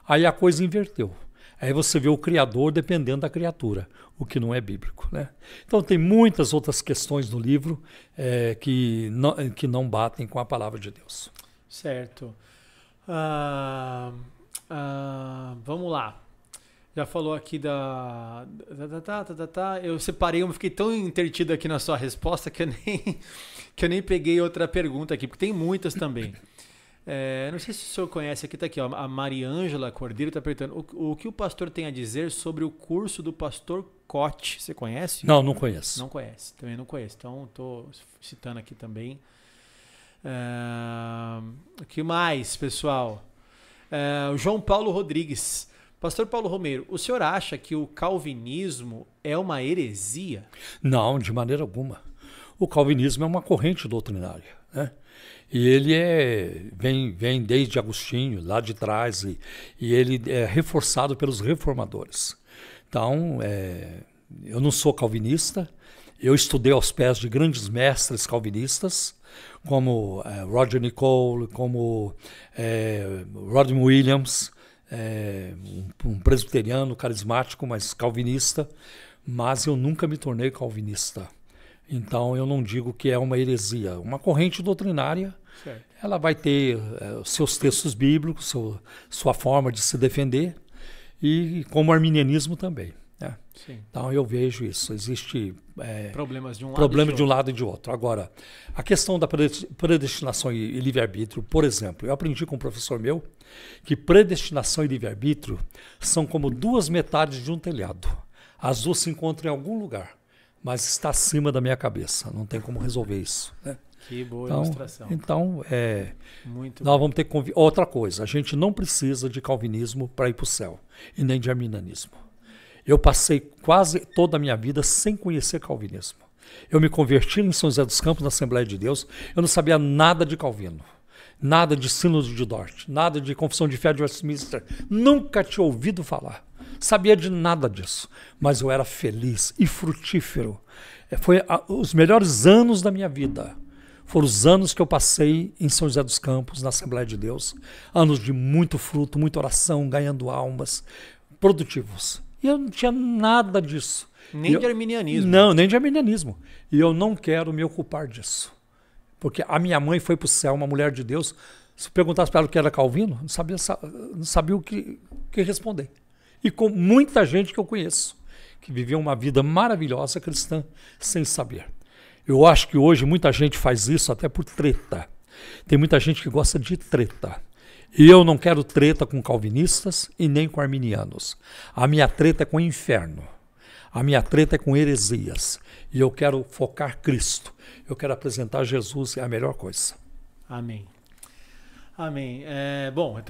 Aí a coisa inverteu. Aí você vê o Criador dependendo da criatura, o que não é bíblico. Né? Então tem muitas outras questões no livro é, que, não, que não batem com a palavra de Deus. Certo. Uh, uh, vamos lá já falou aqui da. Tá, tá, tá, tá, Eu separei, eu fiquei tão entertido aqui na sua resposta que eu nem, *laughs* que eu nem peguei outra pergunta aqui, porque tem muitas também. *coughs* É, não sei se o senhor conhece, aqui está aqui, ó, a Mariângela Cordeiro está perguntando o, o, que o pastor tem a dizer sobre o curso do pastor Cote. Você conhece? Não, não conheço. Não conhece, também não conheço. Então, estou citando aqui também. É, o que mais, pessoal? É, o João Paulo Rodrigues. Pastor Paulo Romero, o senhor acha que o calvinismo é uma heresia? Não, de maneira alguma. O calvinismo é uma corrente doutrinária, né? E ele é, vem, vem desde Agostinho, lá de trás, e, e ele é reforçado pelos reformadores. Então, é, eu não sou calvinista, eu estudei aos pés de grandes mestres calvinistas, como é, Roger Nicole, como é, Rodney Williams, é, um, um presbiteriano carismático, mas calvinista, mas eu nunca me tornei calvinista. Então eu não digo que é uma heresia. Uma corrente doutrinária, certo. ela vai ter é, seus textos bíblicos, seu, sua forma de se defender, e como o arminianismo também. Né? Então eu vejo isso. Existe é, problemas de um, problema lado, de um lado e de outro. Agora, a questão da predestinação e livre-arbítrio, por exemplo, eu aprendi com um professor meu que predestinação e livre-arbítrio são como duas metades de um telhado. As duas se encontram em algum lugar, mas está acima da minha cabeça. Não tem como resolver isso. Né? Que boa então, ilustração. Então, é, Muito nós bom. vamos ter que. Outra coisa, a gente não precisa de calvinismo para ir para o céu, e nem de arminianismo. Eu passei quase toda a minha vida sem conhecer calvinismo. Eu me converti em São José dos Campos, na Assembleia de Deus. Eu não sabia nada de Calvino, nada de Sínodo de Dort, nada de Confissão de Fé de Westminster. Nunca tinha ouvido falar. Sabia de nada disso. Mas eu era feliz e frutífero. É, foi a, os melhores anos da minha vida. Foram os anos que eu passei em São José dos Campos, na Assembleia de Deus. Anos de muito fruto, muita oração, ganhando almas, produtivos. E eu não tinha nada disso. Nem eu, de arminianismo. Não, nem de arminianismo. E eu não quero me ocupar disso. Porque a minha mãe foi para o céu, uma mulher de Deus. Se perguntasse para ela o que era Calvino, não sabia, não sabia o que, que responder. E com muita gente que eu conheço, que viveu uma vida maravilhosa cristã, sem saber. Eu acho que hoje muita gente faz isso até por treta. Tem muita gente que gosta de treta. E eu não quero treta com calvinistas e nem com arminianos. A minha treta é com o inferno. A minha treta é com heresias. E eu quero focar Cristo. Eu quero apresentar Jesus, é a melhor coisa. Amém. Amém. É, bom,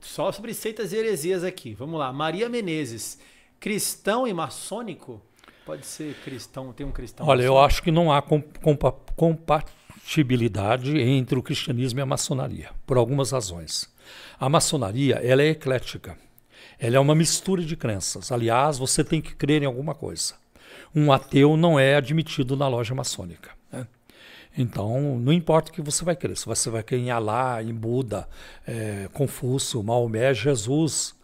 só sobre seitas e heresias aqui. Vamos lá. Maria Menezes, cristão e maçônico? Pode ser cristão, tem um cristão. Olha, maçônico. eu acho que não há compatibilidade entre o cristianismo e a maçonaria, por algumas razões. A maçonaria ela é eclética. Ela é uma mistura de crenças. Aliás, você tem que crer em alguma coisa. Um ateu não é admitido na loja maçônica. Né? Então, não importa o que você vai crer, se você vai crer em Alá, em Buda, é, Confúcio, Maomé, Jesus,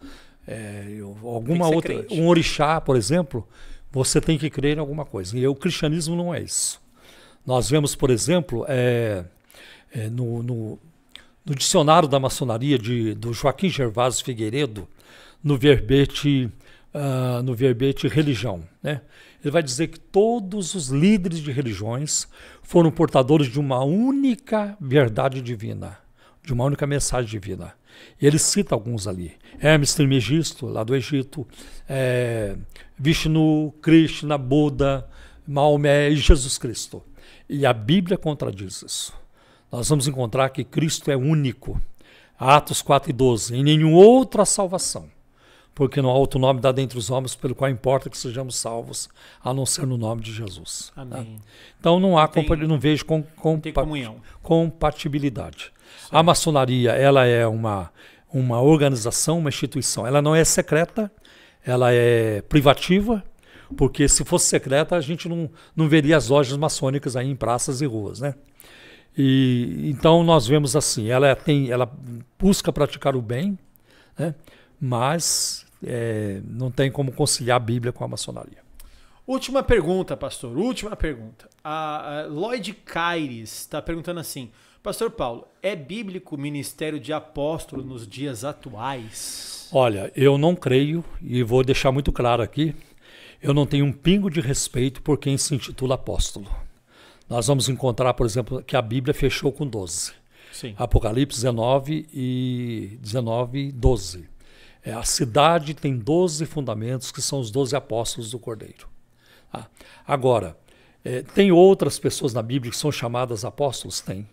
é, alguma outra, crente. um orixá, por exemplo, você tem que crer em alguma coisa. E o cristianismo não é isso. Nós vemos, por exemplo, é, é, no, no, no dicionário da maçonaria de, do Joaquim Gervásio Figueiredo, no verbete, uh, no verbete religião. Né? Ele vai dizer que todos os líderes de religiões foram portadores de uma única verdade divina, de uma única mensagem divina. ele cita alguns ali. Hermes Trismegisto, lá do Egito, é, Vishnu, Krishna, Buda, Maomé e Jesus Cristo. E a Bíblia contradiz isso nós vamos encontrar que Cristo é único. Atos 4 e 12. Em nenhuma outra salvação, porque não há outro nome dado entre os homens pelo qual importa que sejamos salvos, a não ser no nome de Jesus. Tá? Amém. Então não há, tem, não vejo com, com, compatibilidade. A maçonaria, ela é uma, uma organização, uma instituição. Ela não é secreta, ela é privativa, porque se fosse secreta, a gente não, não veria as lojas maçônicas aí em praças e ruas, né? E então nós vemos assim, ela tem, ela busca praticar o bem, né? mas é, não tem como conciliar a Bíblia com a maçonaria. Última pergunta, pastor. Última pergunta. A, a Lloyd Caires está perguntando assim: Pastor Paulo, é bíblico o ministério de apóstolo nos dias atuais? Olha, eu não creio e vou deixar muito claro aqui. Eu não tenho um pingo de respeito por quem se intitula apóstolo. Nós vamos encontrar, por exemplo, que a Bíblia fechou com 12. Sim. Apocalipse 19 e 19, 12. É, a cidade tem 12 fundamentos, que são os 12 apóstolos do Cordeiro. Ah, agora, é, tem outras pessoas na Bíblia que são chamadas apóstolos? Tem.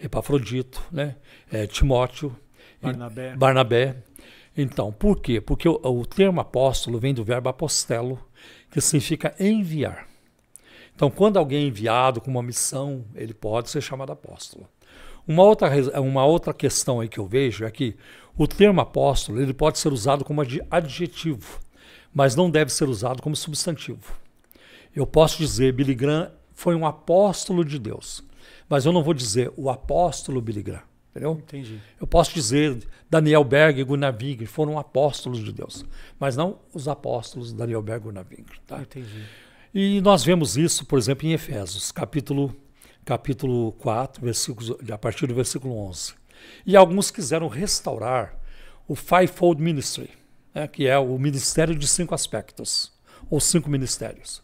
Epafrodito, né? É, Timóteo, Barnabé. Barnabé. Então, por quê? Porque o, o termo apóstolo vem do verbo apostelo, que significa enviar. Então, quando alguém é enviado com uma missão, ele pode ser chamado apóstolo. Uma outra, é, uma outra questão aí que eu vejo é que o termo apóstolo ele pode ser usado como adjetivo, mas não deve ser usado como substantivo. Eu posso dizer Billy Graham foi um apóstolo de Deus, mas eu não vou dizer o apóstolo Billy Graham. Entendeu? Entendi. Eu posso dizer Daniel Berg e Gunnar Wingren foram apóstolos de Deus, mas não os apóstolos Daniel Berg e Gunnar Wingren. Tá? Entendi. E nós vemos isso, por exemplo, em Efésios, capítulo, capítulo 4, versículo, a partir do versículo 11. E alguns quiseram restaurar o Fivefold Ministry, né, que é o ministério de cinco aspectos, ou cinco ministérios.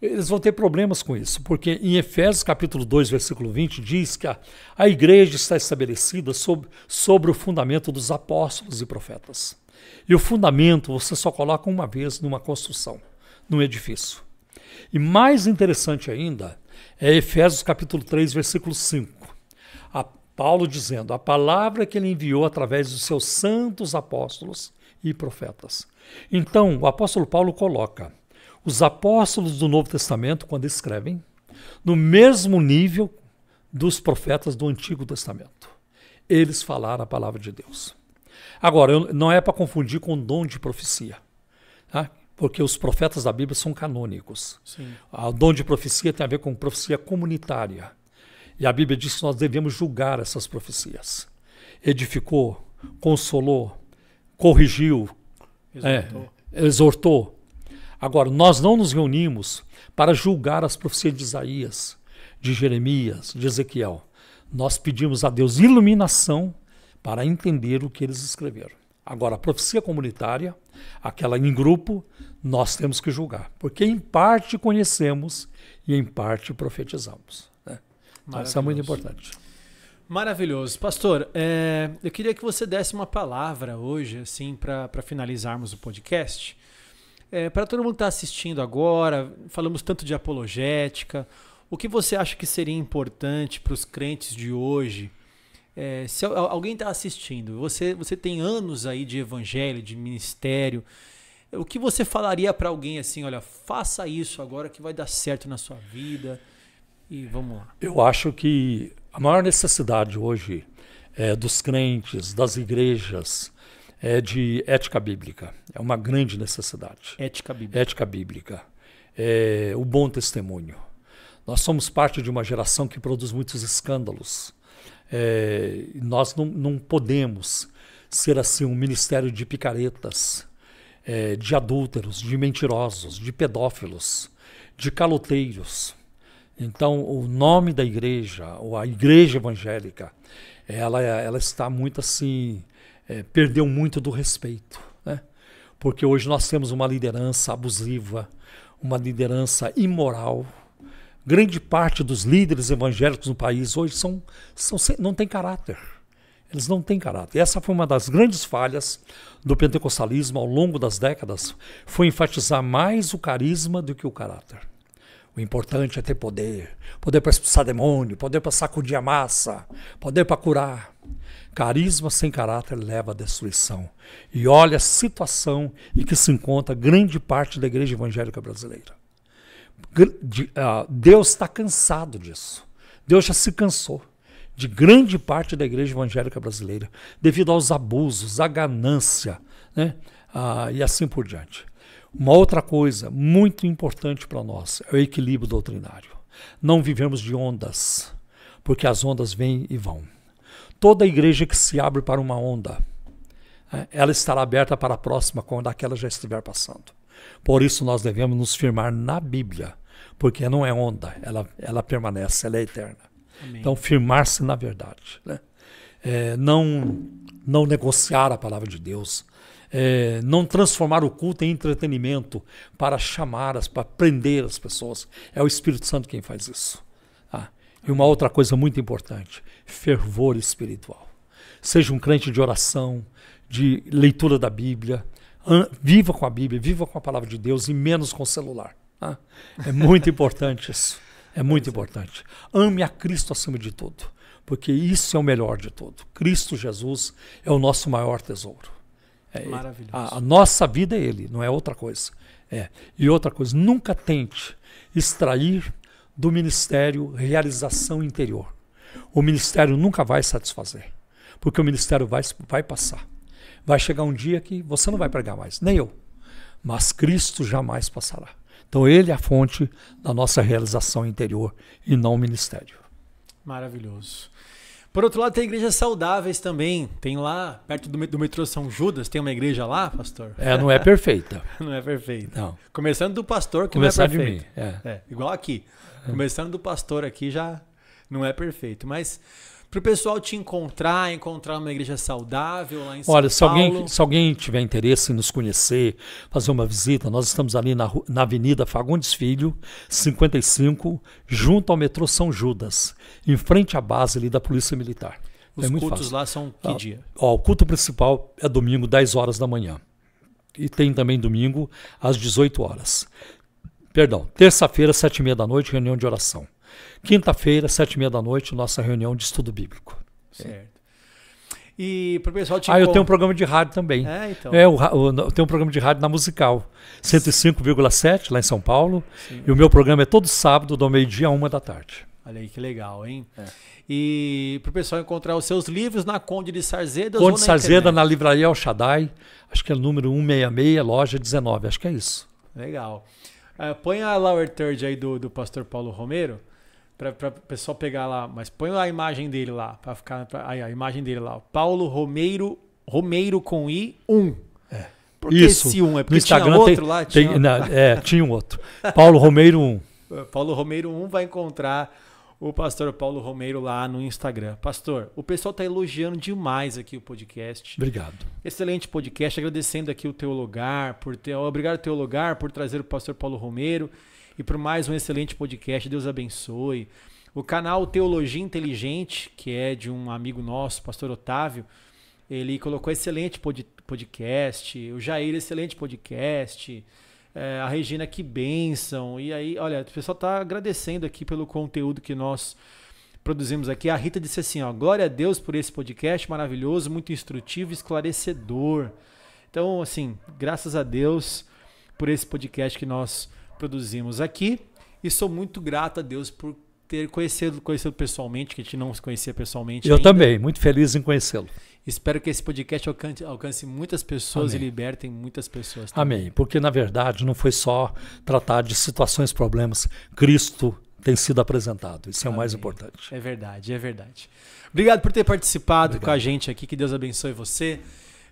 Eles vão ter problemas com isso, porque em Efésios capítulo 2, versículo 20, diz que a, a igreja está estabelecida sob, sobre o fundamento dos apóstolos e profetas. E o fundamento você só coloca uma vez numa construção, num edifício. E mais interessante ainda é Efésios capítulo 3, versículo 5. A Paulo dizendo: "A palavra que ele enviou através dos seus santos apóstolos e profetas". Então, o apóstolo Paulo coloca os apóstolos do Novo Testamento quando escrevem no mesmo nível dos profetas do Antigo Testamento. Eles falaram a palavra de Deus. Agora, não é para confundir com dom de profecia. Tá? porque os profetas da Bíblia são canônicos. Sim. Ah, o dom de profecia tem a ver com profecia comunitária. E a Bíblia diz que nós devemos julgar essas profecias. Edificou, consolou, corrigiu, né, exortou. É, exortou. Agora, nós não nos reunimos para julgar as profecias de Isaías, de Jeremias, de Ezequiel. Nós pedimos a Deus iluminação para entender o que eles escreveram. Agora, a profecia comunitária, aquela em grupo, nós temos que julgar, porque em parte conhecemos e em parte profetizamos. Né? Então, isso é muito importante. Maravilhoso. Pastor, é, eu queria que você desse uma palavra hoje, assim, para finalizarmos o podcast. É, para todo mundo que está assistindo agora, falamos tanto de apologética. O que você acha que seria importante para os crentes de hoje? É, se alguém está assistindo, você, você tem anos aí de evangelho, de ministério, o que você falaria para alguém assim, olha, faça isso agora que vai dar certo na sua vida e vamos lá? Eu acho que a maior necessidade hoje é dos crentes, das igrejas, é de ética bíblica. É uma grande necessidade. Ética bíblica. Ética bíblica. É o bom testemunho. Nós somos parte de uma geração que produz muitos escândalos. É, nós não, não, podemos ser assim um ministério de picaretas, é, de adúlteros, de mentirosos, de pedófilos, de caloteiros. Então, o nome da igreja, ou a igreja evangélica, ela, ela está muito assim, é, perdeu muito do respeito. Né? Porque hoje nós temos uma liderança abusiva, uma liderança imoral, Grande parte dos líderes evangélicos no país hoje são, são não tem caráter. Eles não têm caráter. E Essa foi uma das grandes falhas do pentecostalismo ao longo das décadas, foi enfatizar mais o carisma do que o caráter. O importante é ter poder, poder para expulsar demônio, poder para sacudir a massa, poder para curar. Carisma sem caráter leva à destruição. E olha a situação em que se encontra grande parte da igreja evangélica brasileira. Ah, Deus está cansado disso. Deus já se cansou de grande parte da igreja evangélica brasileira, devido aos abusos, à ganância, né? Ah, e assim por diante. Uma outra coisa muito importante para nós é o equilíbrio doutrinário. Não vivemos de ondas, porque as ondas vêm e vão. Toda igreja que se abre para uma onda, né, ela estará aberta para a próxima quando aquela já estiver passando. Por isso nós devemos nos firmar na Bíblia, porque não é onda, ela, ela permanece, ela é eterna. Amém. Então, firmar-se na verdade. Né? É, não, não negociar a palavra de Deus. É, não transformar o culto em entretenimento para chamar, as, para prender as pessoas. É o Espírito Santo quem faz isso. Ah, e uma outra coisa muito importante: fervor espiritual. Seja um crente de oração, de leitura da Bíblia, viva com a Bíblia, viva com a palavra de Deus e menos com o celular. Tá? É muito importante isso. É muito importante. Ame a Cristo acima de tudo, porque isso é o melhor de tudo. Cristo Jesus é o nosso maior tesouro. É Maravilhoso. A, a, nossa vida é Ele, não é outra coisa. É. E outra coisa, nunca tente extrair do ministério realização interior. O ministério nunca vai satisfazer, porque o ministério vai, vai passar. Vai chegar um dia que você não vai pregar mais, nem eu. Mas Cristo jamais passará. Então ele é a fonte da nossa realização interior e não o ministério. Maravilhoso. Por outro lado, tem igrejas saudáveis também. Tem lá, perto do, do metrô São Judas, tem uma igreja lá, pastor? É, não é perfeita. *laughs* não é perfeita. Não. Começando do pastor, que Começar não é perfeito. De mim, é. é. Igual aqui. É. Começando do pastor aqui já não é perfeito. Mas para o pessoal te encontrar, encontrar uma igreja saudável lá em Olha, São Paulo. Olha, se alguém, se alguém tiver interesse em nos conhecer, fazer uma visita, nós estamos ali na, na Avenida Fagundes Filho, 55, junto ao metrô São Judas, em frente à base ali da Polícia Militar. É Os é cultos fácil. lá são que ah, dia? Ó, o culto principal é domingo, 10 horas da manhã. E tem também domingo, às 18 horas. Perdão, terça-feira, 7 e meia da noite, reunião de oração. Quinta-feira, sete e meia da noite, nossa reunião de estudo bíblico. Certo. E para o pessoal te Ah, eu tenho um programa de rádio também. É, então. É, o, eu tenho um programa de rádio na Musical, 105,7 lá em São Paulo. Sim. E o meu programa é todo sábado, do meio-dia a uma da tarde. Olha aí que legal, hein? É. E para o pessoal encontrar os seus livros na Conde de Sarzeda. Conde de Sarzeda, na Livraria El Shaddai, acho que é número 166, loja 19, acho que é isso. Legal. Uh, põe a Lower Third aí do, do pastor Paulo Romero para o pessoal pegar lá, mas põe a imagem dele lá, para ficar. Pra, aí, a imagem dele lá. Paulo Romeiro, Romeiro com I 1. Um. É. Porque Isso. esse 1 um é porque no Instagram tinha outro tem, lá? Tinha... Tem, não, é, tinha um outro. Paulo Romeiro 1. Um. *laughs* É, Paulo Romeiro 1 um vai encontrar o pastor Paulo Romeiro lá no Instagram. Pastor, o pessoal está elogiando demais aqui o podcast. Obrigado. Excelente podcast, agradecendo aqui o teu lugar por ter, obrigado teu lugar por trazer o pastor Paulo Romeiro e por mais um excelente podcast. Deus abençoe. O canal Teologia Inteligente, que é de um amigo nosso, pastor Otávio, ele colocou excelente pod podcast. O Jair, excelente podcast. É, a Regina, que bênção. E aí, olha, o pessoal está agradecendo aqui pelo conteúdo que nós produzimos aqui. A Rita disse assim: ó, glória a Deus por esse podcast maravilhoso, muito instrutivo e esclarecedor. Então, assim, graças a Deus por esse podcast que nós produzimos aqui. E sou muito grato a Deus por ter conhecido, conhecido pessoalmente, que a gente não se conhecia pessoalmente. Eu ainda. também, muito feliz em conhecê-lo. Espero que esse podcast alcance, alcance muitas pessoas Amém. e libertem muitas pessoas. Também. Amém. Porque, na verdade, não foi só tratar de situações, problemas. Cristo tem sido apresentado. Isso Amém. é o mais importante. É verdade, é verdade. Obrigado por ter participado Obrigado. com a gente aqui. Que Deus abençoe você.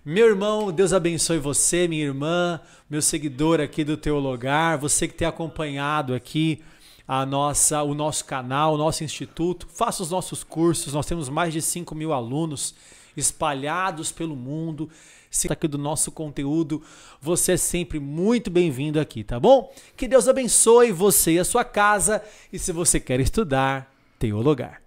Meu irmão, Deus abençoe você, minha irmã, meu seguidor aqui do teu lugar, você que tem acompanhado aqui a nossa, o nosso canal, o nosso instituto. Faça os nossos cursos, nós temos mais de 5 mil alunos espalhados pelo mundo. Se tá aqui do nosso conteúdo, você é sempre muito bem-vindo aqui, tá bom? Que Deus abençoe você e a sua casa. E se você quer estudar, tem lugar.